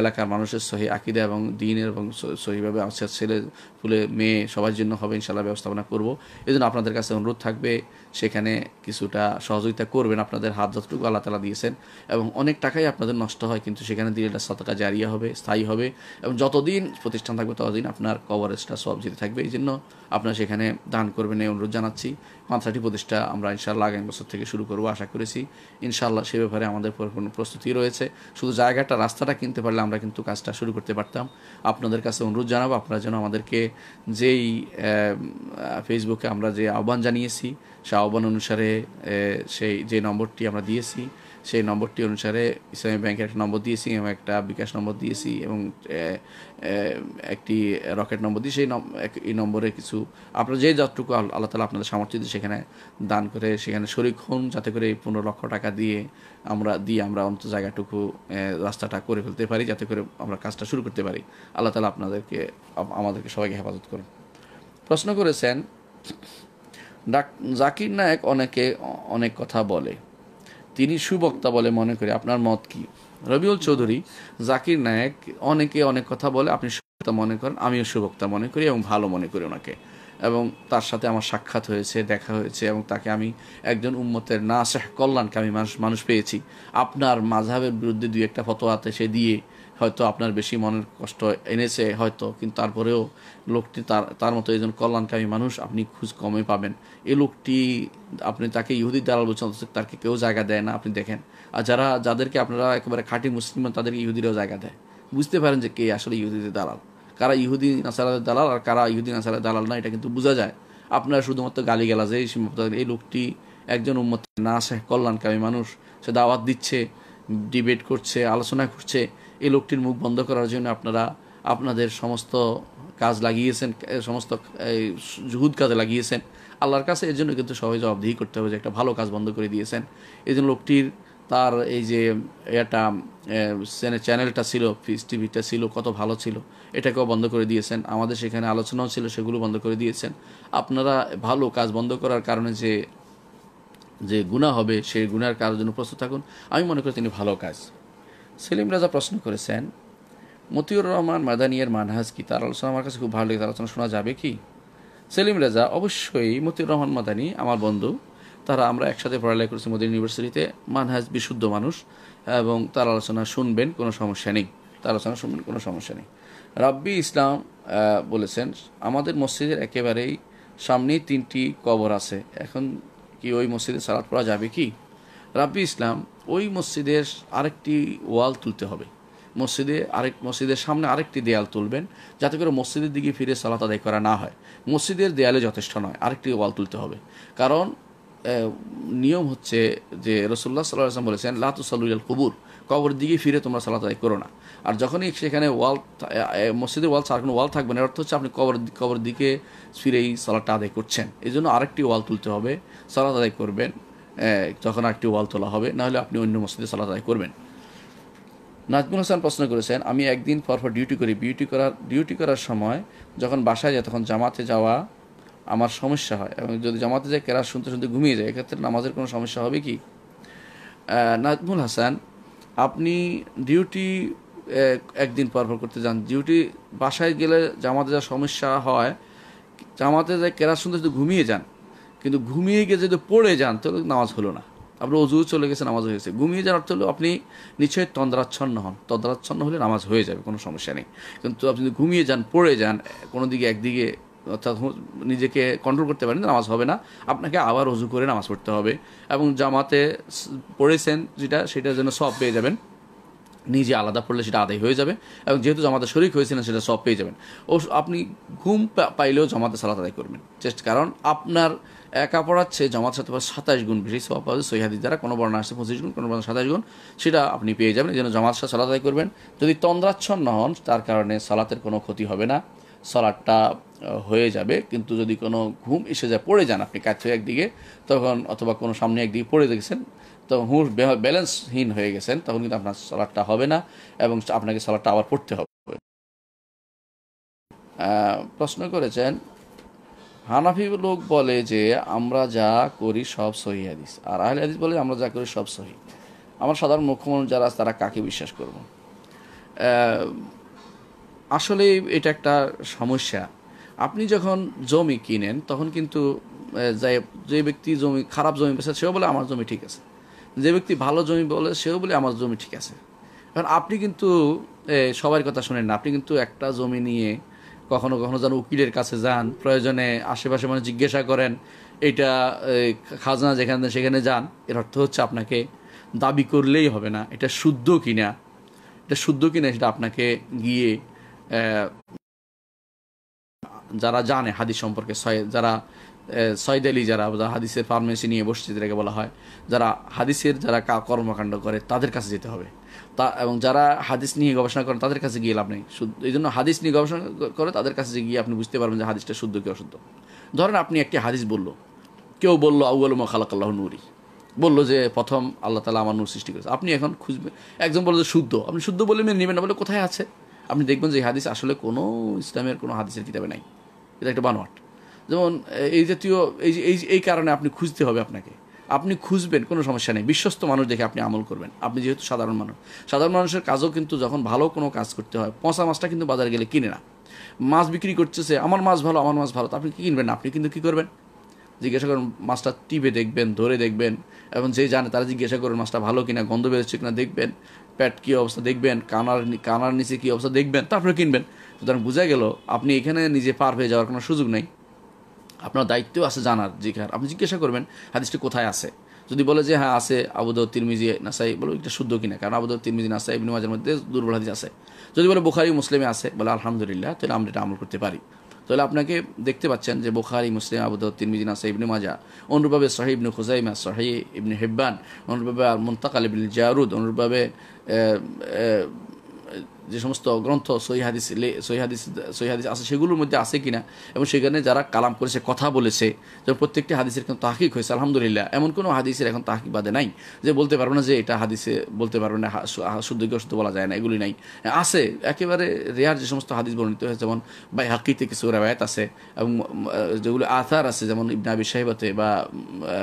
এলাকার মানুষের সহি আকিদা এবং দিনের এবং সহিভাবে ছেলে ফুলে মেয়ে সবার জন্য হবে ইনশাল্লাহ ব্যবস্থাপনা করব এই জন্য আপনাদের কাছে অনুরোধ থাকবে সেখানে কিছুটা সহযোগিতা করবেন আপনাদের হাত যতটুকু আল্লাহ তালা দিয়েছেন এবং অনেক টাকাই আপনাদের নষ্ট হয় কিন্তু সেখানে দিলে এটা সতকা জারিয়া হবে স্থায়ী হবে এবং যতদিন প্রতিষ্ঠান থাকবে ততদিন আপনার কভারেজটা সব জিতে থাকবে এই জন্য আপনারা সেখানে দান করবেন এই অনুরোধ জানাচ্ছি মাদ্রাসাটি প্রতিষ্ঠা আমরা ইনশাল্লাহ আগামী বছর থেকে শুরু করবো আশা করেছি ইনশাল্লাহ সে ব্যাপারে আমাদের পরিপূর্ণ প্রস্তুতি রয়েছে শুধু জায়গাটা রাস্তাটা কিনতে পারলে আমরা কিন্তু কাজটা শুরু করতে পারতাম আপনাদের কাছে অনুরোধ জানাবো আপনারা যেন আমাদেরকে যেই ফেসবুকে আমরা যে আহ্বান জানিয়েছি সে আহ্বান অনুসারে সেই যে নম্বরটি আমরা দিয়েছি সেই নম্বরটি অনুসারে ইসলামী ব্যাংকের একটা নম্বর দিয়েছি এবং একটা বিকাশ নম্বর দিয়েছি এবং একটি রকেট নম্বর দিয়ে সেই এই নম্বরে কিছু আপনারা যে যতটুকু আল্লাহ তালা আপনাদের সামর্থ্য দিয়ে সেখানে দান করে সেখানে শরিক হন যাতে করে এই পনেরো লক্ষ টাকা দিয়ে আমরা দিয়ে আমরা অন্ত জায়গাটুকু রাস্তাটা করে ফেলতে পারি যাতে করে আমরা কাজটা শুরু করতে পারি আল্লাহ তালা আপনাদেরকে আমাদেরকে সবাইকে হেফাজত করুন প্রশ্ন করেছেন ডাক জাকির নায়ক অনেকে অনেক কথা বলে তিনি সুবক্তা বলে মনে করি আপনার মত কি রবিউল চৌধুরী জাকির নায়ক অনেকে অনেক কথা বলে আপনি সুবক্তা মনে করেন আমিও সুবক্তা মনে করি এবং ভালো মনে করি ওনাকে এবং তার সাথে আমার সাক্ষাৎ হয়েছে দেখা হয়েছে এবং তাকে আমি একজন উম্মতের নাসেহ কল্যাণকে আমি মানুষ মানুষ পেয়েছি আপনার মাঝাবের বিরুদ্ধে দুই একটা ফতোয়াতে সে দিয়ে হয়তো আপনার বেশি মনের কষ্ট এনেছে হয়তো কিন্তু তারপরেও লোকটি তার তার মতো একজন কল্যাণকামী মানুষ আপনি খুঁজ কমে পাবেন এই লোকটি আপনি তাকে ইহুদি দালাল বলছেন অথচ তাকে কেউ জায়গা দেয় না আপনি দেখেন আর যারা যাদেরকে আপনারা একেবারে খাঁটি মুসলিম তাদেরকে ইহুদিরাও জায়গা দেয় বুঝতে পারেন যে কে আসলে ইহুদিদের দালাল কারা ইহুদি নাসারাদের দালাল আর কারা ইহুদি নাসারা দালাল না এটা কিন্তু বোঝা যায় আপনারা শুধুমাত্র গালি যে এই লোকটি একজন উন্মত না সে কল্যাণকামী মানুষ সে দাওয়াত দিচ্ছে ডিবেট করছে আলোচনা করছে এই লোকটির মুখ বন্ধ করার জন্য আপনারা আপনাদের সমস্ত কাজ লাগিয়েছেন সমস্ত জুহুদ কাজে লাগিয়েছেন আল্লাহর কাছে এর জন্য কিন্তু সবাই জবাবদিহি করতে হবে যে একটা ভালো কাজ বন্ধ করে দিয়েছেন এই জন্য লোকটির তার এই যে এটা চ্যানেলটা ছিল ফিস টিভিটা ছিল কত ভালো ছিল এটাকেও বন্ধ করে দিয়েছেন আমাদের সেখানে আলোচনাও ছিল সেগুলো বন্ধ করে দিয়েছেন আপনারা ভালো কাজ বন্ধ করার কারণে যে যে গুণা হবে সেই গুণার কারোর জন্য প্রস্তুত থাকুন আমি মনে করি তিনি ভালো কাজ সেলিম রাজা প্রশ্ন করেছেন মতিউর রহমান মাদানিয়ের মানহাজ কি তার আলোচনা আমার কাছে খুব ভালো লাগে তার আলোচনা শোনা যাবে কি সেলিম রাজা অবশ্যই মতিউর রহমান মাদানি আমার বন্ধু তারা আমরা একসাথে পড়ালেখা করেছি মোদী ইউনিভার্সিটিতে মানহাজ বিশুদ্ধ মানুষ এবং তার আলোচনা শুনবেন কোনো সমস্যা নেই তার আলোচনা শুনবেন কোনো সমস্যা নেই রাব্বি ইসলাম বলেছেন আমাদের মসজিদের একেবারেই সামনেই তিনটি কবর আছে এখন কি ওই মসজিদে সালাদ পড়া যাবে কি রাব্বি ইসলাম ওই মসজিদের আরেকটি ওয়াল তুলতে হবে মসজিদে আরেক মসজিদের সামনে আরেকটি দেয়াল তুলবেন যাতে করে মসজিদের দিকে ফিরে সালাত আদায় করা না হয় মসজিদের দেয়ালে যথেষ্ট নয় আরেকটি ওয়াল তুলতে হবে কারণ নিয়ম হচ্ছে যে রসুল্লাহ সাল্লাহ আসলাম বলেছেন লাতুসাল্লুল কবুর কবর দিকে ফিরে তোমরা সালাত আদায় করো না আর যখনই সেখানে ওয়াল মসজিদের ওয়াল আর কোনো ওয়াল থাকবে না অর্থ হচ্ছে আপনি কবর কবর দিকে ফিরেই সালাদটা আদায় করছেন এই জন্য আরেকটি ওয়াল তুলতে হবে সালাত আদায় করবেন তখন আরেকটি ওয়াল তোলা হবে নাহলে আপনি অন্য মসজিদে সালাত আদায় করবেন নাজমুল হাসান প্রশ্ন করেছেন আমি একদিন পরপর ডিউটি করি ডিউটি করার ডিউটি করার সময় যখন বাসায় যায় তখন জামাতে যাওয়া আমার সমস্যা হয় এবং যদি জামাতে যায় কেরাত শুনতে শুনতে ঘুমিয়ে যায় এক্ষেত্রে নামাজের কোনো সমস্যা হবে কি নাজমুল হাসান আপনি ডিউটি একদিন পরপর করতে যান ডিউটি বাসায় গেলে জামাতে যা সমস্যা হয় জামাতে যায় কেরাত শুনতে শুধু ঘুমিয়ে যান কিন্তু ঘুমিয়ে গিয়ে যদি পড়ে যান তাহলে নামাজ হলো না আপনি অজু চলে গেছে নামাজ হয়েছে ঘুমিয়ে যাওয়ার অর্থ হলো আপনি নিশ্চয়ই তন্দ্রাচ্ছন্ন হন তন্দ্রাচ্ছন্ন হলে নামাজ হয়ে যাবে কোনো সমস্যা নেই কিন্তু আপনি যদি ঘুমিয়ে যান পড়ে যান কোনো দিকে একদিকে অর্থাৎ নিজেকে কন্ট্রোল করতে পারেন নামাজ হবে না আপনাকে আবার অজু করে নামাজ পড়তে হবে এবং জামাতে পড়েছেন যেটা সেটার জন্য সব পেয়ে যাবেন নিজে আলাদা পড়লে সেটা আদায় হয়ে যাবে এবং যেহেতু জামাতে শরিক হয়েছে না সেটা সব পেয়ে যাবেন ও আপনি ঘুম পাইলেও জামাতে সালাত আদায় করবেন চেষ্টা কারণ আপনার একা পড়াচ্ছে জামাত সাথে সাতাশ গুণ বেশি সব পাবে সৈহাদি দ্বারা কোনো বর্ণা আসছে পঁচিশ গুণ কোনো বর্ণা সাতাশ গুণ সেটা আপনি পেয়ে যাবেন এই জন্য জামাত সাথে সালাদ আদায় করবেন যদি তন্দ্রাচ্ছন্ন হন তার কারণে সালাতের কোনো ক্ষতি হবে না সালাদটা হয়ে যাবে কিন্তু যদি কোনো ঘুম এসে যায় পড়ে যান আপনি কাছে একদিকে তখন অথবা কোনো সামনে একদিকে পড়ে দেখেছেন তো হুঁ ব্যালেন্সহীন হয়ে গেছেন তখন কিন্তু আপনার সালাদটা হবে না এবং আপনাকে সালাদটা আবার পড়তে হবে প্রশ্ন করেছেন হানাফি লোক বলে যে আমরা যা করি সব সহি হাদিস আর আহলে হাদিস বলে আমরা যা করি সব সহি আমার সাধারণ মুখ্যমন্ত্রী যারা আছে তারা কাকে বিশ্বাস করব আসলে এটা একটা সমস্যা আপনি যখন জমি কিনেন তখন কিন্তু যে ব্যক্তি জমি খারাপ জমি পেয়েছে সেও বলে আমার জমি ঠিক আছে যে ব্যক্তি ভালো জমি বলে সেও বলে আমার জমি ঠিক আছে কারণ আপনি কিন্তু সবার কথা শোনেন না আপনি কিন্তু একটা জমি নিয়ে কখনো কখনো যেন উকিলের কাছে যান প্রয়োজনে আশেপাশে মানে জিজ্ঞাসা করেন এটা খাজনা যেখানে সেখানে যান এর অর্থ হচ্ছে আপনাকে দাবি করলেই হবে না এটা শুদ্ধ কিনা এটা শুদ্ধ কিনা সেটা আপনাকে গিয়ে যারা জানে হাদিস সম্পর্কে যারা সয়দ আলী যারা হাদিসের ফার্মেসি নিয়ে বসছে যেটাকে বলা হয় যারা হাদিসের যারা কর্মকাণ্ড করে তাদের কাছে যেতে হবে তা এবং যারা হাদিস নিয়ে গবেষণা করেন তাদের কাছে গিয়ে লাভ নেই এই জন্য হাদিস নিয়ে গবেষণা করে তাদের কাছে গিয়ে আপনি বুঝতে পারবেন যে হাদিসটা শুদ্ধ কি অশুদ্ধ ধরেন আপনি একটি হাদিস বলল কেউ বললো আউ্ল মখালাকাল্লাহ নুরি বললো যে প্রথম আল্লাহ তালা আমার নূর সৃষ্টি করেছে আপনি এখন খুঁজবেন একজন বললো যে শুদ্ধ আপনি শুদ্ধ বলে মেনে নেবেন না বলে কোথায় আছে আপনি দেখবেন যে এই হাদিস আসলে কোনো ইসলামের কোনো হাদিসের কিতাবে নাই এটা একটা বানোয়াট যেমন এই জাতীয় এই এই কারণে আপনি খুঁজতে হবে আপনাকে আপনি খুঁজবেন কোনো সমস্যা নেই বিশ্বস্ত মানুষ দেখে আপনি আমল করবেন আপনি যেহেতু সাধারণ মানুষ সাধারণ মানুষের কাজও কিন্তু যখন ভালো কোনো কাজ করতে হয় পচা মাছটা কিন্তু বাজারে গেলে কিনে না মাছ বিক্রি করতেছে আমার মাছ ভালো আমার মাছ ভালো আপনি কি কিনবেন না আপনি কিন্তু কী করবেন জিজ্ঞাসা করুন মাছটা টিপে দেখবেন ধরে দেখবেন এবং যে জানে তারা জিজ্ঞাসা করুন মাছটা ভালো কিনা গন্ধ বেরোচ্ছে কিনা দেখবেন প্যাট কী অবস্থা দেখবেন কানার কানার নিচে কী অবস্থা দেখবেন তারপরে কিনবেন সুতরাং বোঝা গেল আপনি এখানে নিজে পার হয়ে যাওয়ার কোনো সুযোগ নেই আপনার দায়িত্ব আছে জানার যে আপনি জিজ্ঞাসা করবেন হাদিসটি কোথায় আছে যদি বলে যে হ্যাঁ আছে আবুদাউ তিরমিজি নাসাই বলো এটা শুদ্ধ কিনা কারণ আবুদাউ তিরমিজি নাসাই ইবনে মাজার মধ্যে দুর্বল হাদিস আছে যদি বলে বোখারি মুসলিমে আছে বলে আলহামদুলিল্লাহ তাহলে আমরা এটা আমল করতে পারি তাহলে আপনাকে দেখতে পাচ্ছেন যে বোখারি মুসলিম আবুদাউ তিরমিজি নাসাই ইবনে মাজা অনুরূপভাবে সাহি ইবনে খুজাইমা সাহি ইবনে হেব্বান অনুরূপভাবে আর মুন্তাকাল ইবনে জারুদ অনুরূপভাবে যে সমস্ত গ্রন্থ সহিহাদিস সহিহাদিস সহিহাদিস আছে সেগুলোর মধ্যে আছে কিনা এবং সেখানে যারা কালাম করেছে কথা বলেছে যেমন প্রত্যেকটি হাদিসের কিন্তু তাহকিক হয়েছে আলহামদুলিল্লাহ এমন কোনো হাদিসের এখন তাহকিক বাদে নাই যে বলতে পারবো না যে এটা হাদিসে বলতে পারবে না শুদ্ধ বলা যায় না এগুলি নাই আছে একেবারে রেয়ার যে সমস্ত হাদিস বর্ণিত হয়েছে যেমন বাই হাকিতে কিছু রেওয়ায়ত আছে এবং যেগুলো আথার আছে যেমন ইবনাবি সাহেবতে বা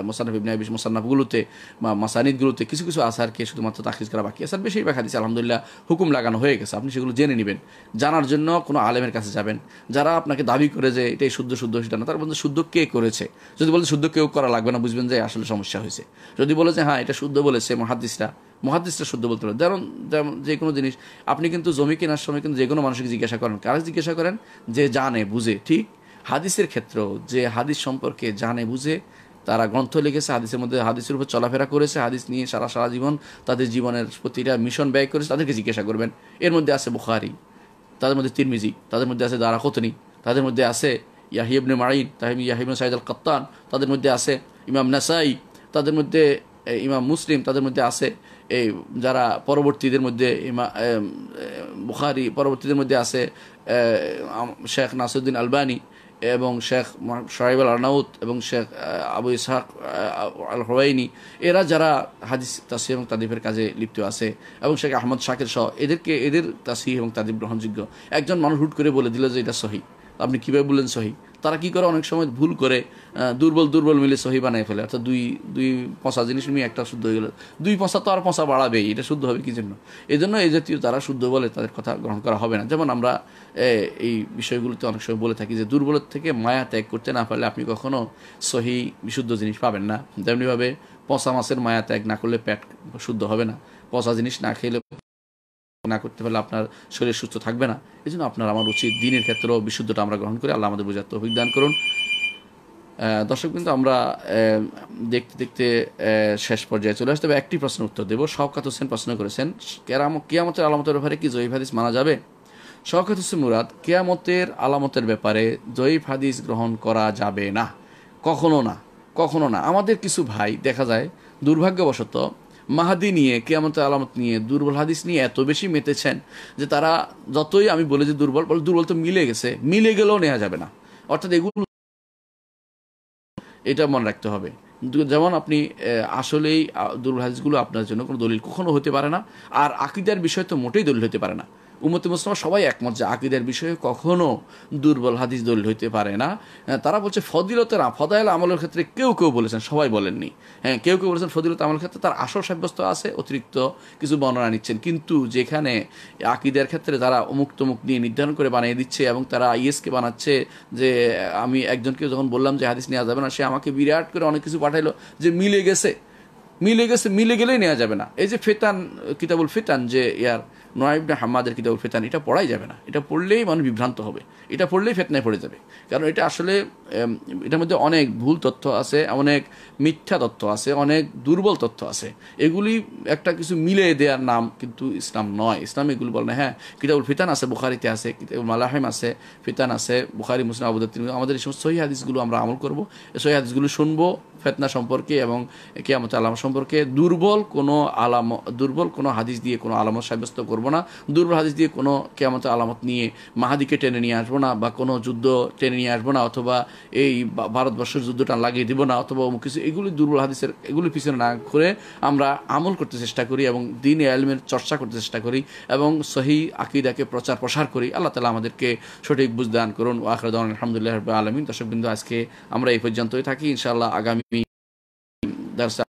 মোসান্নাফ ইবনাবি মোসান্নাফগুলোতে বা মাসানিদগুলোতে কিছু কিছু আসারকে শুধুমাত্র তাহিজ করা বাকি আসার বেশিরভাগ হাদিস আলহামদুলিল্লাহ হুকুম লাগানো হয়ে গেছে গেছে আপনি সেগুলো জেনে নেবেন জানার জন্য কোনো আলেমের কাছে যাবেন যারা আপনাকে দাবি করে যে এটাই শুদ্ধ শুদ্ধ সেটা না তার বলতে শুদ্ধ কে করেছে যদি বলে শুদ্ধ কেউ করা লাগবে না বুঝবেন যে আসলে সমস্যা হয়েছে যদি বলে যে হ্যাঁ এটা শুদ্ধ বলেছে মহাদিসটা মহাদিসটা শুদ্ধ বলতে পারে যেমন যেমন যে কোনো জিনিস আপনি কিন্তু জমি কেনার সময় কিন্তু যে কোনো মানুষকে জিজ্ঞাসা করেন কারা জিজ্ঞাসা করেন যে জানে বুঝে ঠিক হাদিসের ক্ষেত্রেও যে হাদিস সম্পর্কে জানে বুঝে তারা গ্রন্থ লিখেছে হাদিসের মধ্যে হাদিসের উপর চলাফেরা করেছে হাদিস নিয়ে সারা সারা জীবন তাদের জীবনের প্রতিটা মিশন ব্যয় করেছে তাদেরকে জিজ্ঞাসা করবেন এর মধ্যে আছে বুখারি তাদের মধ্যে তিরমিজি তাদের মধ্যে আছে দারা খতনি তাদের মধ্যে আছে ইয়াহিবনে মাইন তাহিম ইয়াহিবন সাইদ আল কাত্তান তাদের মধ্যে আছে ইমাম নাসাই তাদের মধ্যে ইমাম মুসলিম তাদের মধ্যে আছে এই যারা পরবর্তীদের মধ্যে ইমা বুখারি পরবর্তীদের মধ্যে আছে শেখ নাসুদ্দিন আলবানি এবং শেখ সাহেব আল আনাউত এবং শেখ আবু ইসাহ আল হোয়াইনি এরা যারা হাদিস তাসি এবং তাদিফের কাজে লিপ্ত আছে এবং শেখ আহমদ শাকের সহ এদেরকে এদের তাসি এবং তাদিব গ্রহণযোগ্য একজন মানুষ হুট করে বলে দিল যে এটা সহি আপনি কীভাবে বললেন সহি তারা কি করে অনেক সময় ভুল করে দুর্বল দুর্বল মিলে সহি বানিয়ে ফেলে অর্থাৎ দুই দুই পঁচা জিনিস নিয়ে একটা শুদ্ধ হয়ে গেল দুই পঁচা তো আর পঁচা বাড়াবেই এটা শুদ্ধ হবে কি জন্য এই জন্য এই জাতীয় তারা শুদ্ধ বলে তাদের কথা গ্রহণ করা হবে না যেমন আমরা এই বিষয়গুলোতে অনেক সময় বলে থাকি যে দুর্বলত থেকে মায়া ত্যাগ করতে না পারলে আপনি কখনও সহি বিশুদ্ধ জিনিস পাবেন না তেমনিভাবে পচা মাছের মায়া ত্যাগ না করলে পেট শুদ্ধ হবে না পচা জিনিস না খেলে না করতে পারলে আপনার শরীর সুস্থ থাকবে না এই জন্য আপনার আমার উচিত দিনের ক্ষেত্রেও বিশুদ্ধটা আমরা গ্রহণ করি আল্লাহ আমাদের বোঝাতে অভিজ্ঞান করুন দর্শক কিন্তু আমরা দেখতে দেখতে শেষ পর্যায়ে চলে আসতে হবে একটি প্রশ্ন উত্তর দেবো শওকাত হোসেন প্রশ্ন করেছেন কেরাম কিয়ামতের আলামতের ব্যাপারে কি জয়ীব হাদিস মানা যাবে শখত হোসেন মুরাদ কেয়ামতের আলামতের ব্যাপারে জয়ীফ হাদিস গ্রহণ করা যাবে না কখনো না কখনো না আমাদের কিছু ভাই দেখা যায় দুর্ভাগ্যবশত মাহাদি নিয়ে কেয়ামতের আলামত নিয়ে দুর্বল হাদিস নিয়ে এত বেশি মেতেছেন যে তারা যতই আমি বলে যে দুর্বল বলে দুর্বল তো মিলে গেছে মিলে গেলেও নেওয়া যাবে না অর্থাৎ এগুলো এটা মনে রাখতে হবে যেমন আপনি আসলেই দুর্বল হাদিসগুলো আপনার জন্য কোনো দলিল কখনো হতে পারে না আর আকিদার বিষয় তো মোটেই দলিল হতে পারে না উমতি মুসলমা সবাই একমত যে আকিদের বিষয়ে কখনো দুর্বল হাদিস দলিল হইতে পারে না তারা বলছে ফদিলতের ফদায়ল আমলের ক্ষেত্রে কেউ কেউ বলেছেন সবাই বলেননি হ্যাঁ কেউ কেউ বলেছেন ফদিলত আমলের ক্ষেত্রে তার আসর সাব্যস্ত আছে অতিরিক্ত কিছু বর্ণনা নিচ্ছেন কিন্তু যেখানে আকিদের ক্ষেত্রে তারা অমুক তমুক নিয়ে নির্ধারণ করে বানিয়ে দিচ্ছে এবং তারা আইএসকে বানাচ্ছে যে আমি একজনকে যখন বললাম যে হাদিস নেওয়া যাবে না সে আমাকে বিরাট করে অনেক কিছু পাঠাইলো যে মিলে গেছে মিলে গেছে মিলে গেলেই নেওয়া যাবে না এই যে ফেতান কিতাবুল ফেতান যে ইয়ার নোয়াইবনে হাম্মাদের কিতাবুল ফেতান এটা পড়াই যাবে না এটা পড়লেই মানুষ বিভ্রান্ত হবে এটা পড়লেই ফেতনায় পড়ে যাবে কারণ এটা আসলে এটার মধ্যে অনেক ভুল তথ্য আছে অনেক মিথ্যা তথ্য আছে অনেক দুর্বল তথ্য আছে এগুলি একটা কিছু মিলে দেওয়ার নাম কিন্তু ইসলাম নয় ইসলাম এগুলি বলে না হ্যাঁ কিতাবুল ফিতান আছে বুখারিতে আছে কিতাবুল মালাহেম আছে ফিতান আছে বুখারি মুসলিম আবুদার আমাদের এই সমস্ত সহি হাদিসগুলো আমরা আমল করবো সহি হাদিসগুলো শুনবো ফেতনা সম্পর্কে এবং কেয়ামত আলাম সম্পর্কে দুর্বল কোনো আলাম দুর্বল কোনো হাদিস দিয়ে কোনো আলামত সাব্যস্ত করবো না দুর্বল হাদিস দিয়ে কোনো কেয়ামত আলামত নিয়ে মাহাদিকে টেনে নিয়ে আসবো না বা কোনো যুদ্ধ টেনে নিয়ে আসবো না অথবা এই ভারতবর্ষের যুদ্ধটা লাগিয়ে দিব না অথবা অমুক কিছু এগুলি দুর্বল হাদিসের এগুলি পিছনে না করে আমরা আমল করতে চেষ্টা করি এবং দিন আলমের চর্চা করতে চেষ্টা করি এবং সহি আকিদাকে প্রচার প্রসার করি আল্লাহ তালা আমাদেরকে সঠিক বুঝ দান করুন আখরদ আলহামদুলিল্লাহ আলমিন দর্শকবৃন্দ আজকে আমরা এই পর্যন্তই থাকি ইনশাআল্লাহ আগামী দর্শক